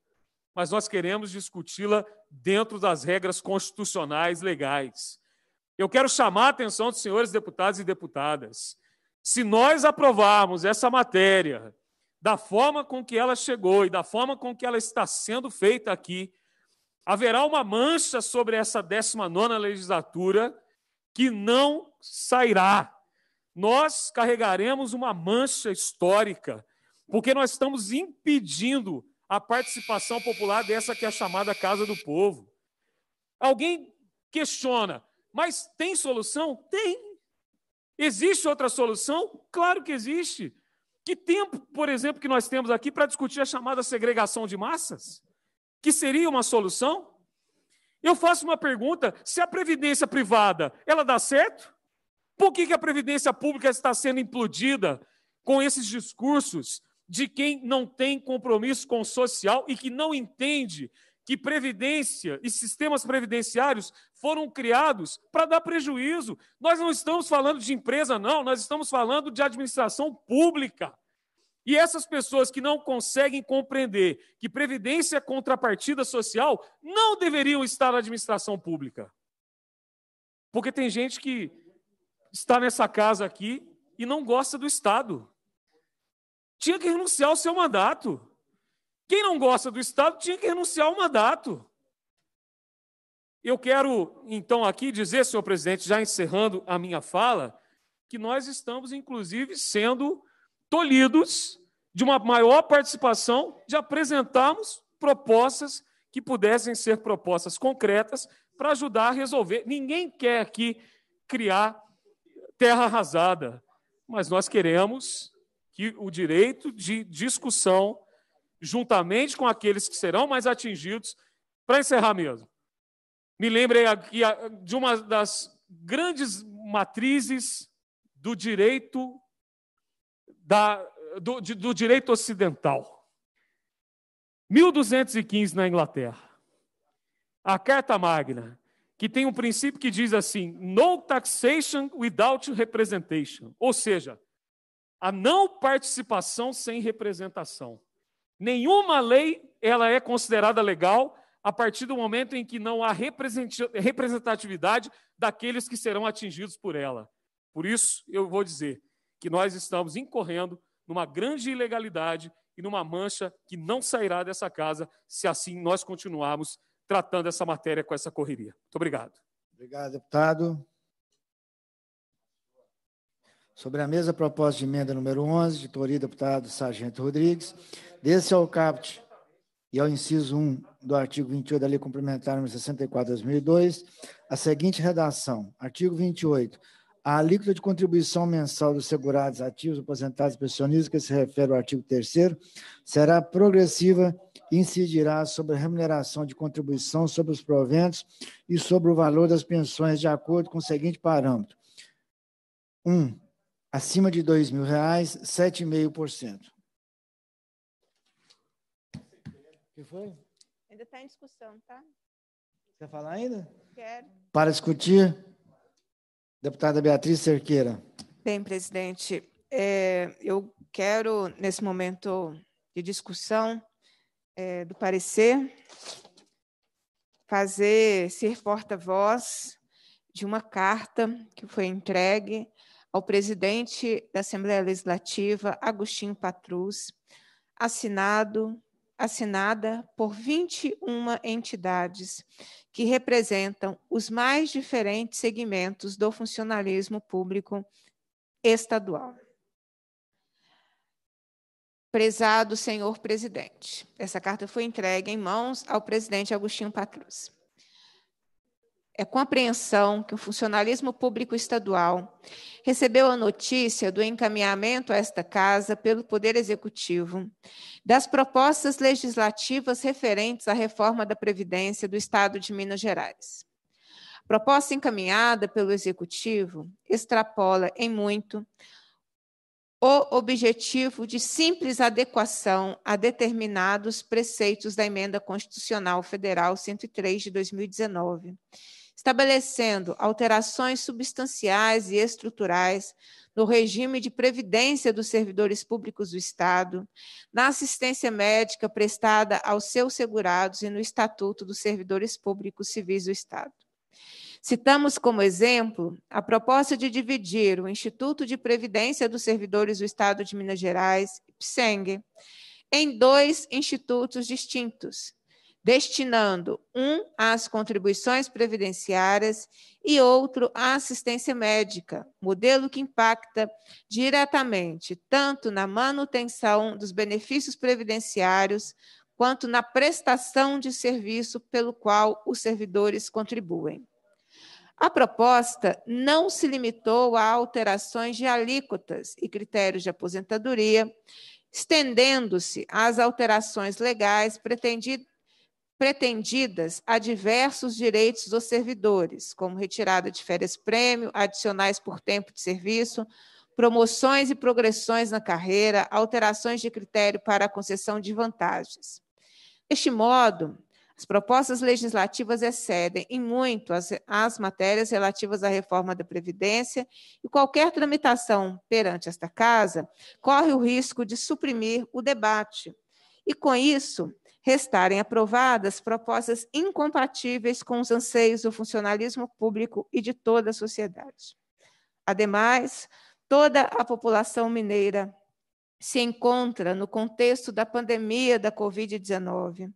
mas nós queremos discuti-la dentro das regras constitucionais legais. Eu quero chamar a atenção dos senhores deputados e deputadas. Se nós aprovarmos essa matéria da forma com que ela chegou e da forma com que ela está sendo feita aqui, haverá uma mancha sobre essa 19 legislatura que não sairá nós carregaremos uma mancha histórica, porque nós estamos impedindo a participação popular dessa que é a chamada Casa do Povo. Alguém questiona, mas tem solução? Tem. Existe outra solução? Claro que existe. Que tempo, por exemplo, que nós temos aqui para discutir a chamada segregação de massas? Que seria uma solução? Eu faço uma pergunta: se a previdência privada ela dá certo? Por que, que a Previdência Pública está sendo implodida com esses discursos de quem não tem compromisso com o social e que não entende que previdência e sistemas previdenciários foram criados para dar prejuízo. Nós não estamos falando de empresa, não, nós estamos falando de administração pública. E essas pessoas que não conseguem compreender que previdência é contrapartida social não deveriam estar na administração pública. Porque tem gente que está nessa casa aqui e não gosta do Estado. Tinha que renunciar ao seu mandato. Quem não gosta do Estado tinha que renunciar ao mandato. Eu quero, então, aqui dizer, senhor presidente, já encerrando a minha fala, que nós estamos, inclusive, sendo tolhidos de uma maior participação, de apresentarmos propostas que pudessem ser propostas concretas para ajudar a resolver. Ninguém quer aqui criar terra arrasada. Mas nós queremos que o direito de discussão, juntamente com aqueles que serão mais atingidos, para encerrar mesmo. Me lembrei aqui ah, de uma das grandes matrizes do direito da, do, do direito ocidental. 1215 na Inglaterra. A Carta Magna que tem um princípio que diz assim: no taxation without representation, ou seja, a não participação sem representação. Nenhuma lei ela é considerada legal a partir do momento em que não há representatividade daqueles que serão atingidos por ela. Por isso, eu vou dizer que nós estamos incorrendo numa grande ilegalidade e numa mancha que não sairá dessa casa se assim nós continuarmos tratando essa matéria com essa correria. Muito obrigado. Obrigado, deputado. Sobre a mesa, proposta de emenda número 11, de Tori, deputado Sargento Rodrigues. Desse ao caput e ao inciso 1 do artigo 28 da Lei Complementar nº 64 2002, a seguinte redação. Artigo 28. A alíquota de contribuição mensal dos segurados ativos, aposentados e pensionistas, que se refere ao artigo 3 será progressiva incidirá sobre a remuneração de contribuição sobre os proventos e sobre o valor das pensões de acordo com o seguinte parâmetro. 1. Um, acima de R$ 2.000, 7,5%. O que foi? Ainda está em discussão, tá? Quer falar ainda? Quero. Para discutir, deputada Beatriz Cerqueira. Bem, presidente, é, eu quero, nesse momento de discussão, é, do parecer, fazer ser porta-voz de uma carta que foi entregue ao presidente da Assembleia Legislativa, Agostinho Patrus, assinado assinada por 21 entidades que representam os mais diferentes segmentos do funcionalismo público estadual. Prezado senhor presidente, essa carta foi entregue em mãos ao presidente Agostinho Patrus. É com apreensão que o funcionalismo público estadual recebeu a notícia do encaminhamento a esta casa pelo Poder Executivo das propostas legislativas referentes à reforma da Previdência do Estado de Minas Gerais. A proposta encaminhada pelo Executivo extrapola em muito o objetivo de simples adequação a determinados preceitos da Emenda Constitucional Federal 103 de 2019, estabelecendo alterações substanciais e estruturais no regime de previdência dos servidores públicos do Estado, na assistência médica prestada aos seus segurados e no Estatuto dos Servidores Públicos Civis do Estado. Citamos como exemplo a proposta de dividir o Instituto de Previdência dos Servidores do Estado de Minas Gerais, IPSENG, em dois institutos distintos, destinando um às contribuições previdenciárias e outro à assistência médica, modelo que impacta diretamente tanto na manutenção dos benefícios previdenciários quanto na prestação de serviço pelo qual os servidores contribuem. A proposta não se limitou a alterações de alíquotas e critérios de aposentadoria, estendendo-se às alterações legais pretendidas a diversos direitos dos servidores, como retirada de férias-prêmio, adicionais por tempo de serviço, promoções e progressões na carreira, alterações de critério para a concessão de vantagens. Deste modo, as propostas legislativas excedem em muito as, as matérias relativas à reforma da Previdência e qualquer tramitação perante esta Casa corre o risco de suprimir o debate e, com isso, restarem aprovadas propostas incompatíveis com os anseios do funcionalismo público e de toda a sociedade. Ademais, toda a população mineira se encontra no contexto da pandemia da Covid-19,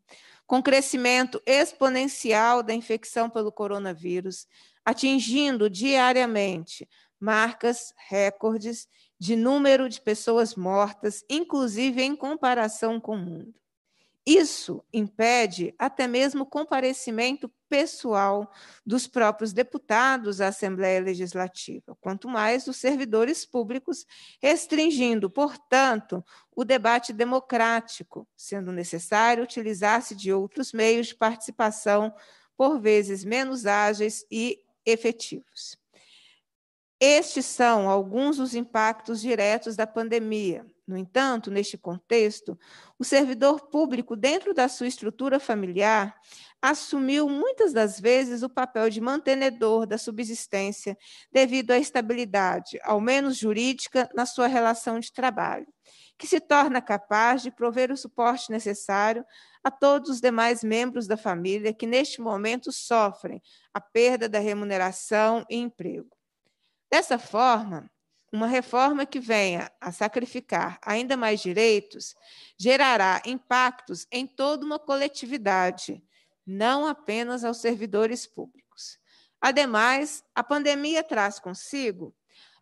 com crescimento exponencial da infecção pelo coronavírus, atingindo diariamente marcas recordes de número de pessoas mortas, inclusive em comparação com o mundo. Isso impede até mesmo o comparecimento pessoal dos próprios deputados à Assembleia Legislativa, quanto mais dos servidores públicos, restringindo, portanto, o debate democrático, sendo necessário utilizar-se de outros meios de participação, por vezes menos ágeis e efetivos. Estes são alguns dos impactos diretos da pandemia, no entanto, neste contexto, o servidor público, dentro da sua estrutura familiar, assumiu muitas das vezes o papel de mantenedor da subsistência, devido à estabilidade, ao menos jurídica, na sua relação de trabalho, que se torna capaz de prover o suporte necessário a todos os demais membros da família que, neste momento, sofrem a perda da remuneração e emprego. Dessa forma, uma reforma que venha a sacrificar ainda mais direitos gerará impactos em toda uma coletividade, não apenas aos servidores públicos. Ademais, a pandemia traz consigo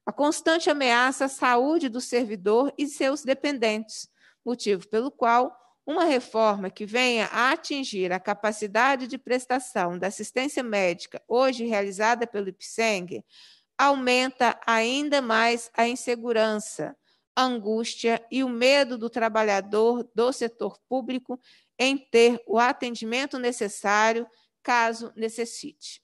a constante ameaça à saúde do servidor e seus dependentes, motivo pelo qual uma reforma que venha a atingir a capacidade de prestação da assistência médica hoje realizada pelo IPSENG aumenta ainda mais a insegurança, a angústia e o medo do trabalhador do setor público em ter o atendimento necessário caso necessite.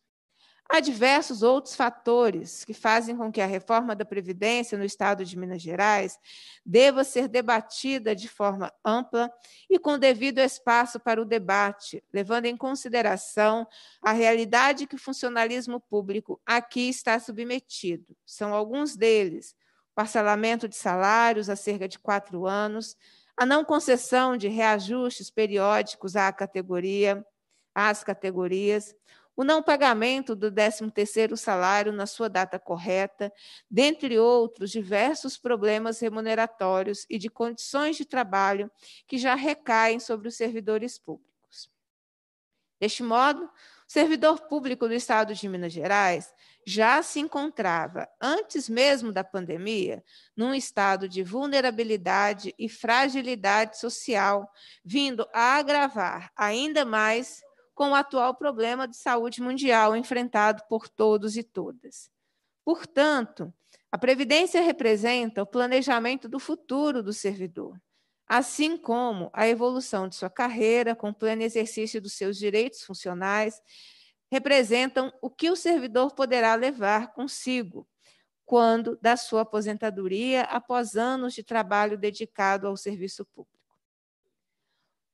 Há diversos outros fatores que fazem com que a reforma da Previdência no Estado de Minas Gerais deva ser debatida de forma ampla e com devido espaço para o debate, levando em consideração a realidade que o funcionalismo público aqui está submetido. São alguns deles: parcelamento de salários há cerca de quatro anos, a não concessão de reajustes periódicos à categoria, às categorias o não pagamento do 13º salário na sua data correta, dentre outros diversos problemas remuneratórios e de condições de trabalho que já recaem sobre os servidores públicos. Deste modo, o servidor público do Estado de Minas Gerais já se encontrava, antes mesmo da pandemia, num estado de vulnerabilidade e fragilidade social, vindo a agravar ainda mais com o atual problema de saúde mundial enfrentado por todos e todas. Portanto, a Previdência representa o planejamento do futuro do servidor, assim como a evolução de sua carreira, com pleno exercício dos seus direitos funcionais, representam o que o servidor poderá levar consigo quando da sua aposentadoria após anos de trabalho dedicado ao serviço público.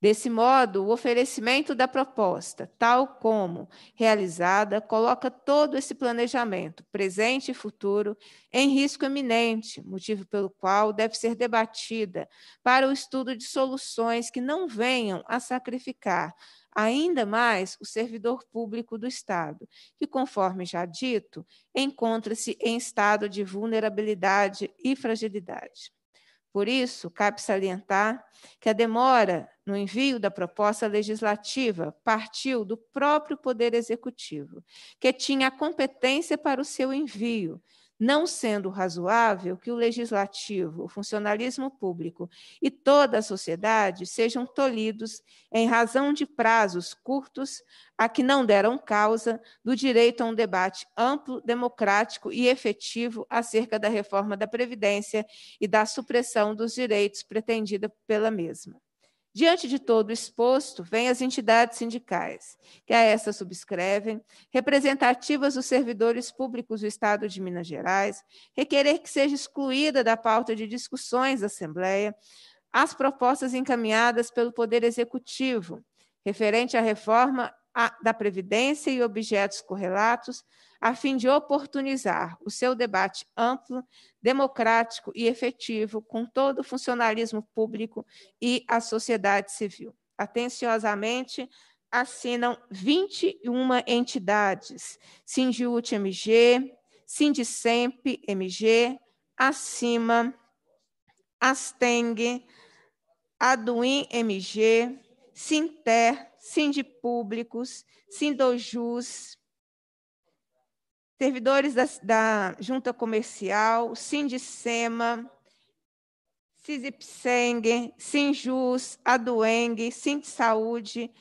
Desse modo, o oferecimento da proposta, tal como realizada, coloca todo esse planejamento, presente e futuro, em risco iminente, motivo pelo qual deve ser debatida para o estudo de soluções que não venham a sacrificar ainda mais o servidor público do Estado, que, conforme já dito, encontra-se em estado de vulnerabilidade e fragilidade. Por isso, cabe salientar que a demora no envio da proposta legislativa partiu do próprio Poder Executivo, que tinha a competência para o seu envio, não sendo razoável que o legislativo, o funcionalismo público e toda a sociedade sejam tolhidos em razão de prazos curtos a que não deram causa do direito a um debate amplo, democrático e efetivo acerca da reforma da Previdência e da supressão dos direitos pretendida pela mesma. Diante de todo o exposto, vêm as entidades sindicais, que a essa subscrevem, representativas dos servidores públicos do Estado de Minas Gerais, requerer que seja excluída da pauta de discussões da Assembleia as propostas encaminhadas pelo Poder Executivo, referente à reforma da Previdência e objetos correlatos, a fim de oportunizar o seu debate amplo, democrático e efetivo com todo o funcionalismo público e a sociedade civil. Atenciosamente, assinam 21 entidades: Sindiut MG, Sindicemp MG, Acima, Asteng, Aduim MG, Sinter, Sindipúblicos, Sindojus, servidores da, da Junta Comercial, Sindicema, Cisipseng, Sinjus, Adueng, Sint Saúde,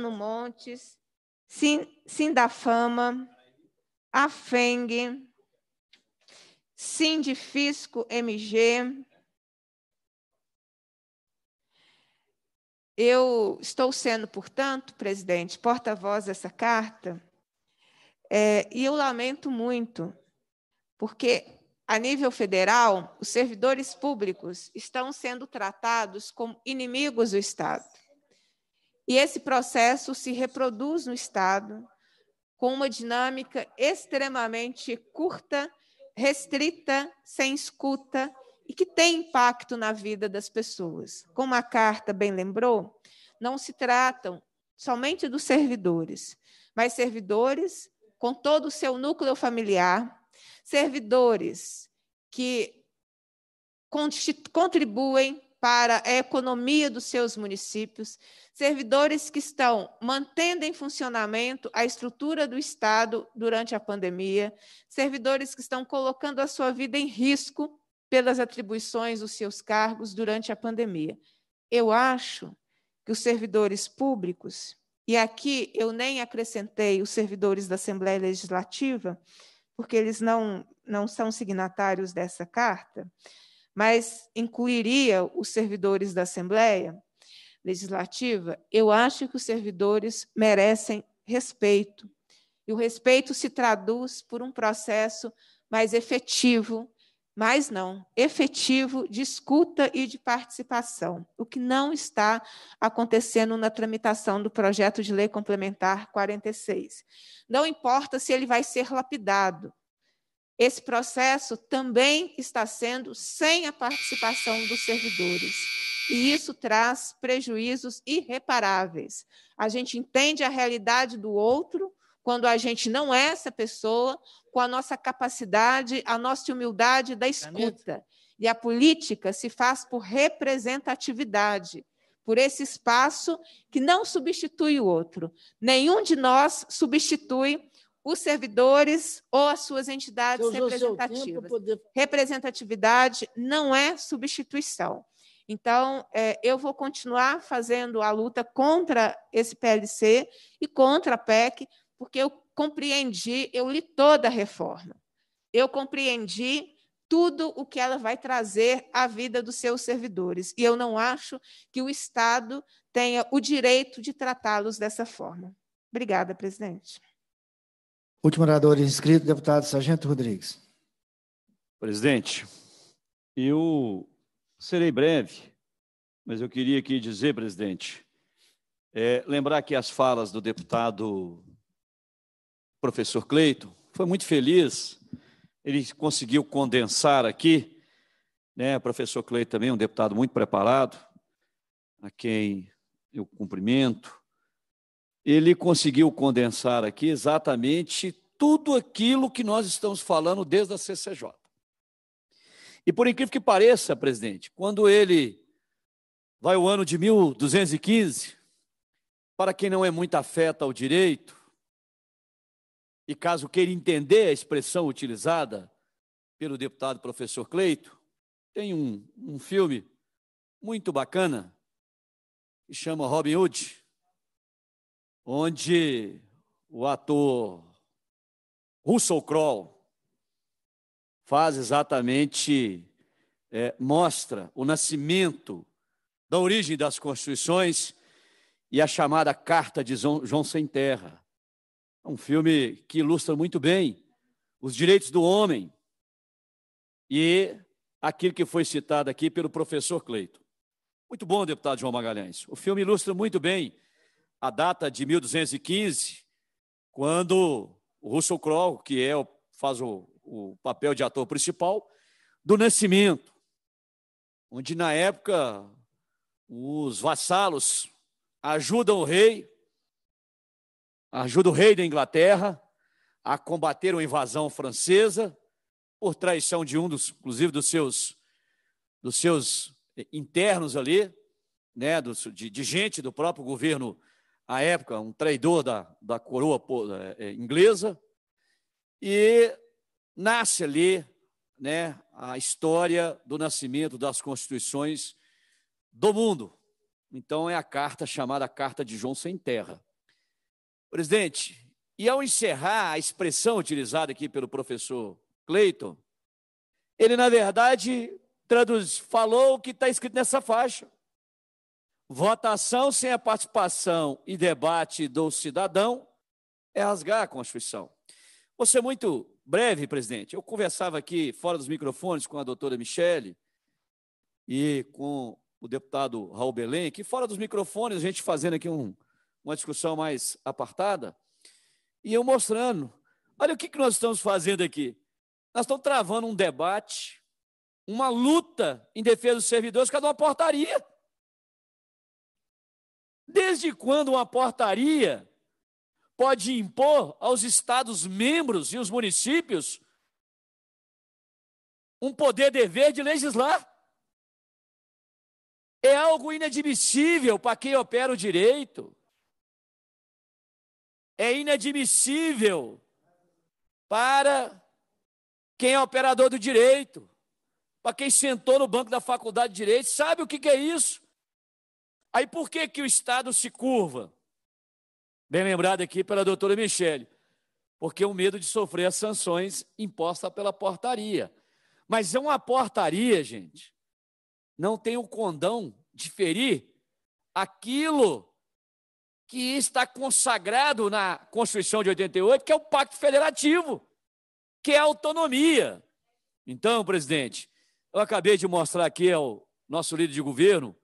no Montes, Sindafama, Afeng, Sindifisco MG. Eu estou sendo, portanto, presidente, porta-voz dessa carta, é, e eu lamento muito, porque a nível federal, os servidores públicos estão sendo tratados como inimigos do Estado. E esse processo se reproduz no Estado com uma dinâmica extremamente curta, restrita, sem escuta e que tem impacto na vida das pessoas. Como a carta bem lembrou, não se tratam somente dos servidores, mas servidores com todo o seu núcleo familiar, servidores que contribuem para a economia dos seus municípios, servidores que estão mantendo em funcionamento a estrutura do Estado durante a pandemia, servidores que estão colocando a sua vida em risco pelas atribuições dos seus cargos durante a pandemia. Eu acho que os servidores públicos e aqui eu nem acrescentei os servidores da Assembleia Legislativa, porque eles não, não são signatários dessa carta, mas incluiria os servidores da Assembleia Legislativa. Eu acho que os servidores merecem respeito. E o respeito se traduz por um processo mais efetivo mas não, efetivo de escuta e de participação, o que não está acontecendo na tramitação do projeto de lei complementar 46. Não importa se ele vai ser lapidado, esse processo também está sendo sem a participação dos servidores. E isso traz prejuízos irreparáveis. A gente entende a realidade do outro quando a gente não é essa pessoa, com a nossa capacidade, a nossa humildade da é escuta. E a política se faz por representatividade, por esse espaço que não substitui o outro. Nenhum de nós substitui os servidores ou as suas entidades representativas. Representatividade não é substituição. Então, é, eu vou continuar fazendo a luta contra esse PLC e contra a PEC, porque eu compreendi, eu li toda a reforma. Eu compreendi tudo o que ela vai trazer à vida dos seus servidores. E eu não acho que o Estado tenha o direito de tratá-los dessa forma. Obrigada, presidente. Último orador inscrito, deputado Sargento Rodrigues. Presidente, eu serei breve, mas eu queria aqui dizer, presidente, é, lembrar que as falas do deputado professor Cleiton, foi muito feliz. Ele conseguiu condensar aqui, né? O professor Cleiton também, um deputado muito preparado, a quem eu cumprimento. Ele conseguiu condensar aqui exatamente tudo aquilo que nós estamos falando desde a CCJ. E por incrível que pareça, presidente, quando ele vai o ano de 1215, para quem não é muito afeta ao direito, e caso queira entender a expressão utilizada pelo deputado professor Cleito, tem um, um filme muito bacana que chama Robin Hood, onde o ator Russell Crowe faz exatamente, é, mostra o nascimento da origem das constituições e a chamada Carta de João Sem Terra, é um filme que ilustra muito bem os direitos do homem e aquilo que foi citado aqui pelo professor Cleito. Muito bom, deputado João Magalhães. O filme ilustra muito bem a data de 1215, quando o Russell Crowe, que é, faz o, o papel de ator principal, do nascimento, onde na época os vassalos ajudam o rei ajuda o rei da Inglaterra a combater uma invasão francesa por traição de um dos, inclusive dos seus, dos seus internos ali, né, de, de gente do próprio governo à época, um traidor da, da coroa é, é, inglesa, e nasce ali né, a história do nascimento das constituições do mundo. Então é a carta chamada Carta de João Sem Terra. Presidente, e ao encerrar a expressão utilizada aqui pelo professor Cleiton, ele, na verdade, traduz, falou o que está escrito nessa faixa. Votação sem a participação e debate do cidadão é rasgar a Constituição. Vou ser muito breve, presidente. Eu conversava aqui, fora dos microfones, com a doutora Michele e com o deputado Raul Belém, que fora dos microfones, a gente fazendo aqui um, uma discussão mais apartada, e eu mostrando: olha o que, que nós estamos fazendo aqui. Nós estamos travando um debate, uma luta em defesa dos servidores, cada uma portaria. Desde quando uma portaria pode impor aos estados membros e os municípios um poder dever de legislar? É algo inadmissível para quem opera o direito é inadmissível para quem é operador do direito, para quem sentou no banco da faculdade de direito, sabe o que, é isso? Aí por que, que o Estado se curva? Bem lembrado aqui pela doutora Michele, porque o medo de sofrer as sanções impostas pela portaria. Mas é uma portaria, gente, não tem o condão de ferir aquilo que está consagrado na Constituição de 88, que é o Pacto Federativo, que é a autonomia. Então, presidente, eu acabei de mostrar aqui ao nosso líder de governo,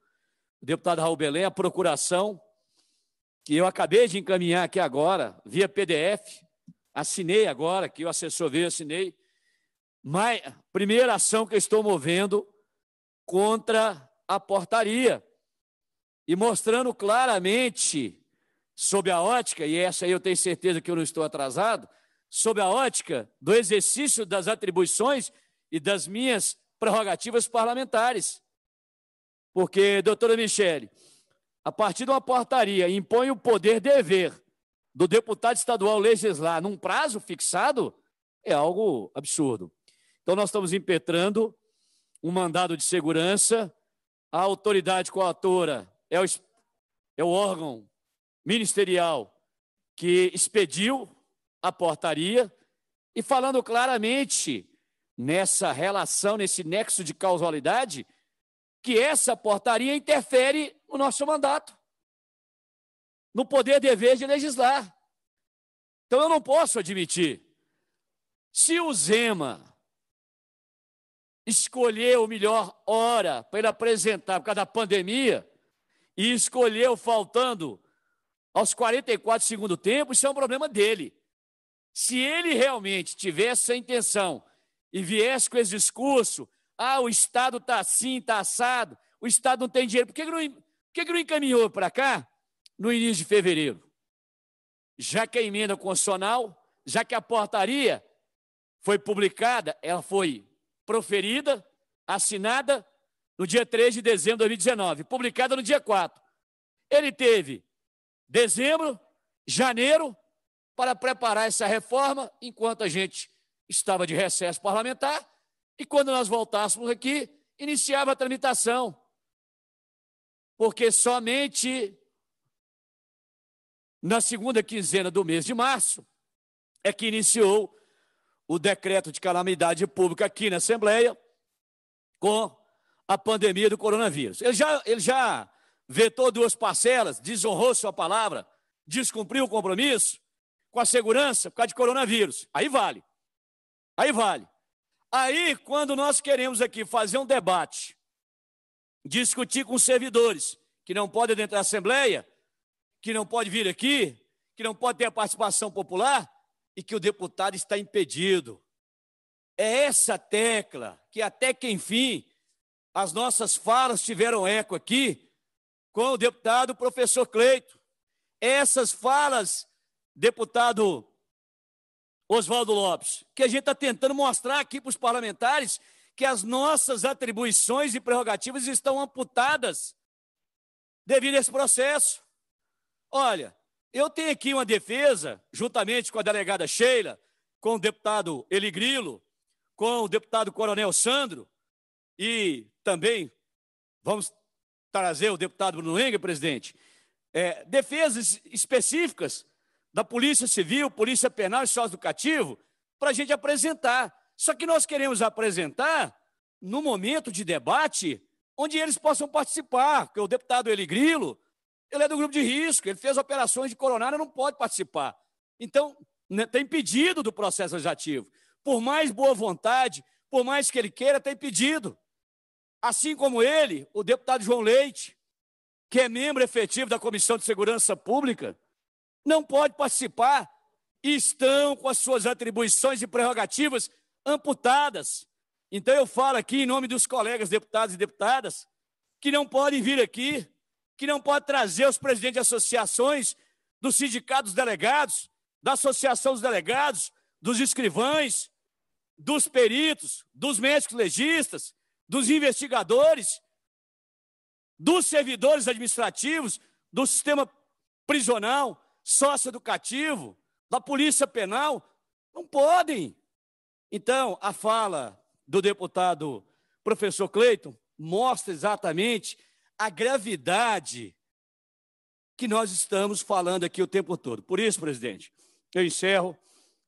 o deputado Raul Belém, a procuração que eu acabei de encaminhar aqui agora, via PDF, assinei agora, que o assessor veio, assinei. Mas, primeira ação que eu estou movendo contra a portaria e mostrando claramente sob a ótica, e essa aí eu tenho certeza que eu não estou atrasado, sob a ótica do exercício das atribuições e das minhas prerrogativas parlamentares. Porque, doutora Michele, a partir de uma portaria impõe o poder dever do deputado estadual legislar num prazo fixado, é algo absurdo. Então, nós estamos impetrando um mandado de segurança, a autoridade coatora é o, é o órgão ministerial que expediu a portaria e falando claramente nessa relação, nesse nexo de causalidade, que essa portaria interfere no nosso mandato, no poder dever de legislar. Então eu não posso admitir. Se o Zema escolheu melhor hora para ele apresentar por causa da pandemia e escolheu faltando aos 44 do tempo, isso é um problema dele. Se ele realmente tivesse essa intenção e viesse com esse discurso, ah, o Estado está assim, está assado, o Estado não tem dinheiro, por que, que, não, por que, que não encaminhou para cá no início de fevereiro? Já que a emenda constitucional, já que a portaria foi publicada, ela foi proferida, assinada no dia 3 de dezembro de 2019, publicada no dia 4. Ele teve dezembro, janeiro, para preparar essa reforma, enquanto a gente estava de recesso parlamentar, e quando nós voltássemos aqui, iniciava a tramitação. Porque somente na segunda quinzena do mês de março é que iniciou o decreto de calamidade pública aqui na Assembleia com a pandemia do coronavírus. Ele já, ele já vetou duas parcelas, desonrou sua palavra, descumpriu o compromisso com a segurança por causa de coronavírus. Aí vale. Aí vale. Aí, quando nós queremos aqui fazer um debate, discutir com os servidores que não podem adentrar a Assembleia, que não pode vir aqui, que não pode ter a participação popular e que o deputado está impedido. É essa tecla que até que enfim as nossas falas tiveram eco aqui com o deputado professor Cleito. Essas falas, deputado Oswaldo Lopes, que a gente está tentando mostrar aqui para os parlamentares que as nossas atribuições e prerrogativas estão amputadas devido a esse processo. Olha, eu tenho aqui uma defesa, juntamente com a delegada Sheila, com o deputado Eli Grilo, com o deputado Coronel Sandro, e também vamos trazer o deputado Bruno Henrique, presidente, é, defesas específicas da Polícia Civil, Polícia Penal e Sócio Educativo, para a gente apresentar. Só que nós queremos apresentar no momento de debate onde eles possam participar, porque o deputado Eli Grilo, ele é do grupo de risco, ele fez operações de coronário, não pode participar. Então, né, tem pedido do processo legislativo. Por mais boa vontade, por mais que ele queira, tem pedido. Assim como ele, o deputado João Leite, que é membro efetivo da Comissão de Segurança Pública, não pode participar e estão com as suas atribuições e prerrogativas amputadas. Então eu falo aqui em nome dos colegas deputados e deputadas que não podem vir aqui, que não podem trazer os presidentes de associações, dos sindicatos delegados, da Associação dos Delegados, dos escrivães, dos peritos, dos médicos legistas, dos investigadores, dos servidores administrativos, do sistema prisional, socioeducativo, da polícia penal, não podem. Então, a fala do deputado professor Cleiton mostra exatamente a gravidade que nós estamos falando aqui o tempo todo. Por isso, presidente, eu encerro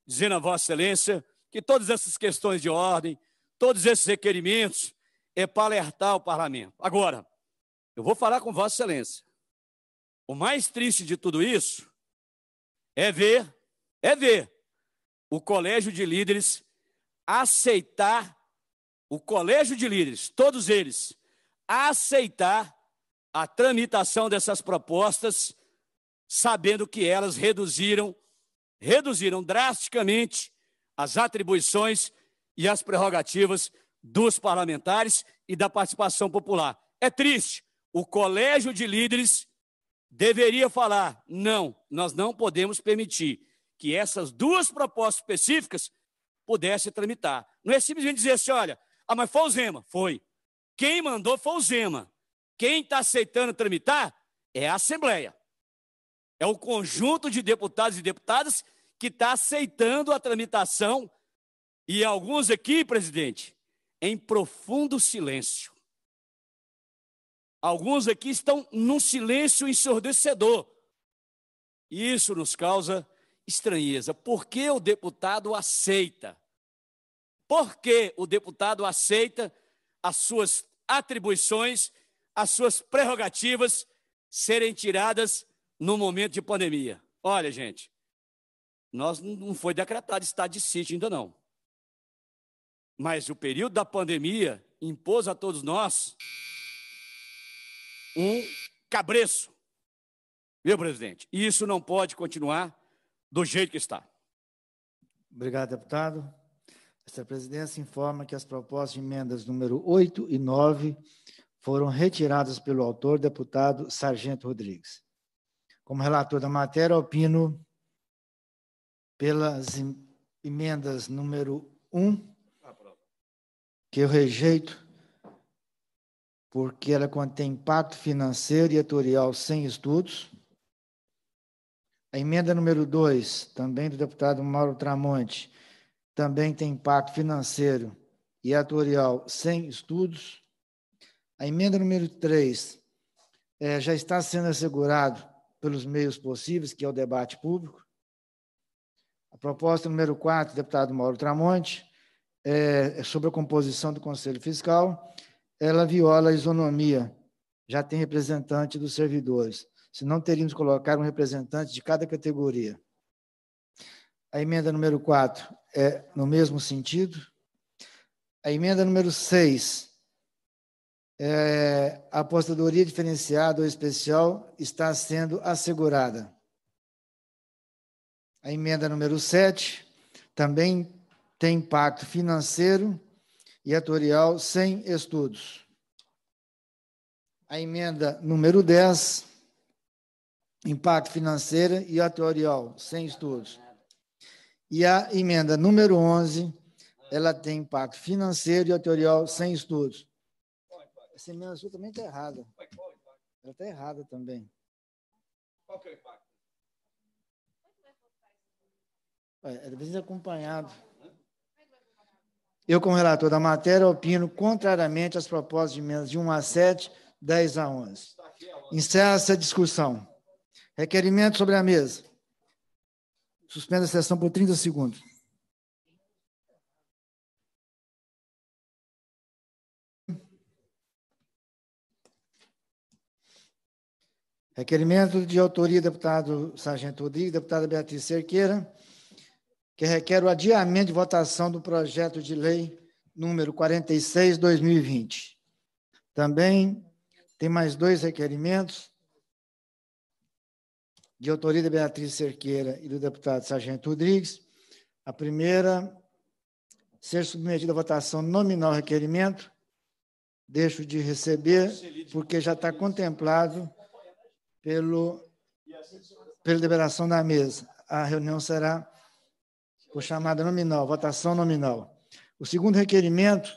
dizendo a Vossa Excelência que todas essas questões de ordem, todos esses requerimentos é para alertar o parlamento. Agora, eu vou falar com Vossa Excelência. O mais triste de tudo isso é ver, é ver o colégio de líderes aceitar, o colégio de líderes, todos eles, aceitar a tramitação dessas propostas, sabendo que elas reduziram, reduziram drasticamente as atribuições e as prerrogativas dos parlamentares e da participação popular. É triste. O colégio de líderes deveria falar: não, nós não podemos permitir que essas duas propostas específicas pudessem tramitar. Não é simplesmente dizer assim: olha, ah, mas foi o Zema. Foi. Quem mandou foi o Zema. Quem está aceitando tramitar é a Assembleia. É o conjunto de deputados e deputadas que está aceitando a tramitação. E alguns aqui, presidente, em profundo silêncio. Alguns aqui estão num silêncio ensurdecedor. E isso nos causa estranheza. Por que o deputado aceita? Por que o deputado aceita as suas atribuições, as suas prerrogativas serem tiradas no momento de pandemia? Olha, gente, nós não foi decretado estado de sítio ainda não. Mas o período da pandemia impôs a todos nós um cabreço. Meu presidente, isso não pode continuar do jeito que está. Obrigado, deputado. Esta presidência informa que as propostas de emendas número 8 e 9 foram retiradas pelo autor, deputado Sargento Rodrigues. Como relator da matéria, opino pelas emendas número 1 que eu rejeito, porque ela contém impacto financeiro e editorial sem estudos. A emenda número 2, também do deputado Mauro Tramonte, também tem impacto financeiro e editorial sem estudos. A emenda número 3 é, já está sendo assegurado pelos meios possíveis, que é o debate público. A proposta número 4, deputado Mauro Tramonte, é, sobre a composição do Conselho Fiscal, ela viola a isonomia, já tem representante dos servidores. Se não teríamos que colocar um representante de cada categoria. A emenda número 4 é no mesmo sentido. A emenda número 6, é, a apostadoria diferenciada ou especial está sendo assegurada. A emenda número 7 também tem impacto financeiro e atorial sem estudos. A emenda número 10, impacto financeiro e atorial sem estudos. E a emenda número 11, ela tem impacto financeiro e atorial sem estudos. Essa emenda sua também está errada. Ela está errada também. Qual que é o impacto? É, precisa acompanhado. Eu, como relator da matéria, opino contrariamente às propostas de emendas de 1 a 7, 10 a 11. Encerra-se a discussão. Requerimento sobre a mesa. Suspenda a sessão por 30 segundos. Requerimento de autoria, deputado Sargento Rodrigues, deputada Beatriz Cerqueira que requer o adiamento de votação do projeto de lei número 46, 2020. Também tem mais dois requerimentos de autoria da Beatriz Cerqueira e do deputado Sargento Rodrigues. A primeira, ser submetida à votação nominal requerimento. Deixo de receber, porque já está contemplado pelo, pela deliberação da mesa. A reunião será por chamada nominal, votação nominal. O segundo requerimento,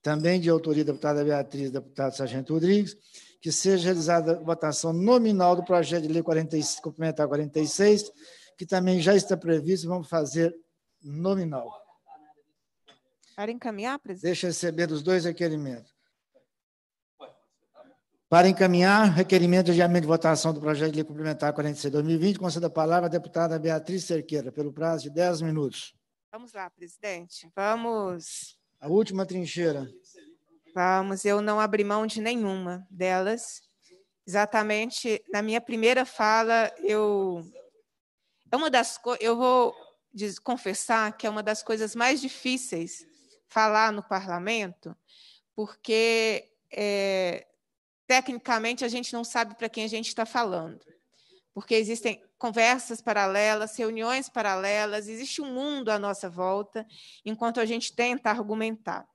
também de autoria da deputada Beatriz e deputado Sargento Rodrigues, que seja realizada a votação nominal do projeto de lei 46, complementar 46, que também já está previsto, vamos fazer nominal. Para encaminhar, presidente? Deixa receber os dois requerimentos. Para encaminhar requerimento de adiamento de votação do projeto de lei complementar 46 2020, concedo a palavra à deputada Beatriz Cerqueira, pelo prazo de 10 minutos. Vamos lá, presidente. Vamos. A última trincheira. Vamos, eu não abri mão de nenhuma delas. Exatamente, na minha primeira fala, eu é uma das eu vou confessar que é uma das coisas mais difíceis falar no parlamento, porque é, Tecnicamente, a gente não sabe para quem a gente está falando, porque existem conversas paralelas, reuniões paralelas, existe um mundo à nossa volta, enquanto a gente tenta argumentar.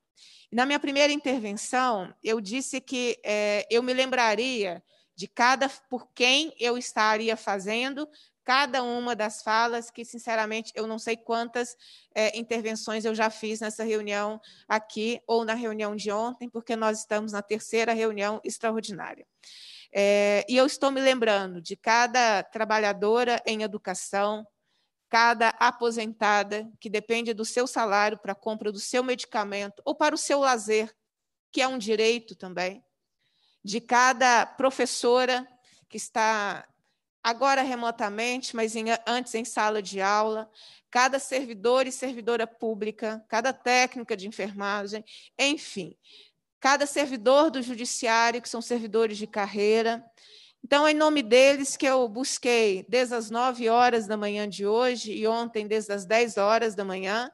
Na minha primeira intervenção, eu disse que é, eu me lembraria de cada por quem eu estaria fazendo cada uma das falas, que, sinceramente, eu não sei quantas é, intervenções eu já fiz nessa reunião aqui ou na reunião de ontem, porque nós estamos na terceira reunião extraordinária. É, e eu estou me lembrando de cada trabalhadora em educação, cada aposentada que depende do seu salário para a compra do seu medicamento ou para o seu lazer, que é um direito também, de cada professora que está agora remotamente, mas em, antes em sala de aula, cada servidor e servidora pública, cada técnica de enfermagem, enfim, cada servidor do judiciário, que são servidores de carreira. Então, é em nome deles que eu busquei, desde as 9 horas da manhã de hoje e ontem, desde as 10 horas da manhã,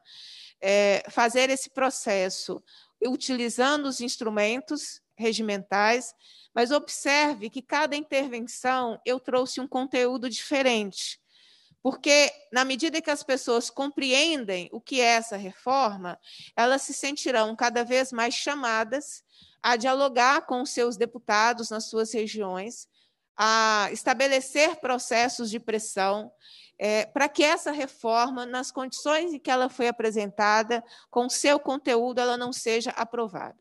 é, fazer esse processo utilizando os instrumentos regimentais, mas observe que cada intervenção eu trouxe um conteúdo diferente. Porque, na medida que as pessoas compreendem o que é essa reforma, elas se sentirão cada vez mais chamadas a dialogar com os seus deputados nas suas regiões, a estabelecer processos de pressão é, para que essa reforma, nas condições em que ela foi apresentada, com seu conteúdo, ela não seja aprovada.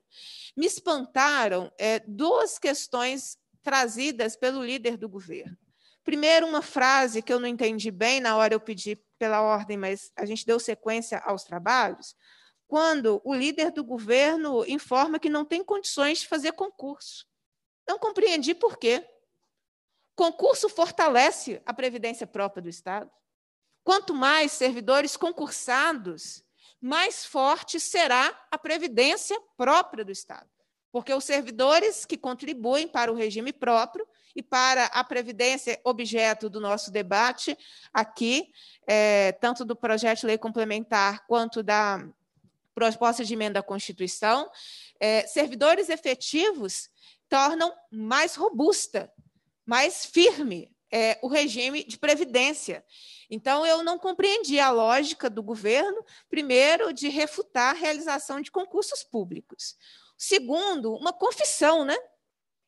Me espantaram é, duas questões trazidas pelo líder do governo. Primeiro, uma frase que eu não entendi bem, na hora eu pedi pela ordem, mas a gente deu sequência aos trabalhos, quando o líder do governo informa que não tem condições de fazer concurso. Não compreendi por quê. Concurso fortalece a previdência própria do Estado. Quanto mais servidores concursados, mais forte será a previdência própria do Estado. Porque os servidores que contribuem para o regime próprio e para a previdência objeto do nosso debate aqui, é, tanto do projeto de lei complementar quanto da proposta de emenda à Constituição, é, servidores efetivos tornam mais robusta mais firme é, o regime de previdência. Então, eu não compreendi a lógica do governo, primeiro, de refutar a realização de concursos públicos. Segundo, uma confissão, né?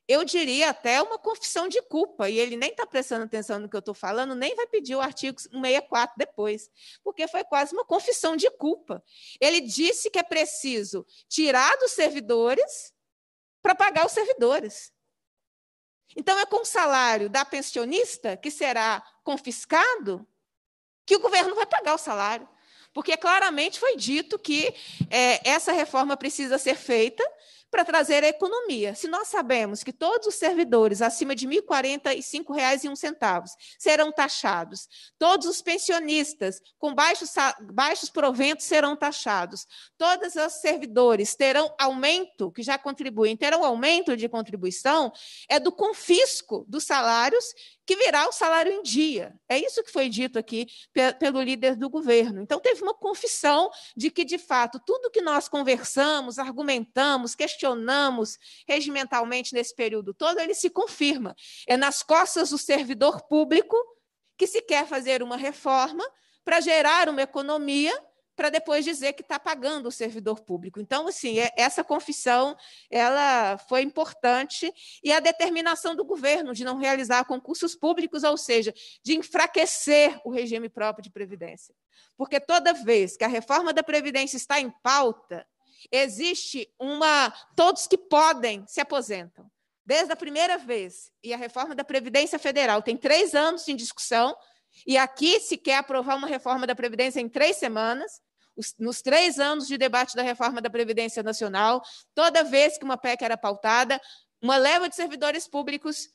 Eu diria até uma confissão de culpa, e ele nem está prestando atenção no que eu estou falando, nem vai pedir o artigo 164 depois, porque foi quase uma confissão de culpa. Ele disse que é preciso tirar dos servidores para pagar os servidores. Então, é com o salário da pensionista, que será confiscado, que o governo vai pagar o salário. Porque claramente foi dito que é, essa reforma precisa ser feita para trazer a economia. Se nós sabemos que todos os servidores acima de R$ 1.045,01 serão taxados, todos os pensionistas com baixos, baixos proventos serão taxados, todos os servidores terão aumento, que já contribuem, terão aumento de contribuição, é do confisco dos salários que virá o salário em dia. É isso que foi dito aqui pelo líder do governo. Então, teve uma confissão de que, de fato, tudo que nós conversamos, argumentamos, questionamos regimentalmente nesse período todo, ele se confirma. É nas costas do servidor público que se quer fazer uma reforma para gerar uma economia para depois dizer que está pagando o servidor público. Então, assim, é, essa confissão ela foi importante e a determinação do governo de não realizar concursos públicos, ou seja, de enfraquecer o regime próprio de previdência, porque toda vez que a reforma da previdência está em pauta, existe uma todos que podem se aposentam. Desde a primeira vez e a reforma da previdência federal tem três anos em discussão. E aqui se quer aprovar uma reforma da Previdência em três semanas, os, nos três anos de debate da reforma da Previdência Nacional, toda vez que uma PEC era pautada, uma leva de servidores públicos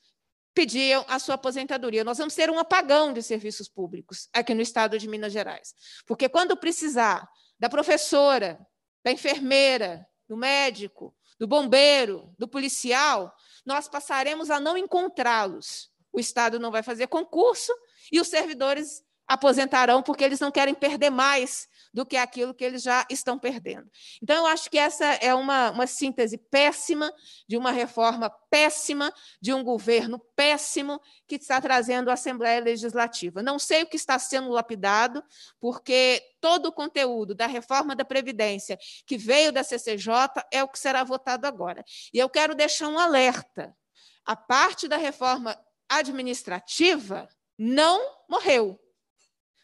pediam a sua aposentadoria. Nós vamos ter um apagão de serviços públicos aqui no estado de Minas Gerais. Porque quando precisar da professora, da enfermeira, do médico, do bombeiro, do policial, nós passaremos a não encontrá-los. O estado não vai fazer concurso e os servidores aposentarão porque eles não querem perder mais do que aquilo que eles já estão perdendo. Então, eu acho que essa é uma, uma síntese péssima de uma reforma péssima, de um governo péssimo que está trazendo a Assembleia Legislativa. Não sei o que está sendo lapidado, porque todo o conteúdo da reforma da Previdência que veio da CCJ é o que será votado agora. E eu quero deixar um alerta. A parte da reforma administrativa não morreu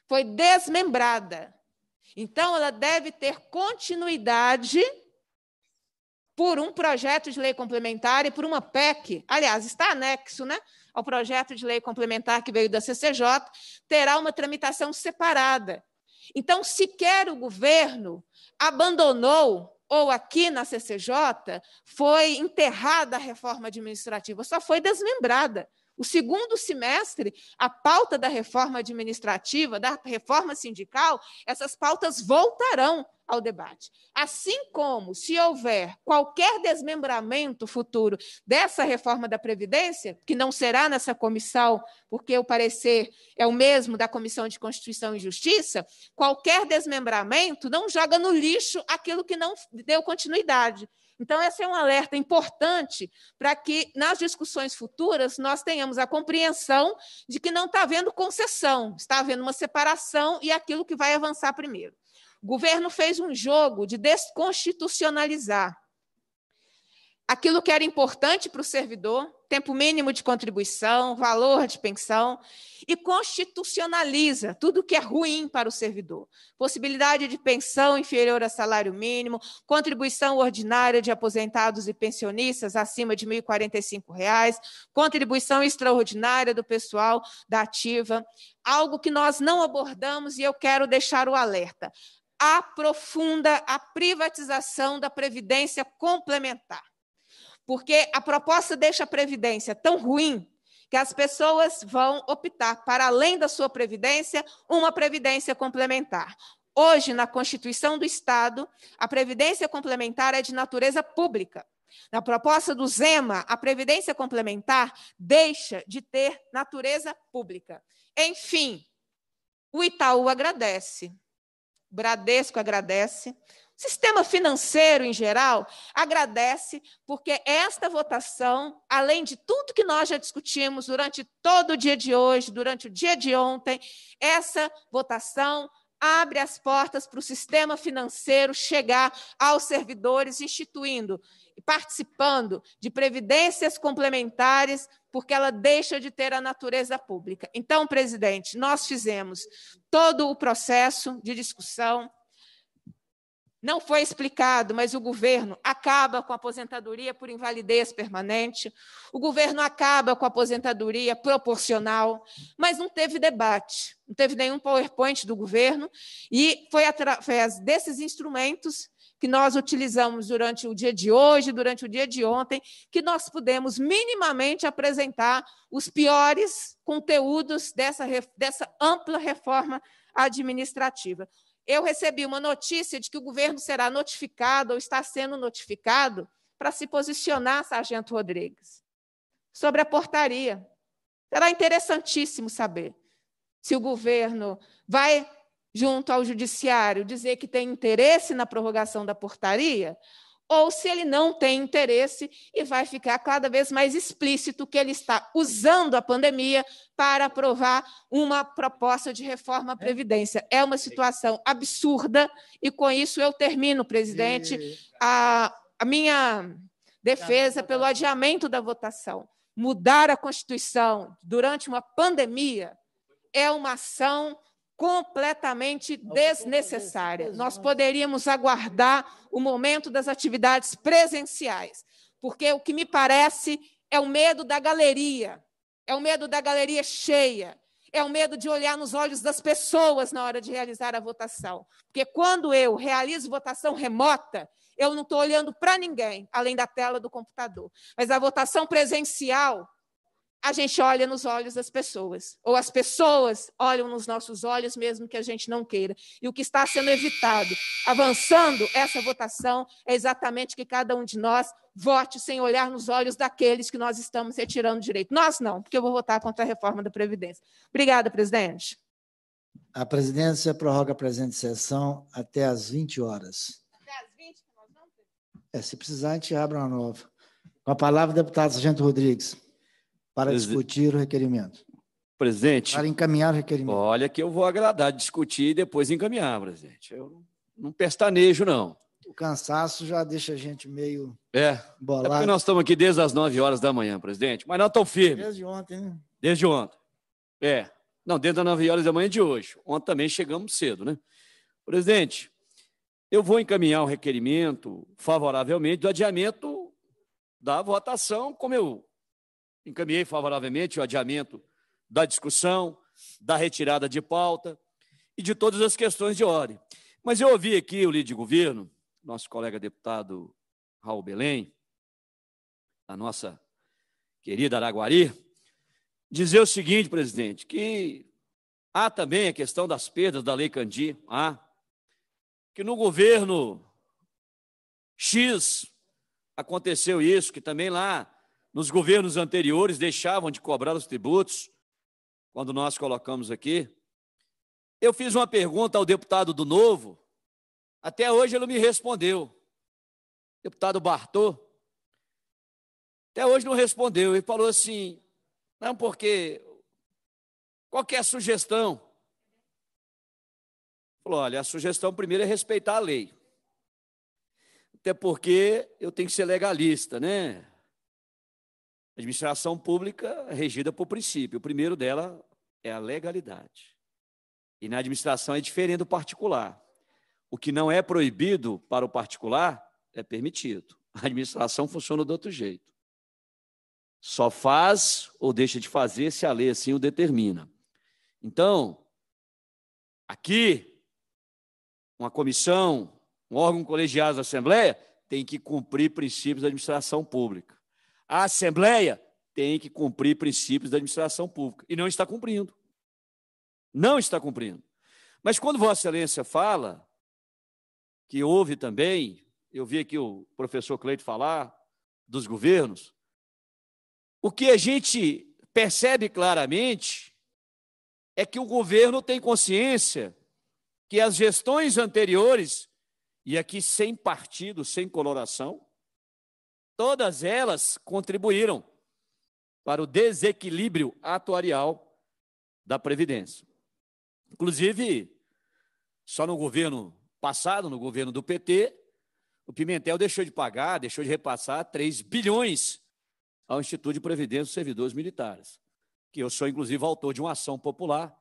foi desmembrada. Então, ela deve ter continuidade por um projeto de lei complementar e por uma PEC. Aliás, está anexo né, ao projeto de lei complementar que veio da CCJ, terá uma tramitação separada. Então, sequer o governo abandonou, ou aqui na CCJ, foi enterrada a reforma administrativa, só foi desmembrada. O segundo semestre, a pauta da reforma administrativa, da reforma sindical, essas pautas voltarão ao debate. Assim como, se houver qualquer desmembramento futuro dessa reforma da Previdência, que não será nessa comissão, porque o parecer é o mesmo da Comissão de Constituição e Justiça, qualquer desmembramento não joga no lixo aquilo que não deu continuidade. Então, esse é um alerta importante para que, nas discussões futuras, nós tenhamos a compreensão de que não está havendo concessão, está havendo uma separação e aquilo que vai avançar primeiro. O governo fez um jogo de desconstitucionalizar aquilo que era importante para o servidor, tempo mínimo de contribuição, valor de pensão, e constitucionaliza tudo que é ruim para o servidor. Possibilidade de pensão inferior a salário mínimo, contribuição ordinária de aposentados e pensionistas acima de R$ 1.045, contribuição extraordinária do pessoal da ativa, algo que nós não abordamos e eu quero deixar o alerta. Aprofunda a privatização da previdência complementar porque a proposta deixa a previdência tão ruim que as pessoas vão optar, para além da sua previdência, uma previdência complementar. Hoje, na Constituição do Estado, a previdência complementar é de natureza pública. Na proposta do Zema, a previdência complementar deixa de ter natureza pública. Enfim, o Itaú agradece, Bradesco agradece, sistema financeiro em geral, agradece, porque esta votação, além de tudo que nós já discutimos durante todo o dia de hoje, durante o dia de ontem, essa votação abre as portas para o sistema financeiro chegar aos servidores, instituindo e participando de previdências complementares, porque ela deixa de ter a natureza pública. Então, presidente, nós fizemos todo o processo de discussão não foi explicado, mas o governo acaba com a aposentadoria por invalidez permanente, o governo acaba com a aposentadoria proporcional, mas não teve debate, não teve nenhum PowerPoint do governo, e foi através desses instrumentos que nós utilizamos durante o dia de hoje, durante o dia de ontem, que nós pudemos minimamente apresentar os piores conteúdos dessa, dessa ampla reforma administrativa eu recebi uma notícia de que o governo será notificado ou está sendo notificado para se posicionar, Sargento Rodrigues, sobre a portaria. Será interessantíssimo saber se o governo vai, junto ao judiciário, dizer que tem interesse na prorrogação da portaria ou se ele não tem interesse e vai ficar cada vez mais explícito que ele está usando a pandemia para aprovar uma proposta de reforma à é. Previdência. É uma situação absurda, e com isso eu termino, presidente, a, a minha defesa pelo adiamento da votação. Mudar a Constituição durante uma pandemia é uma ação completamente desnecessária. Nós poderíamos aguardar o momento das atividades presenciais, porque o que me parece é o medo da galeria, é o medo da galeria cheia, é o medo de olhar nos olhos das pessoas na hora de realizar a votação. Porque quando eu realizo votação remota, eu não estou olhando para ninguém, além da tela do computador. Mas a votação presencial, a gente olha nos olhos das pessoas, ou as pessoas olham nos nossos olhos, mesmo que a gente não queira. E o que está sendo evitado, avançando essa votação, é exatamente que cada um de nós vote sem olhar nos olhos daqueles que nós estamos retirando direito. Nós não, porque eu vou votar contra a reforma da Previdência. Obrigada, presidente. A presidência prorroga a presente sessão até às 20 horas. Até às 20, nós vamos? É, se precisar, a gente abre uma nova. Com a palavra, deputado Sargento Rodrigues para discutir o requerimento. Presidente. Para encaminhar o requerimento. Olha que eu vou agradar discutir e depois encaminhar, presidente. Eu não pestanejo, não. O cansaço já deixa a gente meio é. bolado. É porque nós estamos aqui desde as 9 horas da manhã, presidente. Mas não tão firmes. Desde ontem, né? Desde ontem. É. Não, desde as 9 horas da manhã de hoje. Ontem também chegamos cedo, né? Presidente, eu vou encaminhar o um requerimento favoravelmente do adiamento da votação, como eu encaminhei favoravelmente o adiamento da discussão, da retirada de pauta e de todas as questões de ordem. Mas eu ouvi aqui o líder de governo, nosso colega deputado Raul Belém, da nossa querida Araguari, dizer o seguinte, presidente, que há também a questão das perdas da Lei Candi, há, que no governo X aconteceu isso, que também lá nos governos anteriores deixavam de cobrar os tributos, quando nós colocamos aqui. Eu fiz uma pergunta ao deputado do Novo, até hoje ele não me respondeu. Deputado Bartô, até hoje não respondeu. Ele falou assim: não, porque qualquer é sugestão. Ele falou: olha, a sugestão primeiro é respeitar a lei. Até porque eu tenho que ser legalista, né? Administração pública regida por princípio. O primeiro dela é a legalidade. E na administração é diferente do particular. O que não é proibido para o particular é permitido. A administração funciona do outro jeito. Só faz ou deixa de fazer se a lei assim o determina. Então, aqui, uma comissão, um órgão colegiado da Assembleia tem que cumprir princípios da administração pública. A Assembleia tem que cumprir princípios da administração pública e não está cumprindo. Não está cumprindo. Mas quando Vossa Excelência fala, que houve também, eu vi aqui o professor Cleito falar, dos governos, o que a gente percebe claramente é que o governo tem consciência que as gestões anteriores, e aqui sem partido, sem coloração, Todas elas contribuíram para o desequilíbrio atuarial da Previdência. Inclusive, só no governo passado, no governo do PT, o Pimentel deixou de pagar, deixou de repassar 3 bilhões ao Instituto de Previdência dos Servidores Militares, que eu sou, inclusive, autor de uma ação popular,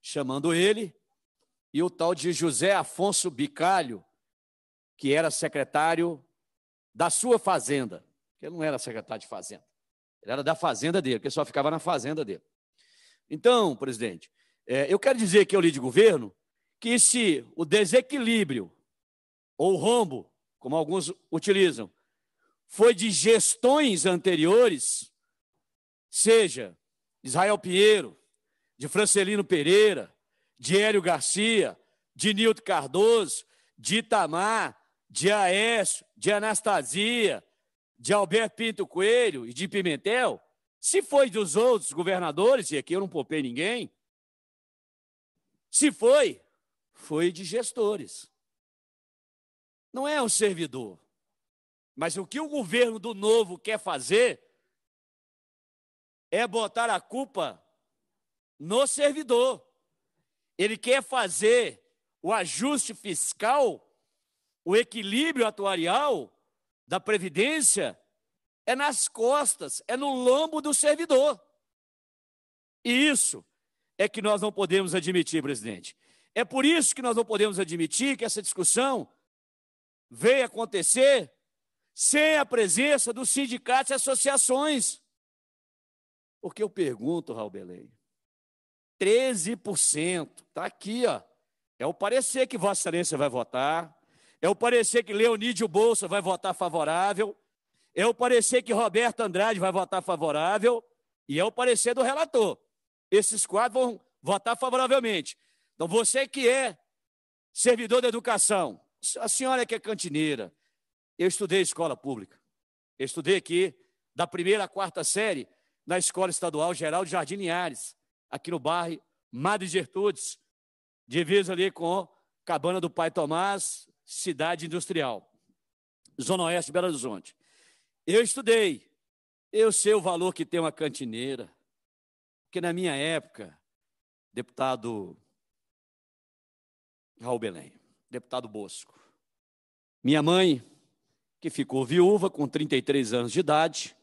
chamando ele e o tal de José Afonso Bicalho, que era secretário da sua fazenda, porque ele não era secretário de fazenda, ele era da fazenda dele, porque só ficava na fazenda dele. Então, presidente, é, eu quero dizer que eu li de governo que se o desequilíbrio ou rombo, como alguns utilizam, foi de gestões anteriores, seja Israel Pinheiro, de Francelino Pereira, de Hélio Garcia, de Nilton Cardoso, de Itamar, de Aécio, de Anastasia, de Alberto Pinto Coelho e de Pimentel, se foi dos outros governadores, e aqui eu não poupei ninguém, se foi, foi de gestores. Não é um servidor. Mas o que o governo do novo quer fazer é botar a culpa no servidor. Ele quer fazer o ajuste fiscal o equilíbrio atuarial da Previdência é nas costas, é no lombo do servidor. E isso é que nós não podemos admitir, presidente. É por isso que nós não podemos admitir que essa discussão veio acontecer sem a presença dos sindicatos e associações. Porque eu pergunto, Raul Belém, 13%, está aqui, ó, é o parecer que Vossa Excelência vai votar, é o parecer que Leonídio Bolsa vai votar favorável. É o parecer que Roberto Andrade vai votar favorável. E é o parecer do relator. Esses quatro vão votar favoravelmente. Então, você que é servidor da educação, a senhora que é cantineira, eu estudei escola pública. Eu estudei aqui da primeira à quarta série na Escola Estadual Geral de Jardim Linhares, aqui no bairro Madre Gertudes, divisa ali com Cabana do Pai Tomás, cidade industrial, Zona Oeste de Belo Horizonte. Eu estudei, eu sei o valor que tem uma cantineira, porque na minha época, deputado Raul Belém, deputado Bosco, minha mãe, que ficou viúva com 33 anos de idade,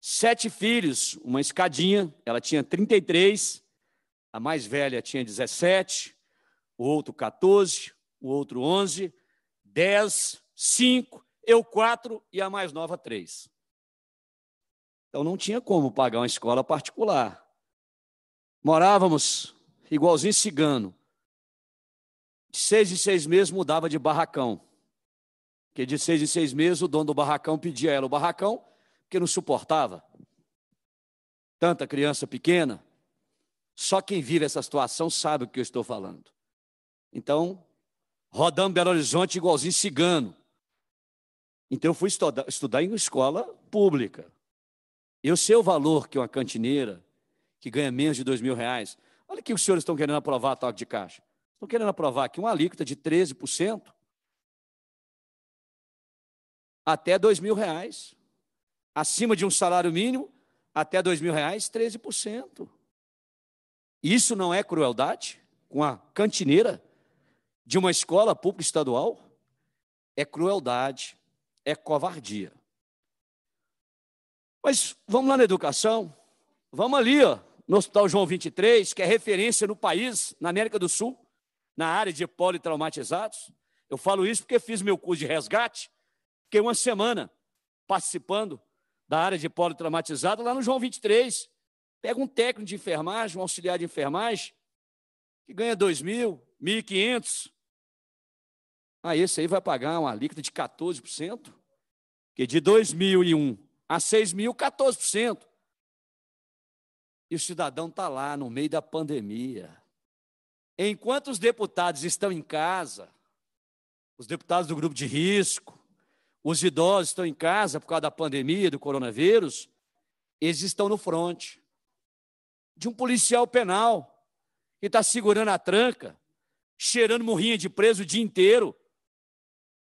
sete filhos, uma escadinha, ela tinha 33, a mais velha tinha 17, o outro 14, o outro 11, 10, 5, eu 4 e a mais nova 3. Então não tinha como pagar uma escola particular. Morávamos igualzinho cigano. De seis em seis meses mudava de barracão. Porque de seis em seis meses o dono do barracão pedia a ela o barracão, porque não suportava. Tanta criança pequena. Só quem vive essa situação sabe o que eu estou falando. Então, rodando Belo Horizonte igualzinho cigano. Então eu fui estudar, estudar em escola pública. Eu sei o valor que uma cantineira que ganha menos de dois mil reais. Olha que os senhores estão querendo aprovar a toque de caixa. Estão querendo aprovar aqui uma alíquota de 13% até dois mil reais. Acima de um salário mínimo, até dois mil reais, 13%. Isso não é crueldade com a cantineira? de uma escola pública estadual é crueldade, é covardia. Mas vamos lá na educação, vamos ali, ó, no Hospital João 23, que é referência no país, na América do Sul, na área de politraumatizados. Eu falo isso porque fiz meu curso de resgate, fiquei uma semana participando da área de politraumatizado lá no João 23. Pega um técnico de enfermagem, um auxiliar de enfermagem, que ganha 2 mil, 1.500. Ah, esse aí vai pagar uma alíquota de 14%? que de 2001 a 6.000 14%. E o cidadão está lá no meio da pandemia. Enquanto os deputados estão em casa, os deputados do grupo de risco, os idosos estão em casa por causa da pandemia, do coronavírus, eles estão no fronte de um policial penal que está segurando a tranca cheirando morrinha de preso o dia inteiro,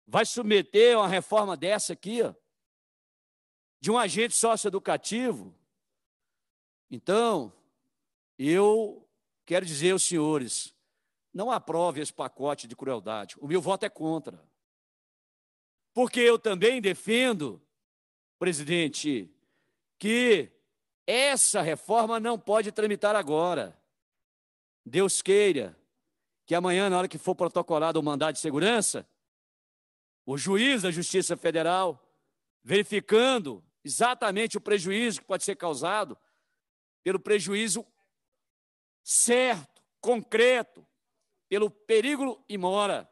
vai submeter a uma reforma dessa aqui, ó, de um agente socioeducativo? Então, eu quero dizer aos senhores, não aprove esse pacote de crueldade. O meu voto é contra. Porque eu também defendo, presidente, que essa reforma não pode tramitar agora. Deus queira que amanhã, na hora que for protocolado o mandado de segurança, o juiz da Justiça Federal, verificando exatamente o prejuízo que pode ser causado, pelo prejuízo certo, concreto, pelo perigo e mora,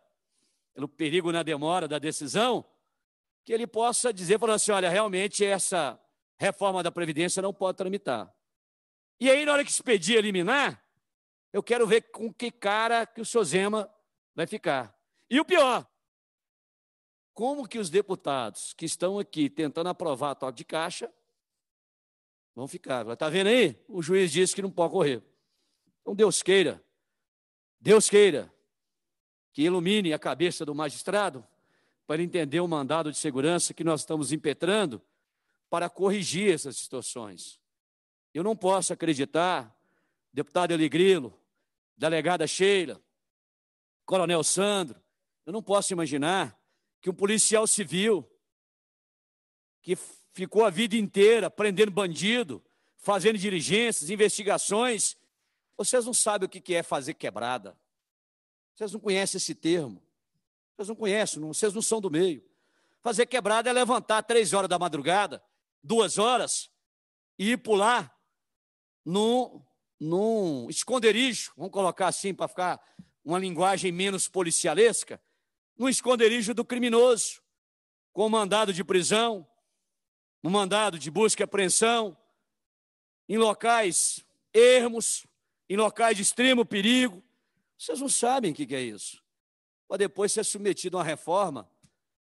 pelo perigo na demora da decisão, que ele possa dizer, falando assim, olha, realmente essa reforma da Previdência não pode tramitar. E aí, na hora que expedir a eliminar, eu quero ver com que cara que o seu Zema vai ficar. E o pior, como que os deputados que estão aqui tentando aprovar a toque de caixa vão ficar? Está vendo aí? O juiz disse que não pode correr. Então, Deus queira, Deus queira que ilumine a cabeça do magistrado para entender o mandado de segurança que nós estamos impetrando para corrigir essas distorções. Eu não posso acreditar, deputado Eligrilo, delegada Sheila, coronel Sandro. Eu não posso imaginar que um policial civil que ficou a vida inteira prendendo bandido, fazendo diligências, investigações, vocês não sabem o que é fazer quebrada. Vocês não conhecem esse termo. Vocês não conhecem, vocês não são do meio. Fazer quebrada é levantar três horas da madrugada, duas horas, e ir pular num num esconderijo, vamos colocar assim para ficar uma linguagem menos policialesca, num esconderijo do criminoso, com um mandado de prisão, um mandado de busca e apreensão, em locais ermos, em locais de extremo perigo. Vocês não sabem o que é isso. Para depois ser submetido a uma reforma,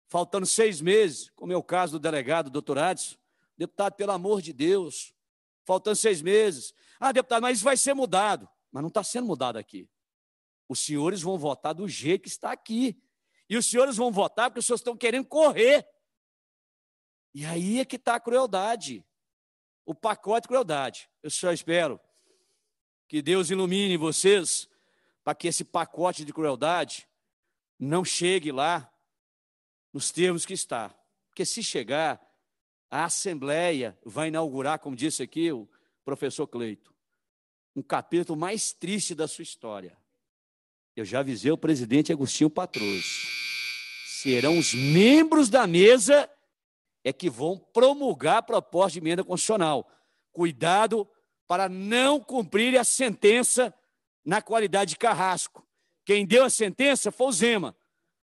faltando seis meses, como é o caso do delegado, doutor Adson. Deputado, pelo amor de Deus, faltando seis meses. Ah, deputado, mas isso vai ser mudado. Mas não está sendo mudado aqui. Os senhores vão votar do jeito que está aqui. E os senhores vão votar porque os senhores estão querendo correr. E aí é que está a crueldade. O pacote de crueldade. Eu só espero que Deus ilumine vocês para que esse pacote de crueldade não chegue lá nos termos que está. Porque se chegar, a Assembleia vai inaugurar, como disse aqui o professor Cleito, um capítulo mais triste da sua história. Eu já avisei o presidente Agostinho Patrus. Serão os membros da mesa é que vão promulgar a proposta de emenda constitucional. Cuidado para não cumprir a sentença na qualidade de carrasco. Quem deu a sentença foi o Zema.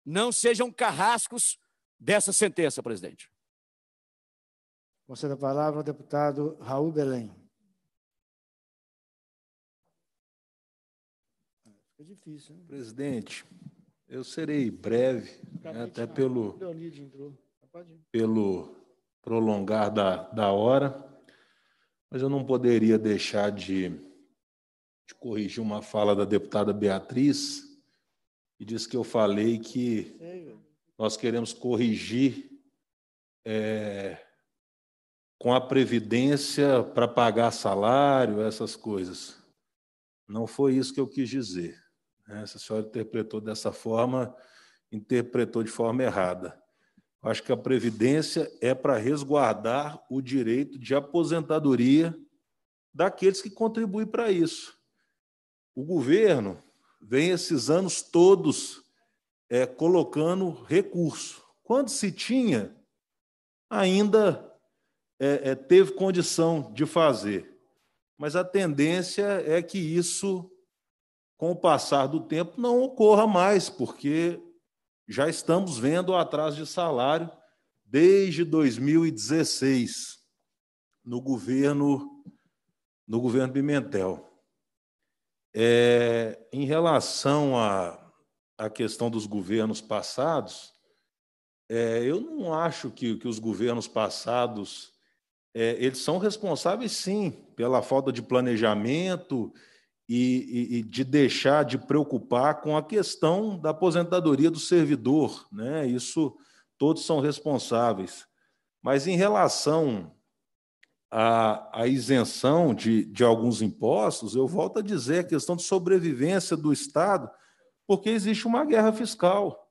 Não sejam carrascos dessa sentença, presidente. Concedo a palavra ao deputado Raul Belém. Fica difícil, hein? Presidente, eu serei breve, né, até pelo, pelo prolongar da, da hora, mas eu não poderia deixar de, de corrigir uma fala da deputada Beatriz, que disse que eu falei que nós queremos corrigir. É, com a previdência para pagar salário, essas coisas. Não foi isso que eu quis dizer. Né? Essa senhora interpretou dessa forma, interpretou de forma errada. Eu acho que a previdência é para resguardar o direito de aposentadoria daqueles que contribuem para isso. O governo vem esses anos todos é, colocando recurso. Quando se tinha, ainda é, é, teve condição de fazer. Mas a tendência é que isso, com o passar do tempo, não ocorra mais, porque já estamos vendo o atraso de salário desde 2016 no governo no governo Pimentel. É, em relação à, a questão dos governos passados, é, eu não acho que, que os governos passados é, eles são responsáveis, sim, pela falta de planejamento e, e, e, de deixar de preocupar com a questão da aposentadoria do servidor. Né? Isso todos são responsáveis. Mas em relação à, à isenção de, de alguns impostos, eu volto a dizer a questão de sobrevivência do Estado, porque existe uma guerra fiscal.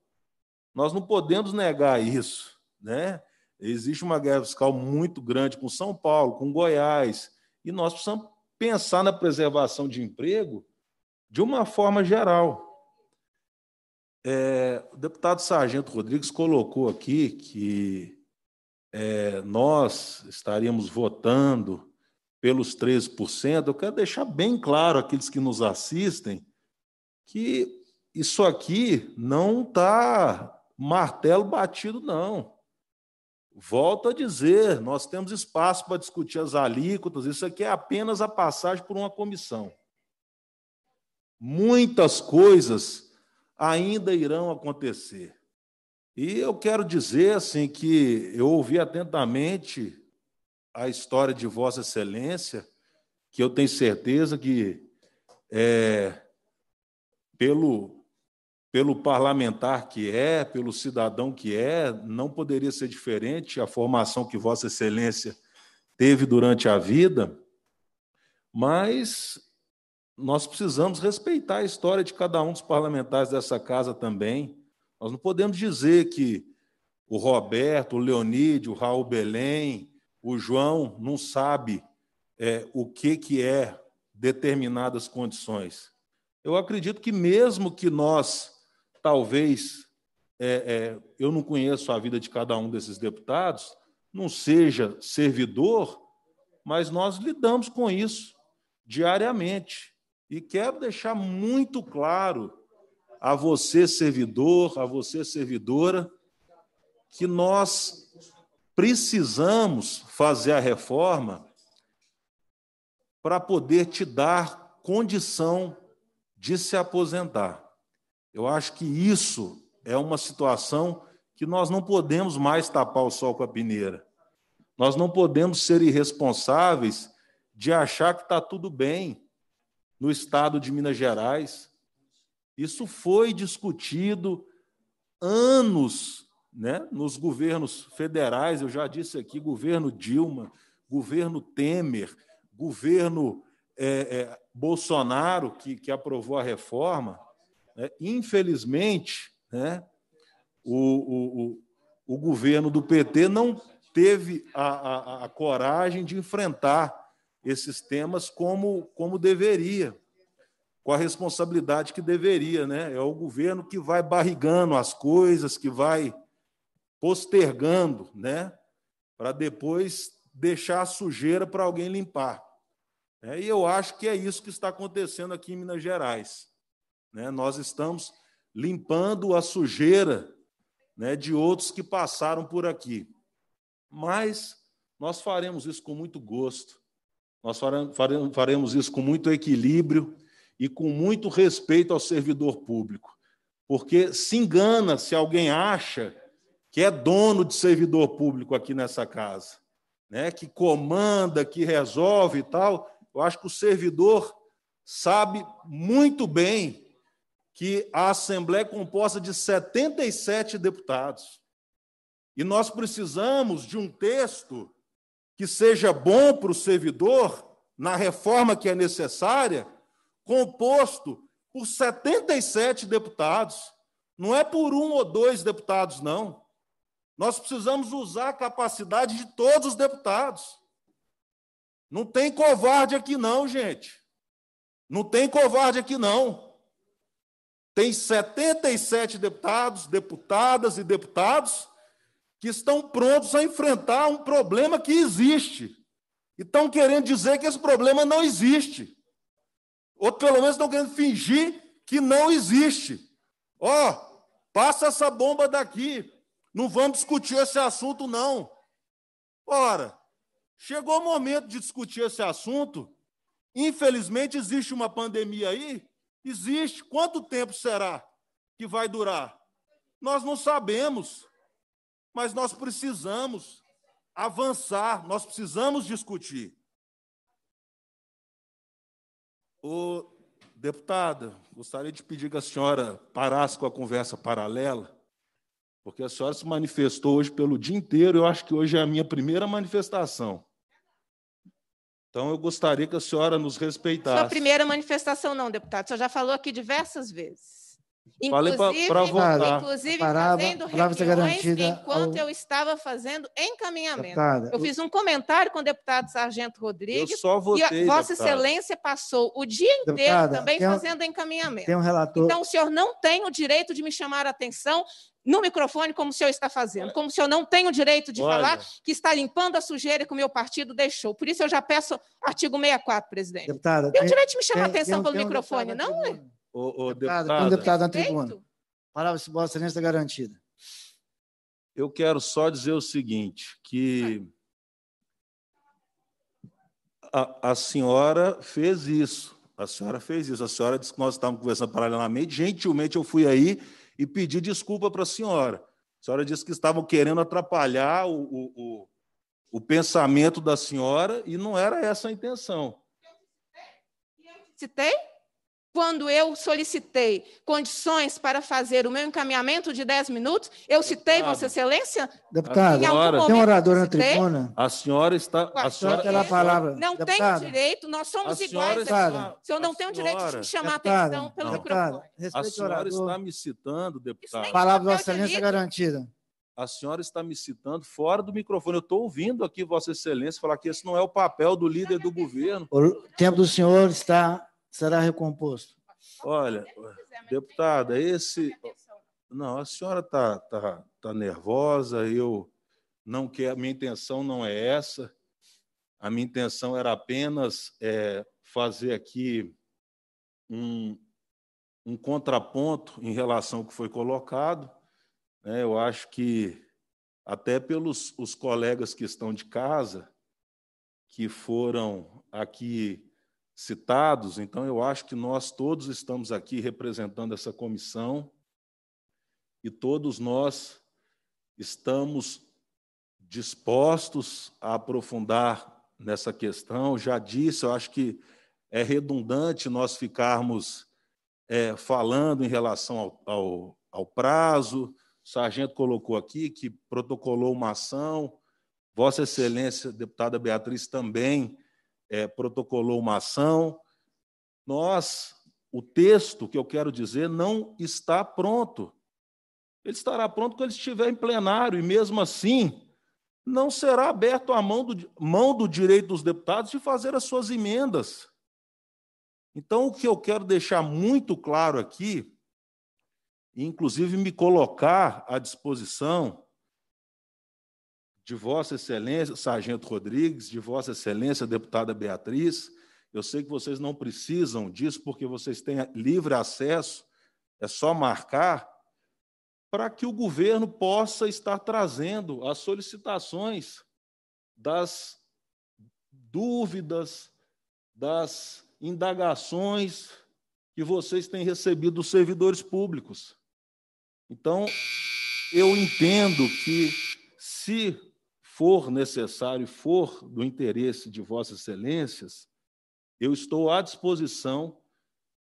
Nós não podemos negar isso. Né? Existe uma guerra fiscal muito grande com São Paulo, com Goiás, e nós precisamos pensar na preservação de emprego de uma forma geral. É, o deputado Sargento Rodrigues colocou aqui que é, nós estaríamos votando pelos 13%. Eu quero deixar bem claro àqueles que nos assistem que isso aqui não está martelo batido, não. Volto a dizer, nós temos espaço para discutir as alíquotas, isso aqui é apenas a passagem por uma comissão. Muitas coisas ainda irão acontecer. E eu quero dizer assim que eu ouvi atentamente a história de Vossa Excelência, que eu tenho certeza que é, pelo pelo parlamentar que é, pelo cidadão que é, não poderia ser diferente a formação que Vossa Excelência teve durante a vida, mas nós precisamos respeitar a história de cada um dos parlamentares dessa casa também. Nós não podemos dizer que o Roberto, o Leonide, o Raul Belém, o João não sabe é, o que, que é determinadas condições. Eu acredito que mesmo que nós talvez é, é, eu não conheço a vida de cada um desses deputados, não seja servidor, mas nós lidamos com isso diariamente. E quero deixar muito claro a você, servidor, a você, servidora, que nós precisamos fazer a reforma para poder te dar condição de se aposentar. Eu acho que isso é uma situação que nós não podemos mais tapar o sol com a peneira. Nós não podemos ser irresponsáveis de achar que está tudo bem no estado de Minas Gerais. Isso foi discutido anos né, nos governos federais, eu já disse aqui, governo Dilma, governo Temer, governo é, é, Bolsonaro, que, que aprovou a reforma. Né? Infelizmente, né, o, o, o, governo do PT não teve a, a, a coragem de enfrentar esses temas como, como deveria, com a responsabilidade que deveria. Né? É o governo que vai barrigando as coisas, que vai postergando, né? para depois deixar a sujeira para alguém limpar. É, e eu acho que é isso que está acontecendo aqui em Minas Gerais. Né? Nós estamos limpando a sujeira né, de outros que passaram por aqui. Mas nós faremos isso com muito gosto, nós faremos isso com muito equilíbrio e com muito respeito ao servidor público. Porque se engana se alguém acha que é dono de servidor público aqui nessa casa, né, que comanda, que resolve e tal. Eu acho que o servidor sabe muito bem que a Assembleia é composta de 77 deputados. E nós precisamos de um texto que seja bom para o servidor, na reforma que é necessária, composto por 77 deputados. Não é por um ou dois deputados, não. Nós precisamos usar a capacidade de todos os deputados. Não tem covarde aqui, não, gente. Não tem covarde aqui, não. Tem 77 deputados, deputadas e deputados que estão prontos a enfrentar um problema que existe. E estão querendo dizer que esse problema não existe. Ou pelo menos estão querendo fingir que não existe. Ó, oh, passa essa bomba daqui. Não vamos discutir esse assunto, não. Ora, chegou o momento de discutir esse assunto. Infelizmente, existe uma pandemia aí Existe. Quanto tempo será que vai durar? Nós não sabemos, mas nós precisamos avançar, nós precisamos discutir. O deputada, gostaria de pedir que a senhora parasse com a conversa paralela, porque a senhora se manifestou hoje pelo dia inteiro, eu acho que hoje é a minha primeira manifestação. Então, eu gostaria que a senhora nos respeitasse. Sua primeira manifestação, não, deputado. O senhor já falou aqui diversas vezes. Inclusive, Falei para voltar. Inclusive, parava, fazendo reuniões enquanto ao... eu estava fazendo encaminhamento. Deputada, eu fiz um comentário com o deputado Sargento Rodrigues. Eu só votei, e Vossa deputada. Excelência passou o dia inteiro deputada, também fazendo encaminhamento. Tem um relator... Então, o senhor não tem o direito de me chamar a atenção no microfone, como o senhor está fazendo, como o senhor não tem o direito de Olha. falar, que está limpando a sujeira que o meu partido deixou. Por isso eu já peço artigo 64, presidente. Deputada, tem o direito de me chamar tem, atenção tem, pelo tem um microfone, não é? O, o deputado, deputado. Um deputado na tribuna. Feito? Palavra, Vossa Excelência, garantida. Eu quero só dizer o seguinte, que a, a senhora fez isso. A senhora fez isso. A senhora disse que nós estávamos conversando paralelamente. Gentilmente, eu fui aí e pedir desculpa para a senhora. A senhora disse que estavam querendo atrapalhar o, o, o, o pensamento da senhora e não era essa a intenção. Citei? Quando eu solicitei condições para fazer o meu encaminhamento de 10 minutos, eu citei deputado, Vossa Excelência? Deputado, senhora, tem um orador na tribuna. A senhora está. A senhora, tem a palavra. Não tem tenho direito, nós somos iguais. Está, se eu não tenho o direito de chamar deputado, atenção pelo não, microfone. A senhora está me citando, deputado. A palavra Vossa Excelência é garantida. A senhora está me citando fora do microfone. Eu estou ouvindo aqui Vossa Excelência falar que esse não é o papel do líder do governo. O tempo do senhor está será recomposto? Olha, deputada, esse. Não, a senhora está tá, tá nervosa, eu não quero. Minha intenção não é essa. A minha intenção era apenas é, fazer aqui um, um contraponto em relação ao que foi colocado. Né? Eu acho que, até pelos os colegas que estão de casa, que foram aqui citados, então eu acho que nós todos estamos aqui representando essa comissão e todos nós estamos dispostos a aprofundar nessa questão. Já disse, eu acho que é redundante nós ficarmos é, falando em relação ao, ao, ao prazo. O sargento colocou aqui que protocolou uma ação. Vossa Excelência, deputada Beatriz, também é, protocolou uma ação. Nós, o texto que eu quero dizer, não está pronto. Ele estará pronto quando ele estiver em plenário, e mesmo assim, não será aberto a mão do, mão do direito dos deputados de fazer as suas emendas. Então, o que eu quero deixar muito claro aqui, inclusive me colocar à disposição de Vossa Excelência, Sargento Rodrigues, de Vossa Excelência, deputada Beatriz. Eu sei que vocês não precisam disso, porque vocês têm livre acesso, é só marcar, para que o governo possa estar trazendo as solicitações das dúvidas, das indagações que vocês têm recebido dos servidores públicos. Então, eu entendo que se for necessário, for do interesse de Vossas Excelências, eu estou à disposição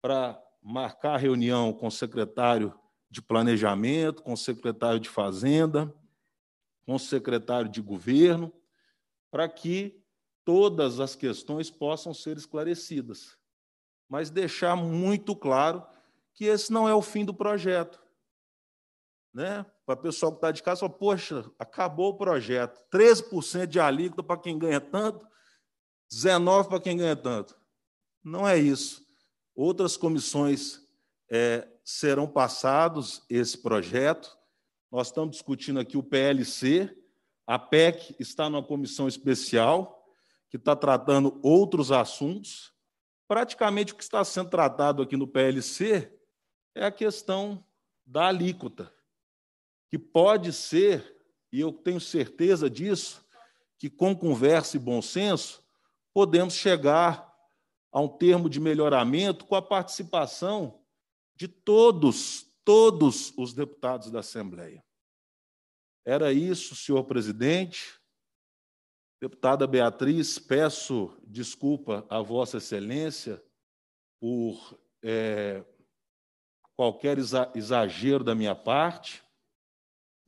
para marcar reunião com o secretário de Planejamento, com o secretário de Fazenda, com o secretário de Governo, para que todas as questões possam ser esclarecidas. Mas deixar muito claro que esse não é o fim do projeto. Né? para o pessoal que está de casa, fala, poxa, acabou o projeto. 13% de alíquota para quem ganha tanto, 19% para quem ganha tanto. Não é isso. Outras comissões é, serão passados esse projeto. Nós estamos discutindo aqui o PLC. A PEC está numa comissão especial que está tratando outros assuntos. Praticamente o que está sendo tratado aqui no PLC é a questão da alíquota que pode ser, e eu tenho certeza disso, que com conversa e bom senso, podemos chegar a um termo de melhoramento com a participação de todos, todos os deputados da Assembleia. Era isso, senhor presidente. Deputada Beatriz, peço desculpa a Vossa Excelência por é, qualquer exagero da minha parte.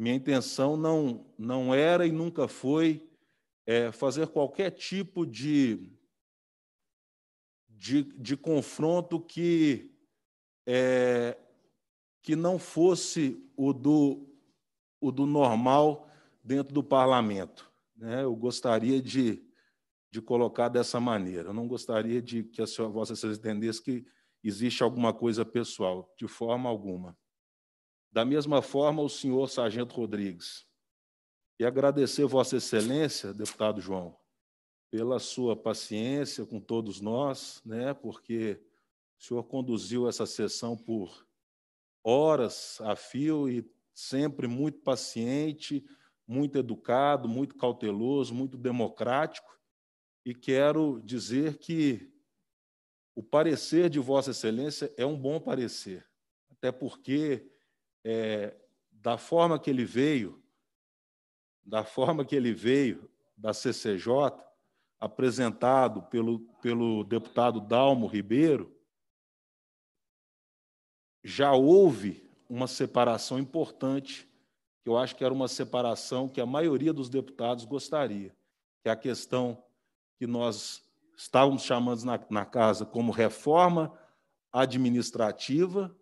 Minha intenção não, não era e nunca foi é, fazer qualquer tipo de, de, de confronto que, é, que não fosse o do, o do normal dentro do parlamento. Né? Eu gostaria de, de colocar dessa maneira. Eu não gostaria de que a sua, Vossa Excelência entendesse que existe alguma coisa pessoal, de forma alguma. Da mesma forma, o senhor Sargento Rodrigues. E agradecer Vossa Excelência, deputado João, pela sua paciência com todos nós, né? porque o senhor conduziu essa sessão por horas a fio e sempre muito paciente, muito educado, muito cauteloso, muito democrático. E quero dizer que o parecer de Vossa Excelência é um bom parecer, até porque é, da forma que ele veio, da forma que ele veio da CCJ, apresentado pelo, pelo deputado Dalmo Ribeiro, já houve uma separação importante, que eu acho que era uma separação que a maioria dos deputados gostaria, que é a questão que nós estávamos chamando na, na casa como reforma administrativa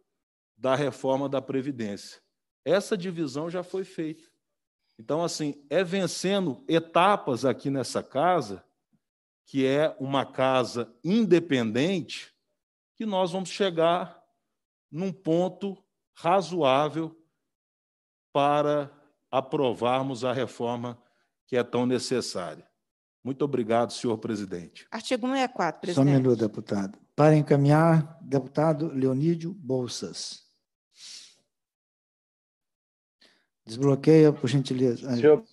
da reforma da Previdência. Essa divisão já foi feita. Então, assim, é vencendo etapas aqui nessa casa, que é uma casa independente, que nós vamos chegar num ponto razoável para aprovarmos a reforma que é tão necessária. Muito obrigado, senhor presidente. Artigo 164, presidente. Só um minuto, deputado. Para encaminhar, deputado Leonídio Bolsas. Desbloqueia, por gentileza. Senhor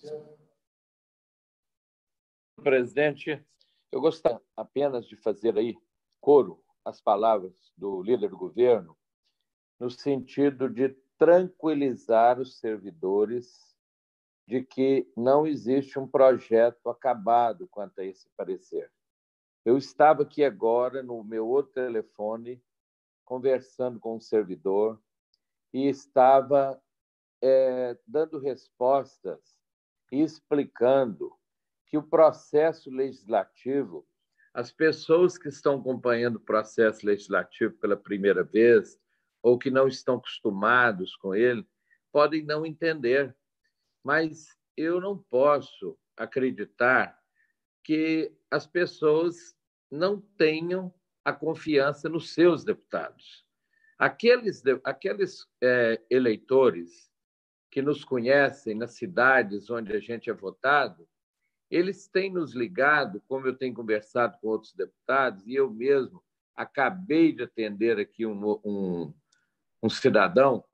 presidente, eu gostaria apenas de fazer aí coro às palavras do líder do governo, no sentido de tranquilizar os servidores de que não existe um projeto acabado quanto a esse parecer. Eu estava aqui agora no meu outro telefone conversando com um servidor e estava é, dando respostas e explicando que o processo legislativo, as pessoas que estão acompanhando o processo legislativo pela primeira vez ou que não estão acostumados com ele, podem não entender. Mas eu não posso acreditar que as pessoas não tenham a confiança nos seus deputados. Aqueles, aqueles é, eleitores que nos conhecem nas cidades onde a gente é votado, eles têm nos ligado, como eu tenho conversado com outros deputados, e eu mesmo acabei de atender aqui um, um, um cidadão,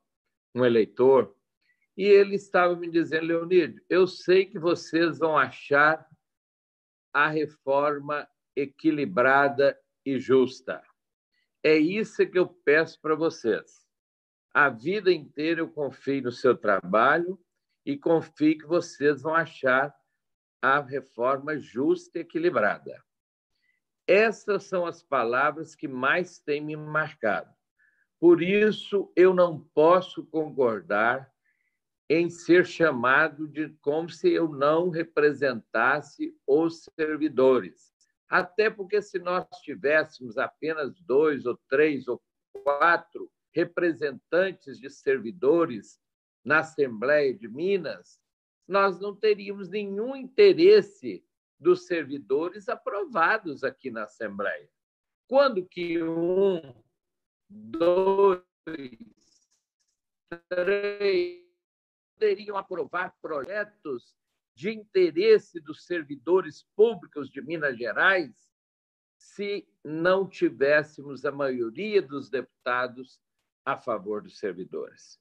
um eleitor, e ele estava me dizendo, Leonídio, eu sei que vocês vão achar a reforma equilibrada e justa. É isso que eu peço para vocês. A vida inteira eu confio no seu trabalho e confio que vocês vão achar a reforma justa e equilibrada. Essas são as palavras que mais têm me marcado. Por isso, eu não posso concordar em ser chamado de como se eu não representasse os servidores. Até porque, se nós tivéssemos apenas dois ou três ou quatro representantes de servidores na Assembleia de Minas, nós não teríamos nenhum interesse dos servidores aprovados aqui na Assembleia. Quando que um, dois, três poderiam aprovar projetos de interesse dos servidores públicos de Minas Gerais se não tivéssemos a maioria dos deputados a favor dos servidores.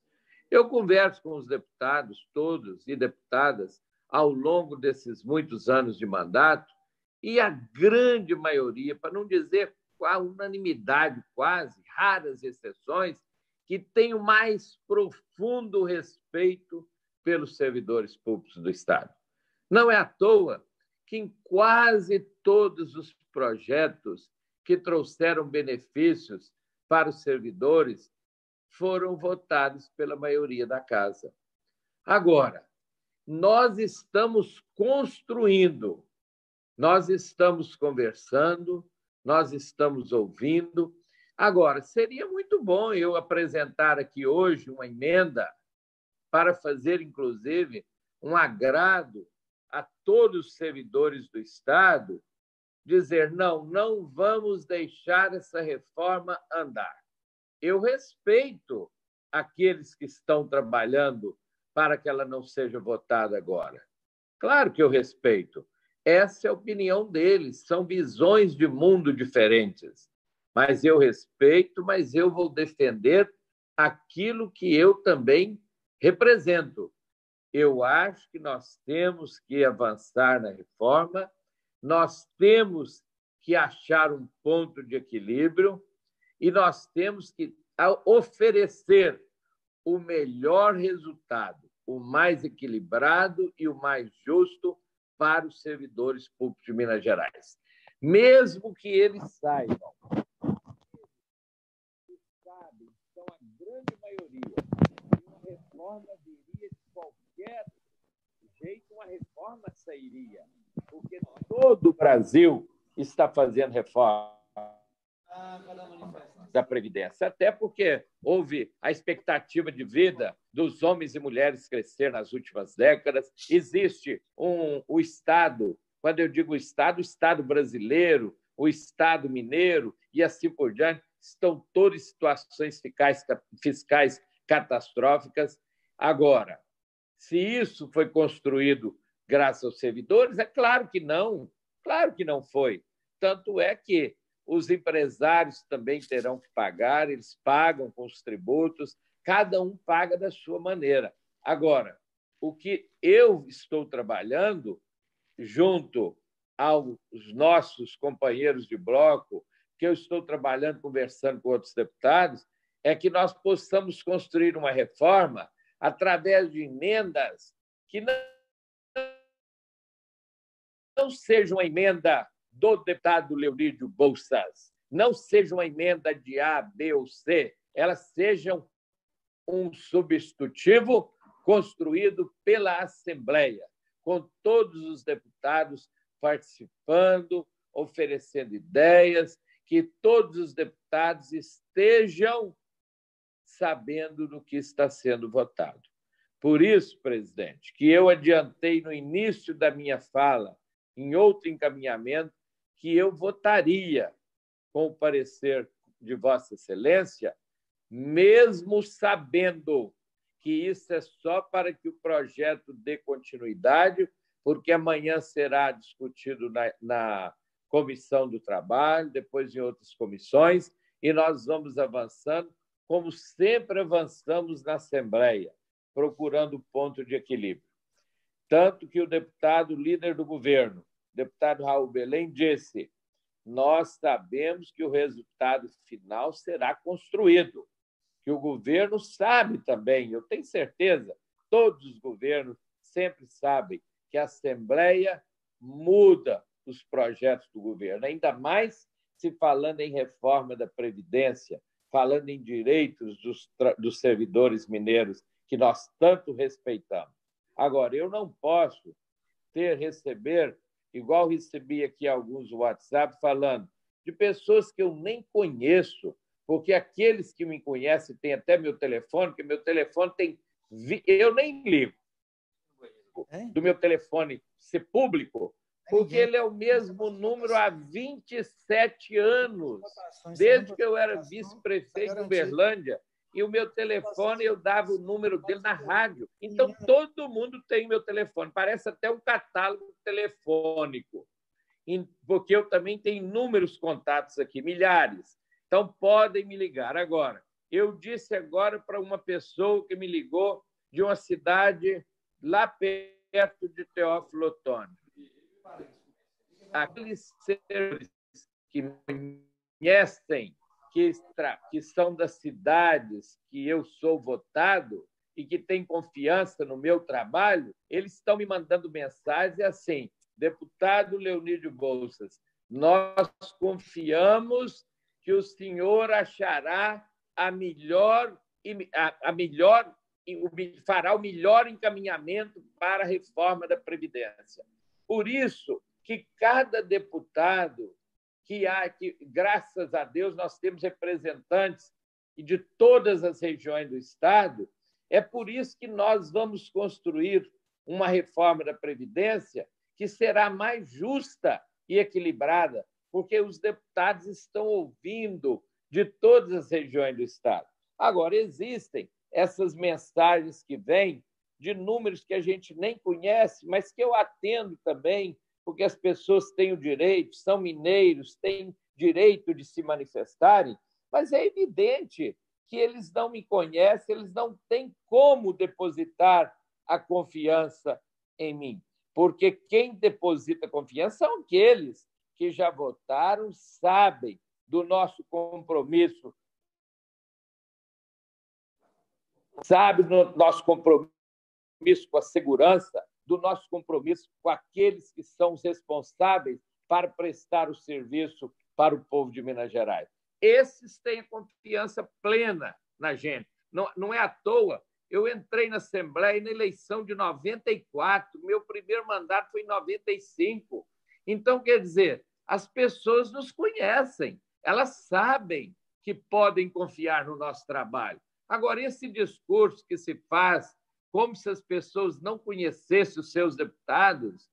Eu converso com os deputados todos e deputadas ao longo desses muitos anos de mandato e a grande maioria, para não dizer a unanimidade quase, raras exceções, que tem o mais profundo respeito pelos servidores públicos do Estado. Não é à toa que em quase todos os projetos que trouxeram benefícios para os servidores, foram votados pela maioria da casa. Agora, nós estamos construindo, nós estamos conversando, nós estamos ouvindo. Agora, seria muito bom eu apresentar aqui hoje uma emenda para fazer, inclusive, um agrado a todos os servidores do Estado, dizer: não, não vamos deixar essa reforma andar eu respeito aqueles que estão trabalhando para que ela não seja votada agora. Claro que eu respeito. Essa é a opinião deles, são visões de mundo diferentes. Mas eu respeito, mas eu vou defender aquilo que eu também represento. Eu acho que nós temos que avançar na reforma, nós temos que achar um ponto de equilíbrio, e nós temos que oferecer o melhor resultado, o mais equilibrado e o mais justo para os servidores públicos de Minas Gerais. Mesmo que eles saibam, eles sabem, são a grande maioria, que uma reforma viria de qualquer jeito, uma reforma sairia, porque todo o Brasil está fazendo reforma. Ah, cada manifestação da Previdência, até porque houve a expectativa de vida dos homens e mulheres crescer nas últimas décadas. Existe um, o Estado, quando eu digo Estado, o Estado brasileiro, o Estado mineiro e assim por diante, estão todas situações fiscais, fiscais catastróficas. Agora, se isso foi construído graças aos servidores, é claro que não, claro que não foi. Tanto é que os empresários também terão que pagar, eles pagam com os tributos, cada um paga da sua maneira. Agora, o que eu estou trabalhando junto aos nossos companheiros de bloco, que eu estou trabalhando, conversando com outros deputados, é que nós possamos construir uma reforma através de emendas que não, não seja uma emenda do deputado Leonídio Bolsas não seja uma emenda de A, B ou C, elas sejam um substitutivo construído pela Assembleia, com todos os deputados participando, oferecendo ideias, que todos os deputados estejam sabendo do que está sendo votado. Por isso, presidente, que eu adiantei no início da minha fala, em outro encaminhamento, que eu votaria com o parecer de Vossa Excelência, mesmo sabendo que isso é só para que o projeto dê continuidade, porque amanhã será discutido na, na Comissão do Trabalho, depois em outras comissões, e nós vamos avançando, como sempre avançamos na Assembleia, procurando o ponto de equilíbrio. Tanto que o deputado líder do governo deputado Raul Belém disse: Nós sabemos que o resultado final será construído, que o governo sabe também, eu tenho certeza, todos os governos sempre sabem que a Assembleia muda os projetos do governo, ainda mais se falando em reforma da Previdência, falando em direitos dos, dos servidores mineiros que nós tanto respeitamos. Agora, eu não posso ter receber Igual recebi aqui alguns WhatsApp falando de pessoas que eu nem conheço, porque aqueles que me conhecem têm até meu telefone, que meu telefone tem. Eu nem ligo é? do meu telefone ser público, porque ele é o mesmo número há 27 anos, desde né? que eu era tá vice-prefeito de Uberlândia e o meu telefone eu dava o número dele na rádio. Então uhum. todo mundo tem meu telefone, parece até um catálogo telefônico. Porque eu também tenho inúmeros contatos aqui, milhares. Então podem me ligar agora. Eu disse agora para uma pessoa que me ligou de uma cidade lá perto de Teófilo Otoni Aqueles seres que me conhecem que, que são das cidades que eu sou votado e que têm confiança no meu trabalho, eles estão me mandando mensagens assim: deputado Leonídio Bolsas, nós confiamos que o senhor achará a melhor a melhor fará o melhor encaminhamento para a reforma da previdência. Por isso que cada deputado que há que graças a Deus nós temos representantes de todas as regiões do estado. É por isso que nós vamos construir uma reforma da previdência que será mais justa e equilibrada, porque os deputados estão ouvindo de todas as regiões do estado. Agora existem essas mensagens que vêm de números que a gente nem conhece, mas que eu atendo também porque as pessoas têm o direito, são mineiros, têm direito de se manifestarem, mas é evidente que eles não me conhecem, eles não têm como depositar a confiança em mim, porque quem deposita confiança são aqueles que já votaram, sabem do nosso compromisso, sabem do nosso compromisso com a segurança, do nosso compromisso com aqueles que são os responsáveis para prestar o serviço para o povo de Minas Gerais. Esses têm confiança plena na gente. Não, não é à toa. Eu entrei na Assembleia na eleição de 94, meu primeiro mandato foi em 95. Então, quer dizer, as pessoas nos conhecem, elas sabem que podem confiar no nosso trabalho. Agora, esse discurso que se faz como se as pessoas não conhecessem os seus deputados.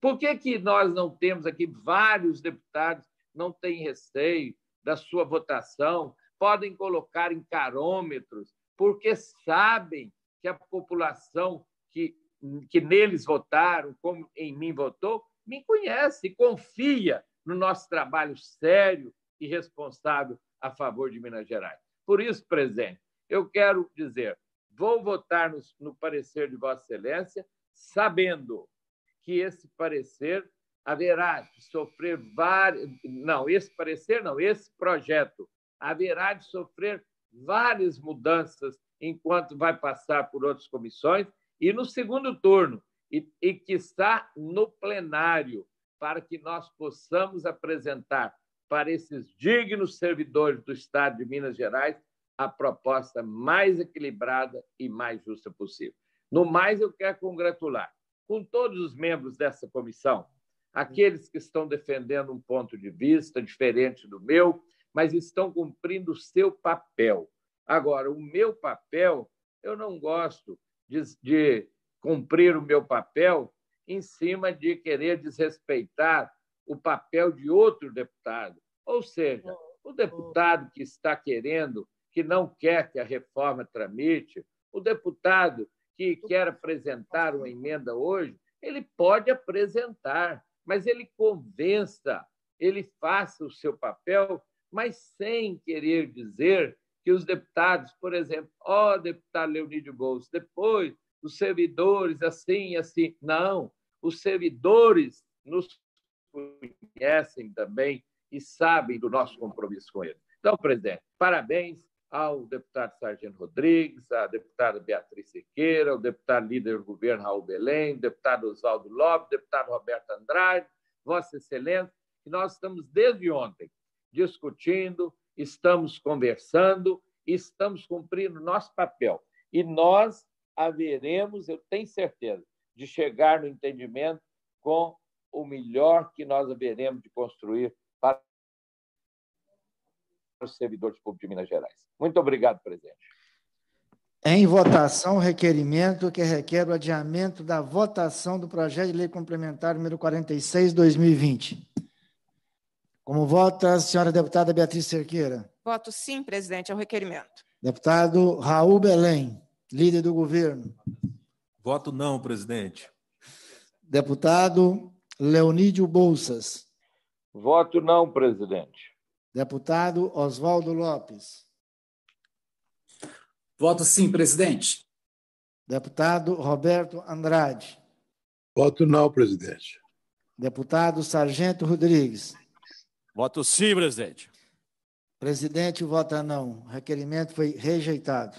Por que, que nós não temos aqui vários deputados não têm receio da sua votação, podem colocar em carômetros, porque sabem que a população que, que neles votaram, como em mim votou, me conhece, confia no nosso trabalho sério e responsável a favor de Minas Gerais. Por isso, presidente, eu quero dizer vou votar no, no parecer de Vossa Excelência, sabendo que esse parecer haverá de sofrer vários. Não, esse parecer não, esse projeto haverá de sofrer várias mudanças enquanto vai passar por outras comissões e no segundo turno, e, e que está no plenário, para que nós possamos apresentar para esses dignos servidores do Estado de Minas Gerais a proposta mais equilibrada e mais justa possível. No mais, eu quero congratular com todos os membros dessa comissão, aqueles que estão defendendo um ponto de vista diferente do meu, mas estão cumprindo o seu papel. Agora, o meu papel, eu não gosto de, de cumprir o meu papel em cima de querer desrespeitar o papel de outro deputado. Ou seja, o deputado que está querendo que não quer que a reforma tramite, o deputado que quer apresentar uma emenda hoje, ele pode apresentar, mas ele convença, ele faça o seu papel, mas sem querer dizer que os deputados, por exemplo, ó, oh, deputado Leonídio Gomes, depois os servidores assim assim. Não, os servidores nos conhecem também e sabem do nosso compromisso com ele. Então, presidente, parabéns ao deputado Sargento Rodrigues, à deputada Beatriz Siqueira, ao deputado líder do governo Raul Belém, deputado Oswaldo Lopes, deputado Roberto Andrade, Vossa Excelência, que nós estamos desde ontem discutindo, estamos conversando, estamos cumprindo nosso papel. E nós haveremos, eu tenho certeza, de chegar no entendimento com o melhor que nós haveremos de construir os servidores públicos de Minas Gerais. Muito obrigado, presidente. Em votação, requerimento que requer o adiamento da votação do projeto de lei complementar número 46, 2020. Como vota a senhora deputada Beatriz Cerqueira? Voto sim, presidente, ao é requerimento. Deputado Raul Belém, líder do governo. Voto não, presidente. Deputado Leonídio Bolsas. Voto não, presidente. Deputado Oswaldo Lopes. Voto sim, presidente. Deputado Roberto Andrade. Voto não, presidente. Deputado Sargento Rodrigues. Voto sim, presidente. Presidente vota é não. O requerimento foi rejeitado.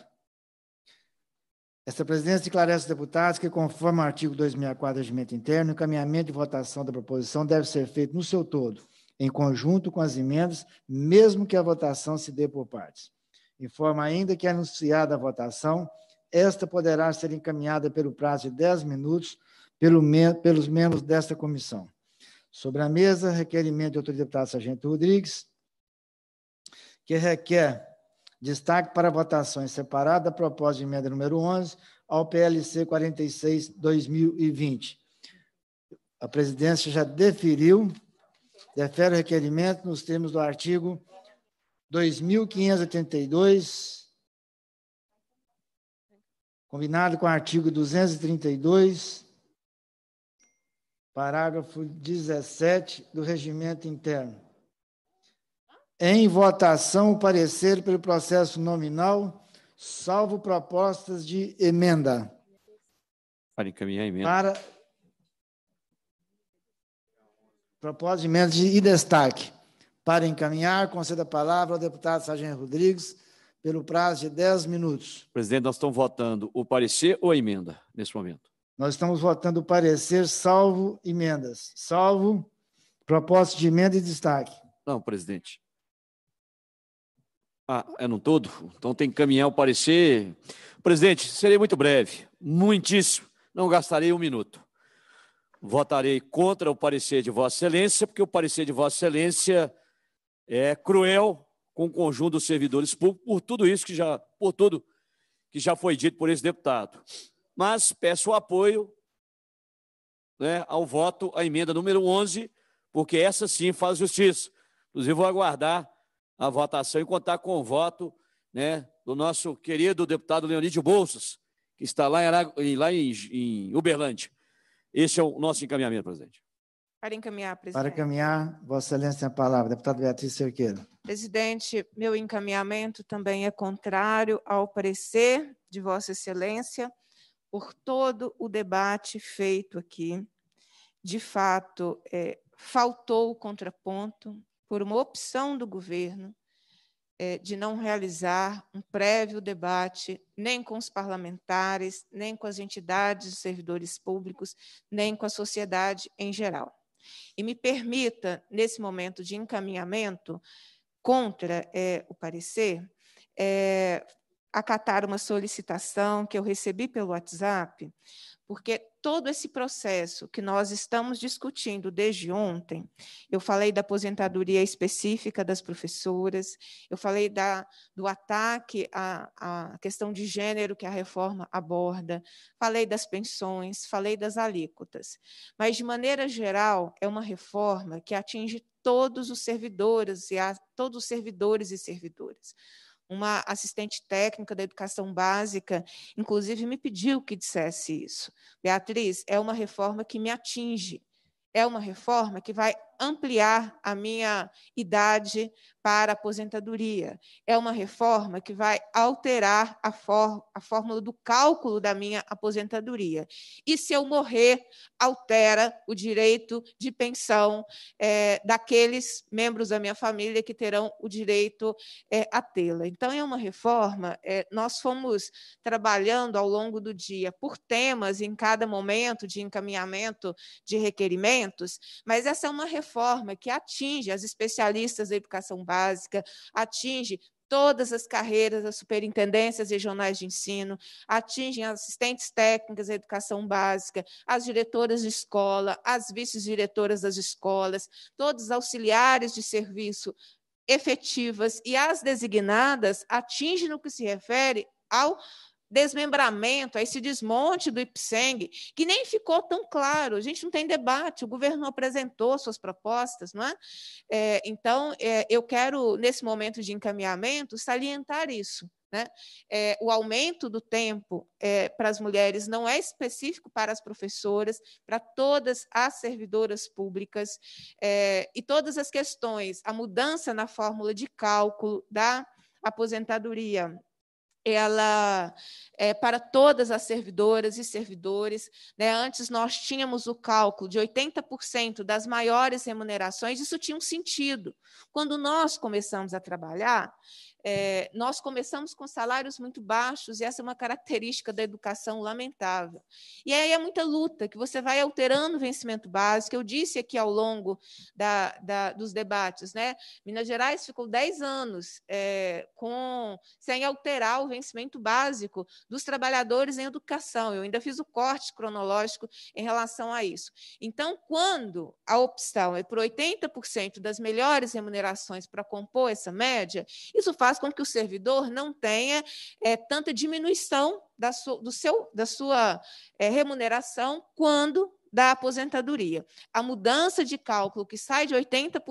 Esta presidência esclarece aos deputados que, conforme o artigo 264 do Regimento Interno, o encaminhamento de votação da proposição deve ser feito no seu todo, em conjunto com as emendas, mesmo que a votação se dê por partes. Informa ainda que, anunciada a votação, esta poderá ser encaminhada pelo prazo de 10 minutos pelo me pelos membros desta comissão. Sobre a mesa, requerimento do de deputado Sargento Rodrigues, que requer destaque para votações separadas da proposta de emenda número 11 ao PLC 46-2020. A presidência já deferiu Defere o requerimento nos termos do artigo 2582, combinado com o artigo 232, parágrafo 17 do regimento interno. Em votação o parecer pelo processo nominal, salvo propostas de emenda. Para encaminhar a emenda. Para Propósito de emendas e destaque. Para encaminhar, conceda a palavra ao deputado Sargento Rodrigues pelo prazo de 10 minutos. Presidente, nós estamos votando o parecer ou a emenda nesse momento? Nós estamos votando o parecer, salvo emendas. Salvo propósito de emenda e destaque. Não, presidente. Ah, é num todo? Então tem que encaminhar o parecer. Presidente, serei muito breve, muitíssimo. Não gastarei um minuto votarei contra o parecer de Vossa Excelência, porque o parecer de Vossa Excelência é cruel com o conjunto dos servidores públicos por tudo isso que já, por tudo que já foi dito por esse deputado. Mas peço o apoio né, ao voto à emenda número 11, porque essa sim faz justiça. Inclusive, vou aguardar a votação e contar com o voto né, do nosso querido deputado Leonídio Bolsas, que está lá em, lá em, em Uberlândia. Este é o nosso encaminhamento, presidente. Para encaminhar, presidente. Para encaminhar, Vossa Excelência, a palavra. Deputado Beatriz Cerqueira. Presidente, meu encaminhamento também é contrário ao parecer de Vossa Excelência por todo o debate feito aqui. De fato, é, faltou o contraponto por uma opção do governo é, de não realizar um prévio debate, nem com os parlamentares, nem com as entidades de servidores públicos, nem com a sociedade em geral. E me permita, nesse momento de encaminhamento contra é, o parecer, é, acatar uma solicitação que eu recebi pelo WhatsApp, porque todo esse processo que nós estamos discutindo desde ontem, eu falei da aposentadoria específica das professoras, eu falei da, do ataque à, à questão de gênero que a reforma aborda, falei das pensões, falei das alíquotas. Mas, de maneira geral, é uma reforma que atinge todos os servidores e a, todos os servidores e servidoras uma assistente técnica da educação básica, inclusive me pediu que dissesse isso. Beatriz, é uma reforma que me atinge, é uma reforma que vai ampliar a minha idade para a aposentadoria. É uma reforma que vai alterar a, a fórmula do cálculo da minha aposentadoria. E se eu morrer, altera o direito de pensão é, daqueles membros da minha família que terão o direito é, a tê-la. Então, é uma reforma, é, nós fomos trabalhando ao longo do dia por temas em cada momento de encaminhamento de requerimentos, mas essa é uma reforma reforma que atinge as especialistas da educação básica, atinge todas as carreiras, as superintendências regionais de ensino, atingem as assistentes técnicas da educação básica, as diretoras de escola, as vice-diretoras das escolas, todos os auxiliares de serviço efetivas e as designadas atinge no que se refere ao desmembramento, a esse desmonte do IPSENG, que nem ficou tão claro. A gente não tem debate, o governo apresentou suas propostas, não é? é então, é, eu quero, nesse momento de encaminhamento, salientar isso. Né? É, o aumento do tempo é, para as mulheres não é específico para as professoras, para todas as servidoras públicas é, e todas as questões, a mudança na fórmula de cálculo da aposentadoria ela é para todas as servidoras e servidores. Né? Antes nós tínhamos o cálculo de 80% das maiores remunerações, isso tinha um sentido. Quando nós começamos a trabalhar, é, nós começamos com salários muito baixos, e essa é uma característica da educação lamentável. E aí é muita luta, que você vai alterando o vencimento básico. Eu disse aqui ao longo da, da, dos debates, né? Minas Gerais ficou 10 anos é, com, sem alterar o vencimento básico dos trabalhadores em educação. Eu ainda fiz o corte cronológico em relação a isso. Então, quando a opção é por 80% das melhores remunerações para compor essa média, isso faz faz com que o servidor não tenha é, tanta diminuição da, su, do seu, da sua é, remuneração quando da aposentadoria. A mudança de cálculo que sai de 80%,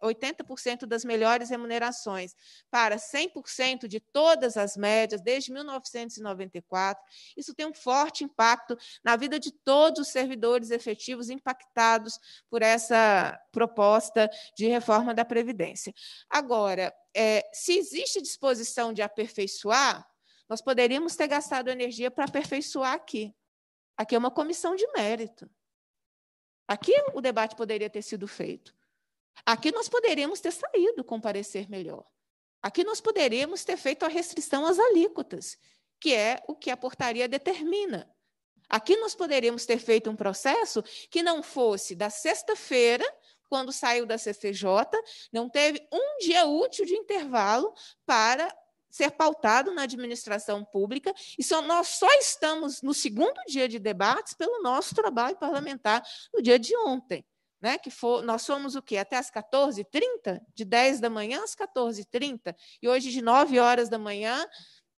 80 das melhores remunerações para 100% de todas as médias desde 1994, isso tem um forte impacto na vida de todos os servidores efetivos impactados por essa proposta de reforma da Previdência. Agora, é, se existe disposição de aperfeiçoar, nós poderíamos ter gastado energia para aperfeiçoar aqui. Aqui é uma comissão de mérito. Aqui o debate poderia ter sido feito. Aqui nós poderíamos ter saído com parecer melhor. Aqui nós poderíamos ter feito a restrição às alíquotas, que é o que a portaria determina. Aqui nós poderíamos ter feito um processo que não fosse da sexta-feira, quando saiu da CCJ, não teve um dia útil de intervalo para ser pautado na administração pública, e só, nós só estamos no segundo dia de debates pelo nosso trabalho parlamentar no dia de ontem. Né, que for, nós fomos o quê? Até as 14h30? De 10 da manhã às 14h30. E hoje, de 9 horas da manhã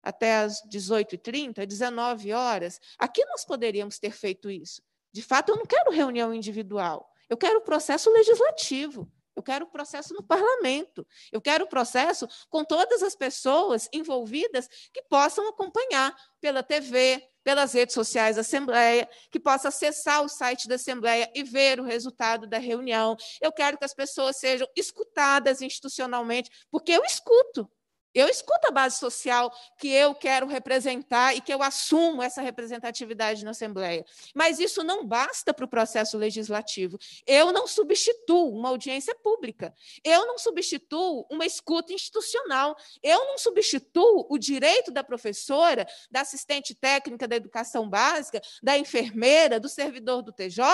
até às 18h30, 19 horas. Aqui nós poderíamos ter feito isso. De fato, eu não quero reunião individual. Eu quero processo legislativo. Eu quero o processo no parlamento. Eu quero o processo com todas as pessoas envolvidas que possam acompanhar pela TV, pelas redes sociais da Assembleia, que possa acessar o site da Assembleia e ver o resultado da reunião. Eu quero que as pessoas sejam escutadas institucionalmente, porque eu escuto. Eu escuto a base social que eu quero representar e que eu assumo essa representatividade na Assembleia. Mas isso não basta para o processo legislativo. Eu não substituo uma audiência pública. Eu não substituo uma escuta institucional. Eu não substituo o direito da professora, da assistente técnica da educação básica, da enfermeira, do servidor do TJ,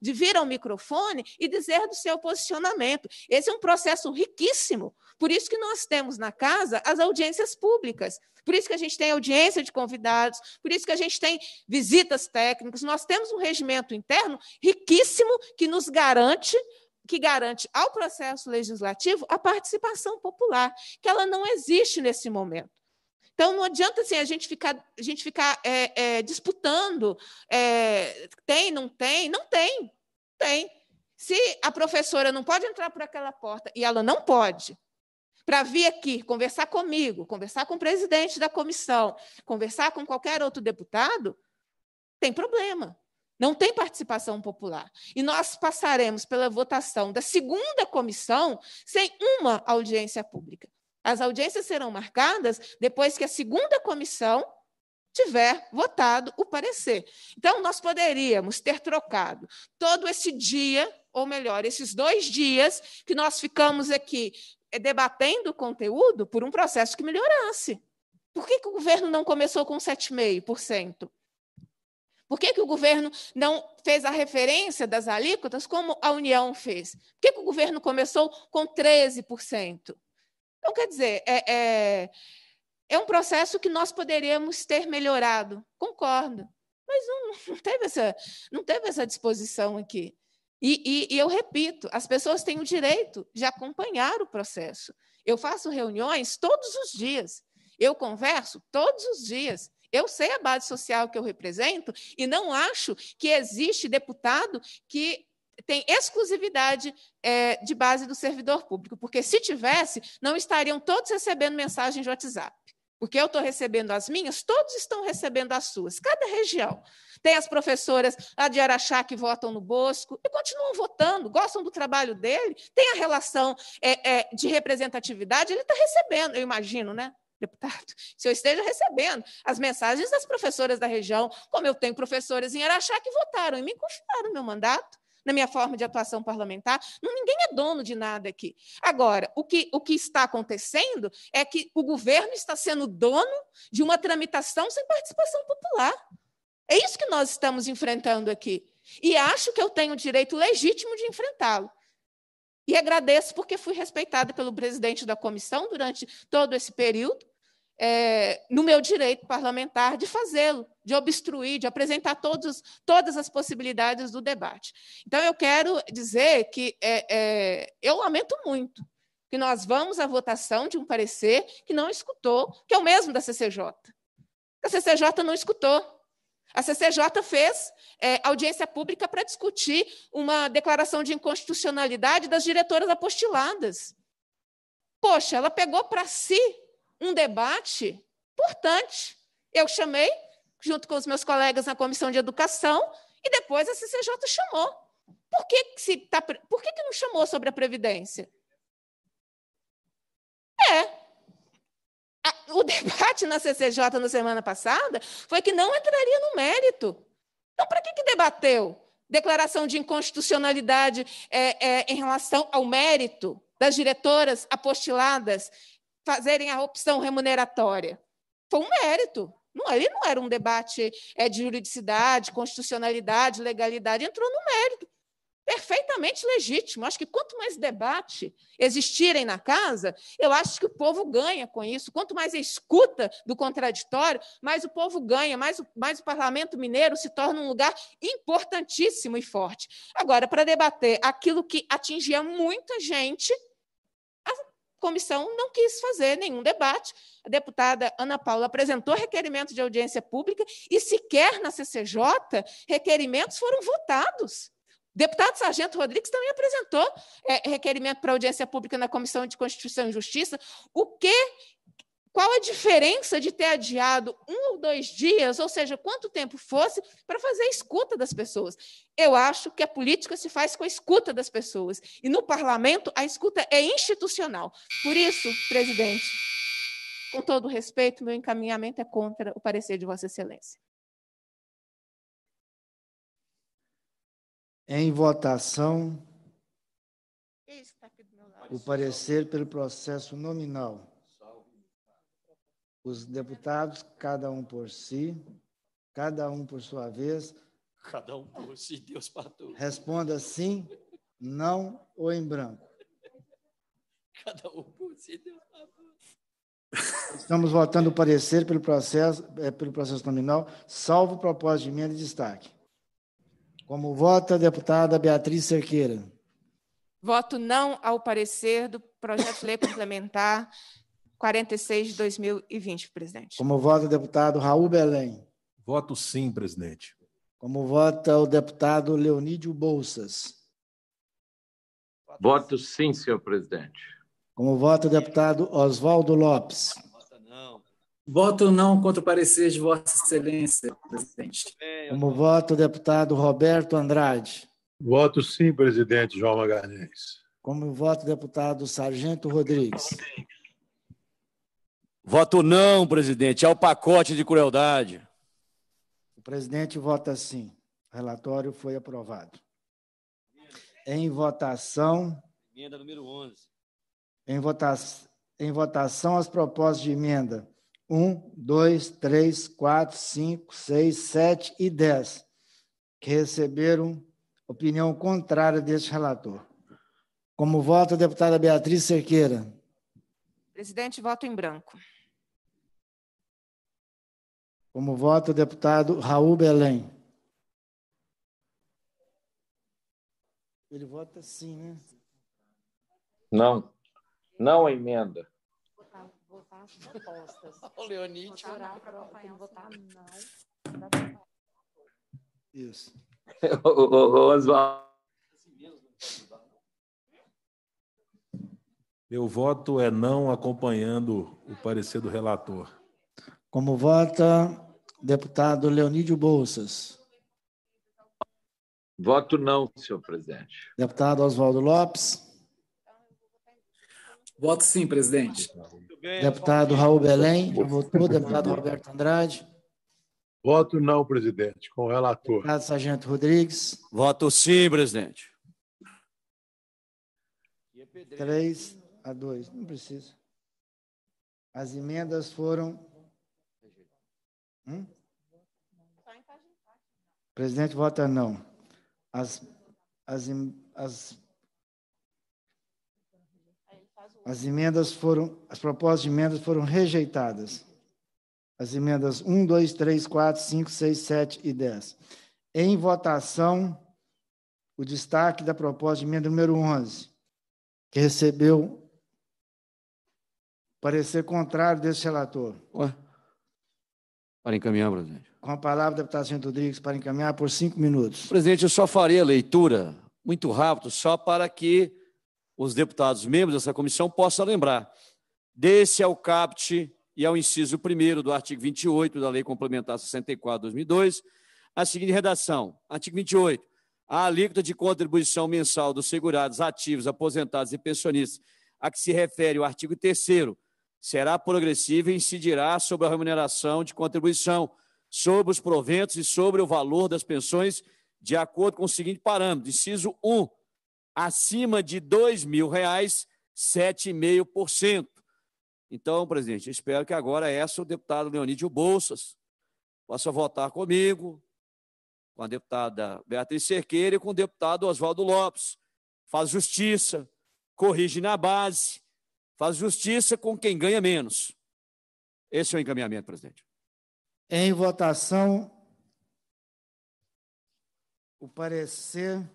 de vir ao microfone e dizer do seu posicionamento. Esse é um processo riquíssimo por isso que nós temos na casa as audiências públicas. Por isso que a gente tem audiência de convidados, por isso que a gente tem visitas técnicas. Nós temos um regimento interno riquíssimo que nos garante que garante ao processo legislativo a participação popular, que ela não existe nesse momento. Então, não adianta assim, a gente ficar, a gente ficar é, é, disputando é, tem, não tem, não tem, tem. Se a professora não pode entrar por aquela porta e ela não pode, para vir aqui conversar comigo, conversar com o presidente da comissão, conversar com qualquer outro deputado, tem problema. Não tem participação popular. E nós passaremos pela votação da segunda comissão sem uma audiência pública. As audiências serão marcadas depois que a segunda comissão tiver votado o parecer. Então, nós poderíamos ter trocado todo esse dia, ou melhor, esses dois dias que nós ficamos aqui é debatendo o conteúdo por um processo que melhorasse. Por que, que o governo não começou com 7,5%? Por que, que o governo não fez a referência das alíquotas como a União fez? Por que, que o governo começou com 13%? Então, quer dizer, é, é, é um processo que nós poderíamos ter melhorado, concordo, mas não, não, teve, essa, não teve essa disposição aqui. E, e, e eu repito, as pessoas têm o direito de acompanhar o processo. Eu faço reuniões todos os dias, eu converso todos os dias. Eu sei a base social que eu represento e não acho que existe deputado que tem exclusividade é, de base do servidor público, porque se tivesse, não estariam todos recebendo mensagens de WhatsApp. Porque eu estou recebendo as minhas, todos estão recebendo as suas, cada região tem as professoras a de Araxá que votam no Bosco e continuam votando, gostam do trabalho dele, tem a relação é, é, de representatividade, ele está recebendo, eu imagino, né? Deputado, <laughs> se eu esteja recebendo as mensagens das professoras da região, como eu tenho professoras em Araxá que votaram e me confiaram meu mandato, na minha forma de atuação parlamentar. Ninguém é dono de nada aqui. Agora, o que, o que está acontecendo é que o governo está sendo dono de uma tramitação sem participação popular. É isso que nós estamos enfrentando aqui. E acho que eu tenho o direito legítimo de enfrentá-lo. E agradeço porque fui respeitada pelo presidente da comissão durante todo esse período, é, no meu direito parlamentar de fazê-lo, de obstruir, de apresentar todos, todas as possibilidades do debate. Então, eu quero dizer que é, é, eu lamento muito que nós vamos à votação de um parecer que não escutou, que é o mesmo da CCJ. A CCJ não escutou. A CCJ fez é, audiência pública para discutir uma declaração de inconstitucionalidade das diretoras apostiladas. Poxa, ela pegou para si um debate importante. Eu chamei, junto com os meus colegas na Comissão de Educação, e depois a CCJ chamou. Por que, que se tá, por que, que não chamou sobre a Previdência? É, o debate na CCJ na semana passada foi que não entraria no mérito. Então, para que, que debateu? Declaração de inconstitucionalidade é, é, em relação ao mérito das diretoras apostiladas fazerem a opção remuneratória. Foi um mérito. Não, ele não era um debate é, de juridicidade, constitucionalidade, legalidade, entrou no mérito perfeitamente legítimo. Acho que quanto mais debate existirem na casa, eu acho que o povo ganha com isso. Quanto mais escuta do contraditório, mais o povo ganha, mais o, mais o parlamento mineiro se torna um lugar importantíssimo e forte. Agora, para debater aquilo que atingia muita gente, a comissão não quis fazer nenhum debate. A deputada Ana Paula apresentou requerimento de audiência pública e sequer na CCJ requerimentos foram votados. Deputado Sargento Rodrigues também apresentou é, requerimento para audiência pública na Comissão de Constituição e Justiça. O que qual a diferença de ter adiado um ou dois dias, ou seja, quanto tempo fosse, para fazer a escuta das pessoas. Eu acho que a política se faz com a escuta das pessoas. E no parlamento, a escuta é institucional. Por isso, presidente, com todo respeito, meu encaminhamento é contra o parecer de Vossa Excelência. Em votação. O parecer pelo processo nominal. Os deputados, cada um por si, cada um por sua vez. Cada um por si, Deus para todos. Responda sim, não ou em branco. Cada um por si, Deus para todos. Estamos votando o parecer pelo processo, é, pelo processo nominal, salvo propósito de emenda e destaque. Como vota a deputada Beatriz Cerqueira? Voto não ao parecer do projeto de lei complementar 46 de 2020, presidente. Como vota o deputado Raul Belém? Voto sim, presidente. Como vota o deputado Leonídio Bolsas? Voto sim, senhor presidente. Como vota o deputado Oswaldo Lopes? Voto não contra o parecer de Vossa Excelência, presidente. É, Como voto, deputado Roberto Andrade. Voto sim, presidente João Magalhães. Como voto, deputado Sargento Rodrigues. Voto não, presidente. É o pacote de crueldade. O presidente vota sim. O relatório foi aprovado. Em votação. Emenda número 11. Em, vota... em votação, as propostas de emenda 1, 2, 3, 4, 5, 6, 7 e 10, que receberam opinião contrária deste relator. Como voto, a deputada Beatriz Cerqueira. Presidente, voto em branco. Como voto, o deputado Raul Belém. Ele vota sim, né? Não. Não a emenda as propostas. <laughs> o Leonid. para votar não. Isso. <laughs> o, Oswaldo. Meu voto é não acompanhando o parecer do relator. Como vota deputado Leonídio Bolsas? Voto não, senhor presidente. Deputado Oswaldo Lopes. Voto sim, presidente. Bem, deputado Raul Belém, votou. Deputado Roberto Andrade. Voto não, presidente, com o relator. Deputado Sargento Rodrigues. Voto sim, presidente. Três a dois, não precisa. As emendas foram. Hum? Presidente vota não. As, as, as as emendas foram, as propostas de emendas foram rejeitadas. As emendas 1, 2, 3, 4, 5, 6, 7 e 10. Em votação, o destaque da proposta de emenda número 11, que recebeu parecer contrário desse relator. Ué? Para encaminhar, presidente. Com a palavra, deputado Santos Rodrigues, para encaminhar por cinco minutos. Presidente, eu só farei a leitura muito rápido, só para que os deputados membros dessa comissão possam lembrar desse ao é CAPT e ao é inciso 1 do artigo 28 da Lei Complementar 64 2002, a seguinte redação: artigo 28. A alíquota de contribuição mensal dos segurados ativos, aposentados e pensionistas a que se refere o artigo 3 será progressiva e incidirá sobre a remuneração de contribuição, sobre os proventos e sobre o valor das pensões, de acordo com o seguinte parâmetro: inciso 1 acima de dois mil reais, 7,5%. Então, presidente, espero que agora essa é, o deputado Leonídio Bolsas possa votar comigo, com a deputada Beatriz Cerqueira e com o deputado Oswaldo Lopes. Faz justiça, corrige na base, faz justiça com quem ganha menos. Esse é o encaminhamento, presidente. Em votação, o parecer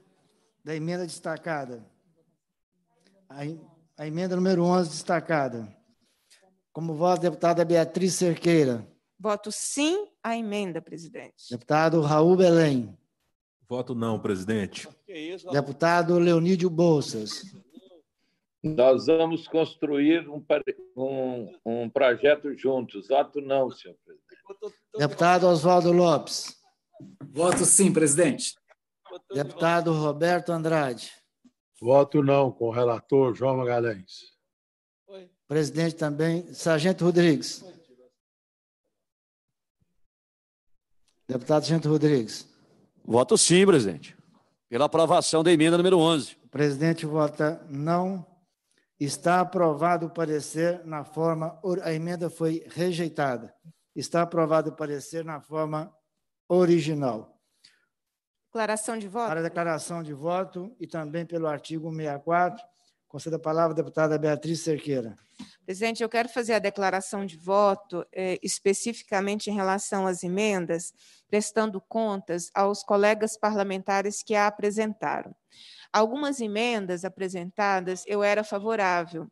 da emenda destacada. A, emenda número 11 destacada. Como voto, deputada Beatriz Cerqueira. Voto sim à emenda, presidente. Deputado Raul Belém. Voto não, presidente. Deputado Leonídio Bolsas. Nós vamos construir um, um, um projeto juntos. Voto não, senhor presidente. Deputado Oswaldo Lopes. Voto sim, presidente. Deputado Roberto Andrade. Voto não, com o relator João Magalhães. Oi. Presidente também, Sargento Rodrigues. Deputado Sargento Rodrigues. Voto sim, presidente, pela aprovação da emenda número 11. O presidente vota não. Está aprovado o parecer na forma. A emenda foi rejeitada. Está aprovado o parecer na forma original. Declaração de voto. Para a declaração de voto e também pelo artigo 64. Concedo a palavra à deputada Beatriz Cerqueira. Presidente, eu quero fazer a declaração de voto eh, especificamente em relação às emendas, prestando contas aos colegas parlamentares que a apresentaram. Algumas emendas apresentadas eu era favorável,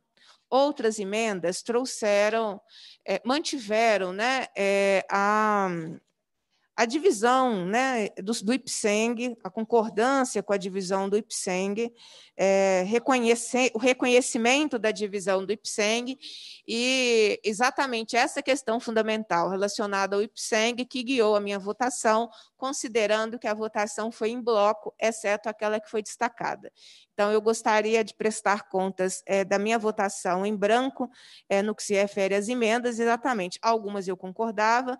outras emendas trouxeram, eh, mantiveram né, eh, a a divisão né, do, do IPSENG, a concordância com a divisão do IPSENG, é, o reconhecimento da divisão do IPSENG e exatamente essa questão fundamental relacionada ao IPSENG que guiou a minha votação, considerando que a votação foi em bloco, exceto aquela que foi destacada. Então, eu gostaria de prestar contas é, da minha votação em branco é, no que se refere às emendas, exatamente. Algumas eu concordava,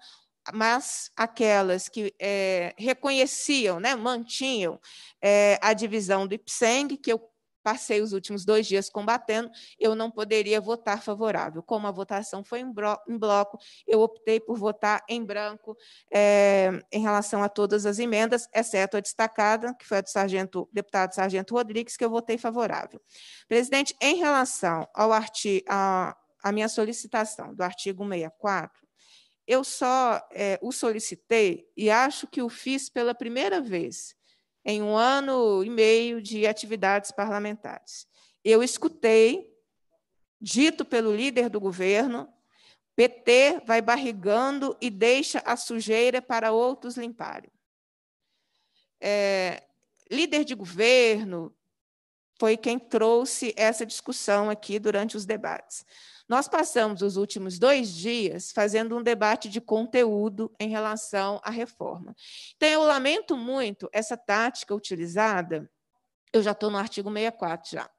mas aquelas que é, reconheciam, né, mantinham é, a divisão do IPSENG, que eu passei os últimos dois dias combatendo, eu não poderia votar favorável. Como a votação foi em, bloco, eu optei por votar em branco é, em relação a todas as emendas, exceto a destacada, que foi a do sargento, deputado Sargento Rodrigues, que eu votei favorável. Presidente, em relação ao artigo, a, a minha solicitação do artigo 64, eu só é, o solicitei e acho que o fiz pela primeira vez em um ano e meio de atividades parlamentares. Eu escutei, dito pelo líder do governo, PT vai barrigando e deixa a sujeira para outros limparem. É, líder de governo foi quem trouxe essa discussão aqui durante os debates. Nós passamos os últimos dois dias fazendo um debate de conteúdo em relação à reforma. Então, eu lamento muito essa tática utilizada eu já estou no artigo 64 já.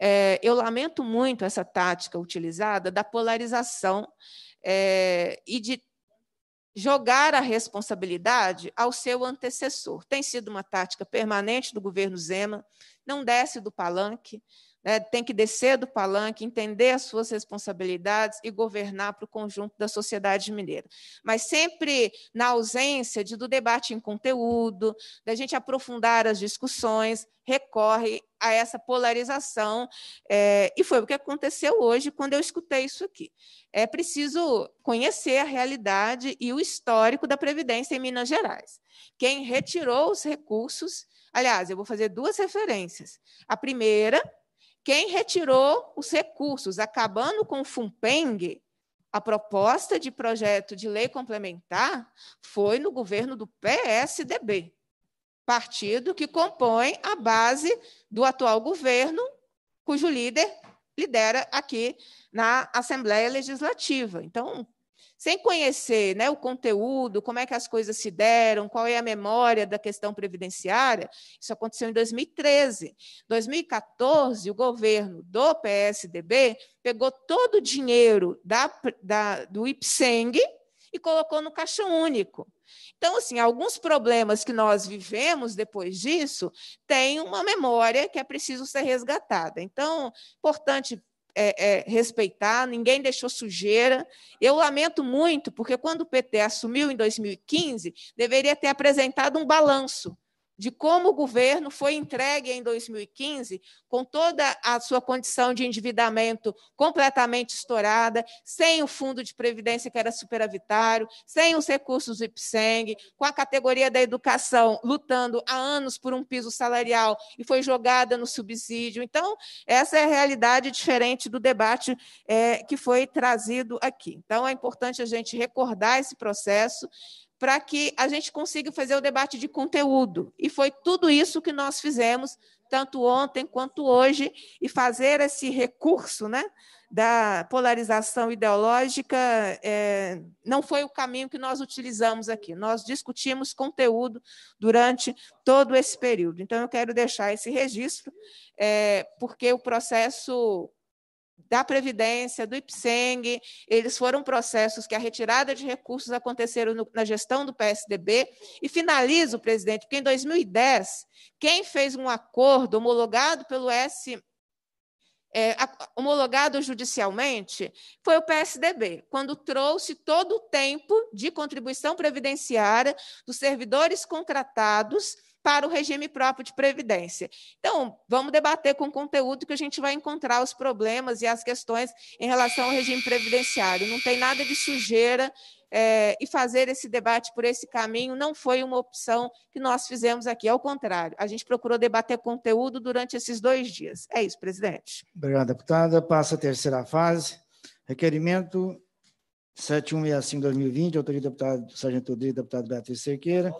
É, eu lamento muito essa tática utilizada da polarização é, e de jogar a responsabilidade ao seu antecessor. Tem sido uma tática permanente do governo Zema, não desce do palanque, né, tem que descer do palanque, entender as suas responsabilidades e governar para o conjunto da sociedade mineira. Mas sempre na ausência de, do debate em conteúdo, da gente aprofundar as discussões, recorre a essa polarização. É, e foi o que aconteceu hoje quando eu escutei isso aqui. É preciso conhecer a realidade e o histórico da Previdência em Minas Gerais. Quem retirou os recursos. Aliás, eu vou fazer duas referências. A primeira quem retirou os recursos, acabando com o Fumpeng, a proposta de projeto de lei complementar foi no governo do PSDB, partido que compõe a base do atual governo, cujo líder lidera aqui na Assembleia Legislativa. Então, sem conhecer né, o conteúdo, como é que as coisas se deram, qual é a memória da questão previdenciária, isso aconteceu em 2013. 2014, o governo do PSDB pegou todo o dinheiro da, da, do IPSENG e colocou no Caixa Único. Então, assim, alguns problemas que nós vivemos depois disso têm uma memória que é preciso ser resgatada. Então, importante é, é, respeitar, ninguém deixou sujeira. Eu lamento muito, porque quando o PT assumiu em 2015, deveria ter apresentado um balanço de como o governo foi entregue em 2015, com toda a sua condição de endividamento completamente estourada, sem o fundo de previdência que era superavitário, sem os recursos do IPSENG, com a categoria da educação lutando há anos por um piso salarial e foi jogada no subsídio. Então, essa é a realidade diferente do debate é, que foi trazido aqui. Então, é importante a gente recordar esse processo, para que a gente consiga fazer o debate de conteúdo. E foi tudo isso que nós fizemos, tanto ontem quanto hoje, e fazer esse recurso né, da polarização ideológica é, não foi o caminho que nós utilizamos aqui. Nós discutimos conteúdo durante todo esse período. Então, eu quero deixar esse registro, é, porque o processo da Previdência, do IPSENG, eles foram processos que a retirada de recursos aconteceram no, na gestão do PSDB. E finalizo, presidente, porque em 2010, quem fez um acordo homologado pelo S. É, homologado judicialmente, foi o PSDB, quando trouxe todo o tempo de contribuição previdenciária dos servidores contratados para o regime próprio de previdência. Então, vamos debater com conteúdo que a gente vai encontrar os problemas e as questões em relação ao regime previdenciário. Não tem nada de sujeira é, e fazer esse debate por esse caminho não foi uma opção que nós fizemos aqui. Ao contrário, a gente procurou debater conteúdo durante esses dois dias. É isso, presidente. Obrigado, deputada. Passa a terceira fase. Requerimento 7165-2020, autoria do deputado Sargento Rodrigues e deputado Beatriz Cerqueira,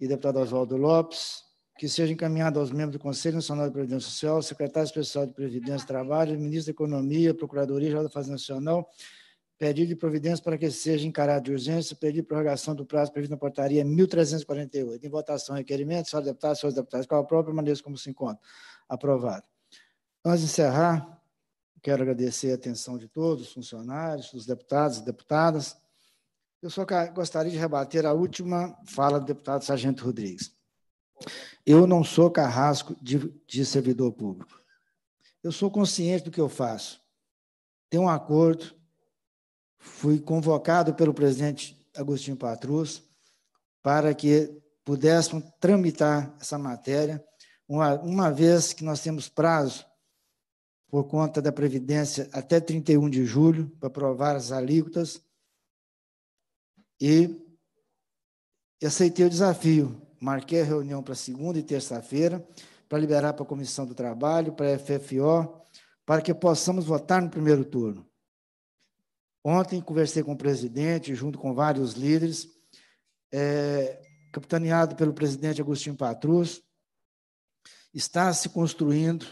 e deputado Oswaldo Lopes, que seja encaminhado aos membros do Conselho Nacional de Previdência Social, secretário especial de Previdência e Trabalho, ministro da Economia, Procuradoria-Geral da Fazenda Nacional, pedido de providência para que seja encarado de urgência, pedido de prorrogação do prazo previsto na portaria 1348. Em votação, requerimento, senhora deputada, senhores deputados, qual a própria maneira como se encontra. Aprovado. Antes de encerrar, quero agradecer a atenção de todos, os funcionários, os deputados e deputadas, eu só gostaria de rebater a última fala do deputado Sargento Rodrigues. Eu não sou carrasco de, de servidor público. Eu sou consciente do que eu faço. Tem um acordo, fui convocado pelo presidente Agostinho Patrus para que pudéssemos tramitar essa matéria, uma, uma vez que nós temos prazo por conta da Previdência até 31 de julho para aprovar as alíquotas e aceitei o desafio. Marquei a reunião para segunda e terça-feira, para liberar para a Comissão do Trabalho, para a FFO, para que possamos votar no primeiro turno. Ontem conversei com o presidente, junto com vários líderes, é, capitaneado pelo presidente Agostinho Patrus, está se construindo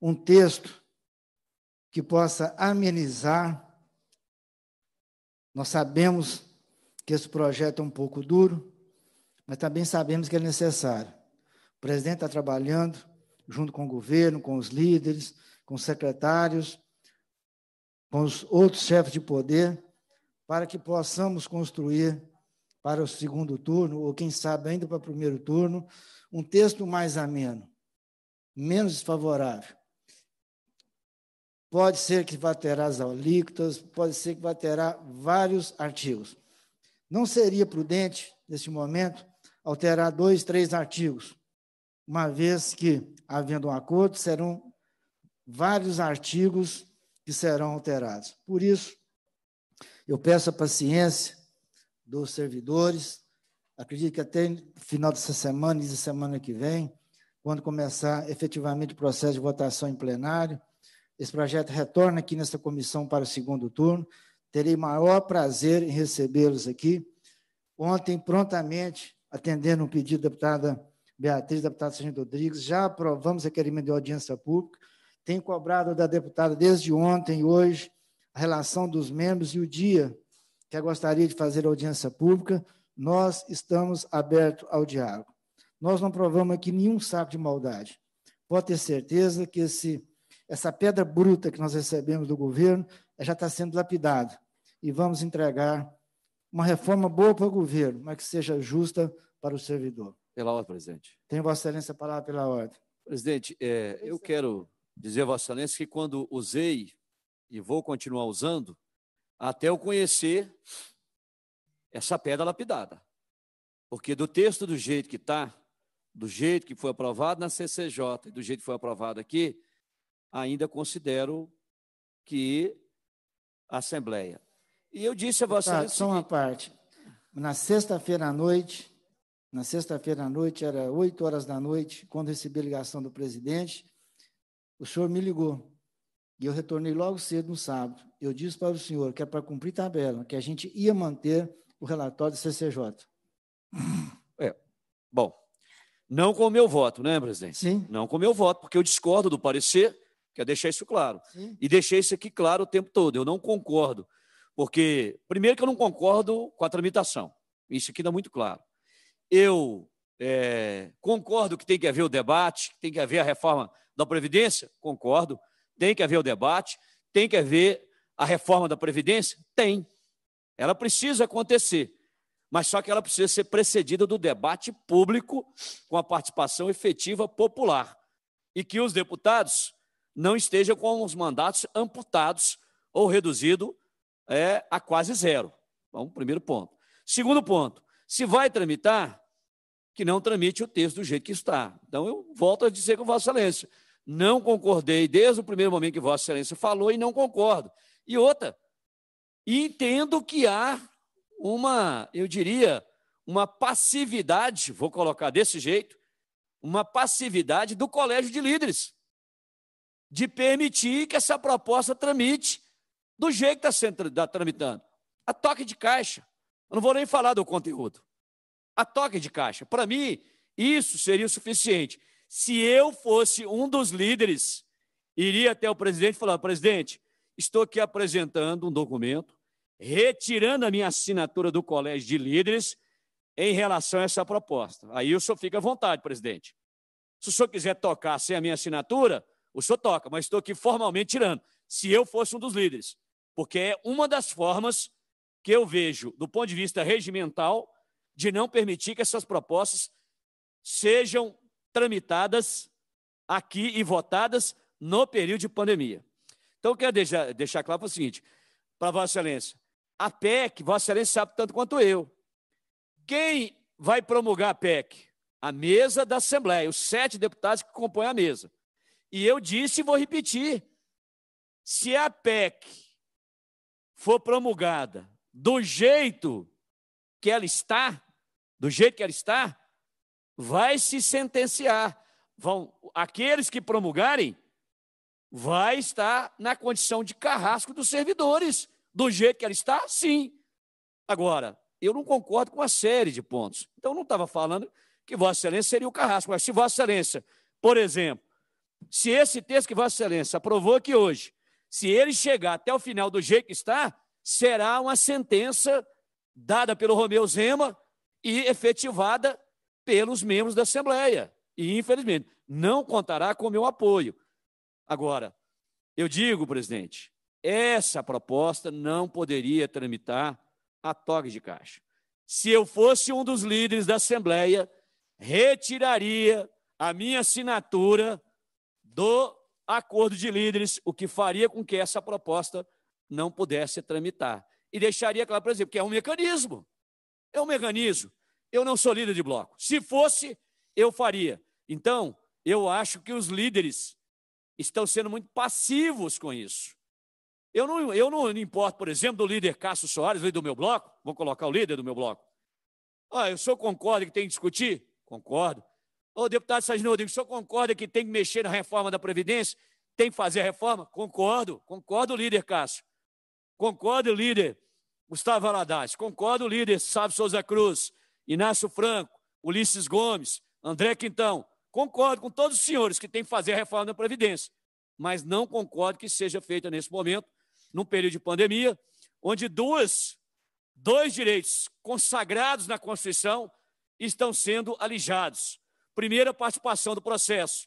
um texto que possa amenizar. Nós sabemos que esse projeto é um pouco duro, mas também sabemos que é necessário. O presidente está trabalhando junto com o governo, com os líderes, com os secretários, com os outros chefes de poder, para que possamos construir para o segundo turno, ou quem sabe ainda para o primeiro turno, um texto mais ameno, menos desfavorável. Pode ser que vá ter as alíquotas, pode ser que vá ter vários artigos. Não seria prudente, neste momento, alterar dois, três artigos, uma vez que, havendo um acordo, serão vários artigos que serão alterados. Por isso, eu peço a paciência dos servidores. Acredito que até final dessa semana e da semana que vem, quando começar efetivamente o processo de votação em plenário, esse projeto retorna aqui nessa comissão para o segundo turno Terei maior prazer em recebê-los aqui. Ontem, prontamente, atendendo um pedido da deputada Beatriz, deputada Sargento Rodrigues, já aprovamos a requerimento de audiência pública. Tem cobrado da deputada desde ontem e hoje a relação dos membros e o dia que gostaria de fazer audiência pública. Nós estamos abertos ao diálogo. Nós não provamos aqui nenhum saco de maldade. Pode ter certeza que esse, essa pedra bruta que nós recebemos do governo já está sendo lapidado. E vamos entregar uma reforma boa para o governo, mas que seja justa para o servidor. Pela ordem, presidente. Tem Vossa Excelência a palavra pela ordem. Presidente, é, eu quero dizer a Vossa Excelência que quando usei e vou continuar usando, até eu conhecer essa pedra lapidada. Porque do texto do jeito que está, do jeito que foi aprovado na CCJ, do jeito que foi aprovado aqui, ainda considero que Assembleia. E eu disse a vocês. Tá, só uma parte. Na sexta-feira à noite, na sexta-feira à noite, era 8 horas da noite, quando recebi a ligação do presidente, o senhor me ligou. E eu retornei logo cedo no sábado. Eu disse para o senhor que é para cumprir tabela, que a gente ia manter o relatório do CCJ. É. Bom, não com o meu voto, né, presidente? Sim. Não com o meu voto, porque eu discordo do parecer quer deixar isso claro. Sim. E deixei isso aqui claro o tempo todo. Eu não concordo. Porque, primeiro, que eu não concordo com a tramitação. Isso aqui dá muito claro. Eu é, concordo que tem que haver o debate, que tem que haver a reforma da Previdência? Concordo. Tem que haver o debate, tem que haver a reforma da Previdência? Tem. Ela precisa acontecer. Mas só que ela precisa ser precedida do debate público com a participação efetiva popular. E que os deputados não esteja com os mandatos amputados ou reduzido é, a quase zero. Vamos primeiro ponto. Segundo ponto, se vai tramitar, que não tramite o texto do jeito que está. Então, eu volto a dizer com Vossa Excelência. Não concordei desde o primeiro momento que Vossa Excelência falou e não concordo. E outra, entendo que há uma, eu diria, uma passividade, vou colocar desse jeito, uma passividade do colégio de líderes de permitir que essa proposta tramite do jeito que está tá tramitando. A toque de caixa. Eu não vou nem falar do conteúdo. A toque de caixa. Para mim, isso seria o suficiente. Se eu fosse um dos líderes, iria até o presidente e falar: presidente, estou aqui apresentando um documento, retirando a minha assinatura do colégio de líderes em relação a essa proposta. Aí o senhor fica à vontade, presidente. Se o senhor quiser tocar sem a minha assinatura, o senhor toca, mas estou aqui formalmente tirando. Se eu fosse um dos líderes, porque é uma das formas que eu vejo, do ponto de vista regimental, de não permitir que essas propostas sejam tramitadas aqui e votadas no período de pandemia. Então, eu quero deixar, deixar claro o seguinte, para Vossa Excelência, a PEC, Vossa Excelência sabe tanto quanto eu. Quem vai promulgar a PEC? A mesa da Assembleia, os sete deputados que compõem a mesa. E eu disse e vou repetir: se a PEC for promulgada do jeito que ela está, do jeito que ela está, vai se sentenciar. Vão, aqueles que promulgarem vai estar na condição de carrasco dos servidores. Do jeito que ela está, sim. Agora, eu não concordo com uma série de pontos. Então, eu não estava falando que Vossa Excelência seria o carrasco, mas se Vossa Excelência, por exemplo, se esse texto que Vossa Excelência aprovou aqui hoje, se ele chegar até o final do jeito que está, será uma sentença dada pelo Romeu Zema e efetivada pelos membros da Assembleia. E, infelizmente, não contará com o meu apoio. Agora, eu digo, presidente, essa proposta não poderia tramitar a toque de caixa. Se eu fosse um dos líderes da Assembleia, retiraria a minha assinatura do acordo de líderes, o que faria com que essa proposta não pudesse tramitar. E deixaria claro, por exemplo, que é um mecanismo. É um mecanismo. Eu não sou líder de bloco. Se fosse, eu faria. Então, eu acho que os líderes estão sendo muito passivos com isso. Eu não, eu não importo, por exemplo, do líder Cássio Soares, líder do meu bloco, vou colocar o líder do meu bloco. Ah, eu sou concordo que tem que discutir? Concordo. Ô, deputado Sérgio o senhor concorda que tem que mexer na reforma da Previdência? Tem que fazer a reforma? Concordo, concordo, líder Cássio. Concordo, líder Gustavo Valadares. Concordo, líder Sábio Souza Cruz, Inácio Franco, Ulisses Gomes, André Quintão. Concordo com todos os senhores que tem que fazer a reforma da Previdência, mas não concordo que seja feita nesse momento, num período de pandemia, onde duas, dois direitos consagrados na Constituição estão sendo alijados Primeiro, a participação do processo,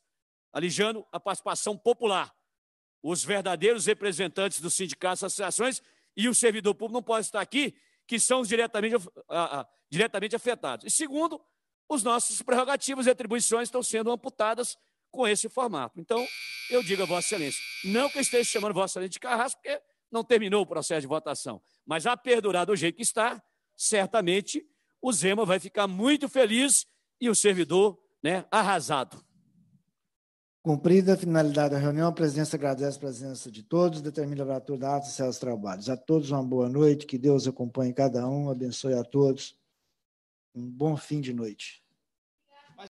alijando a participação popular. Os verdadeiros representantes dos sindicatos, associações e o servidor público não podem estar aqui, que são diretamente, ah, ah, diretamente afetados. E segundo, os nossos prerrogativos e atribuições estão sendo amputadas com esse formato. Então, eu digo a Vossa Excelência, não que eu esteja chamando Vossa Excelência de carrasco, porque não terminou o processo de votação, mas a perdurar do jeito que está, certamente o Zema vai ficar muito feliz e o servidor né, arrasado. Cumprida a finalidade da reunião, a presidência agradece a presença de todos, determina a abertura da ata e seus trabalhos. A todos uma boa noite, que Deus acompanhe cada um, abençoe a todos. Um bom fim de noite.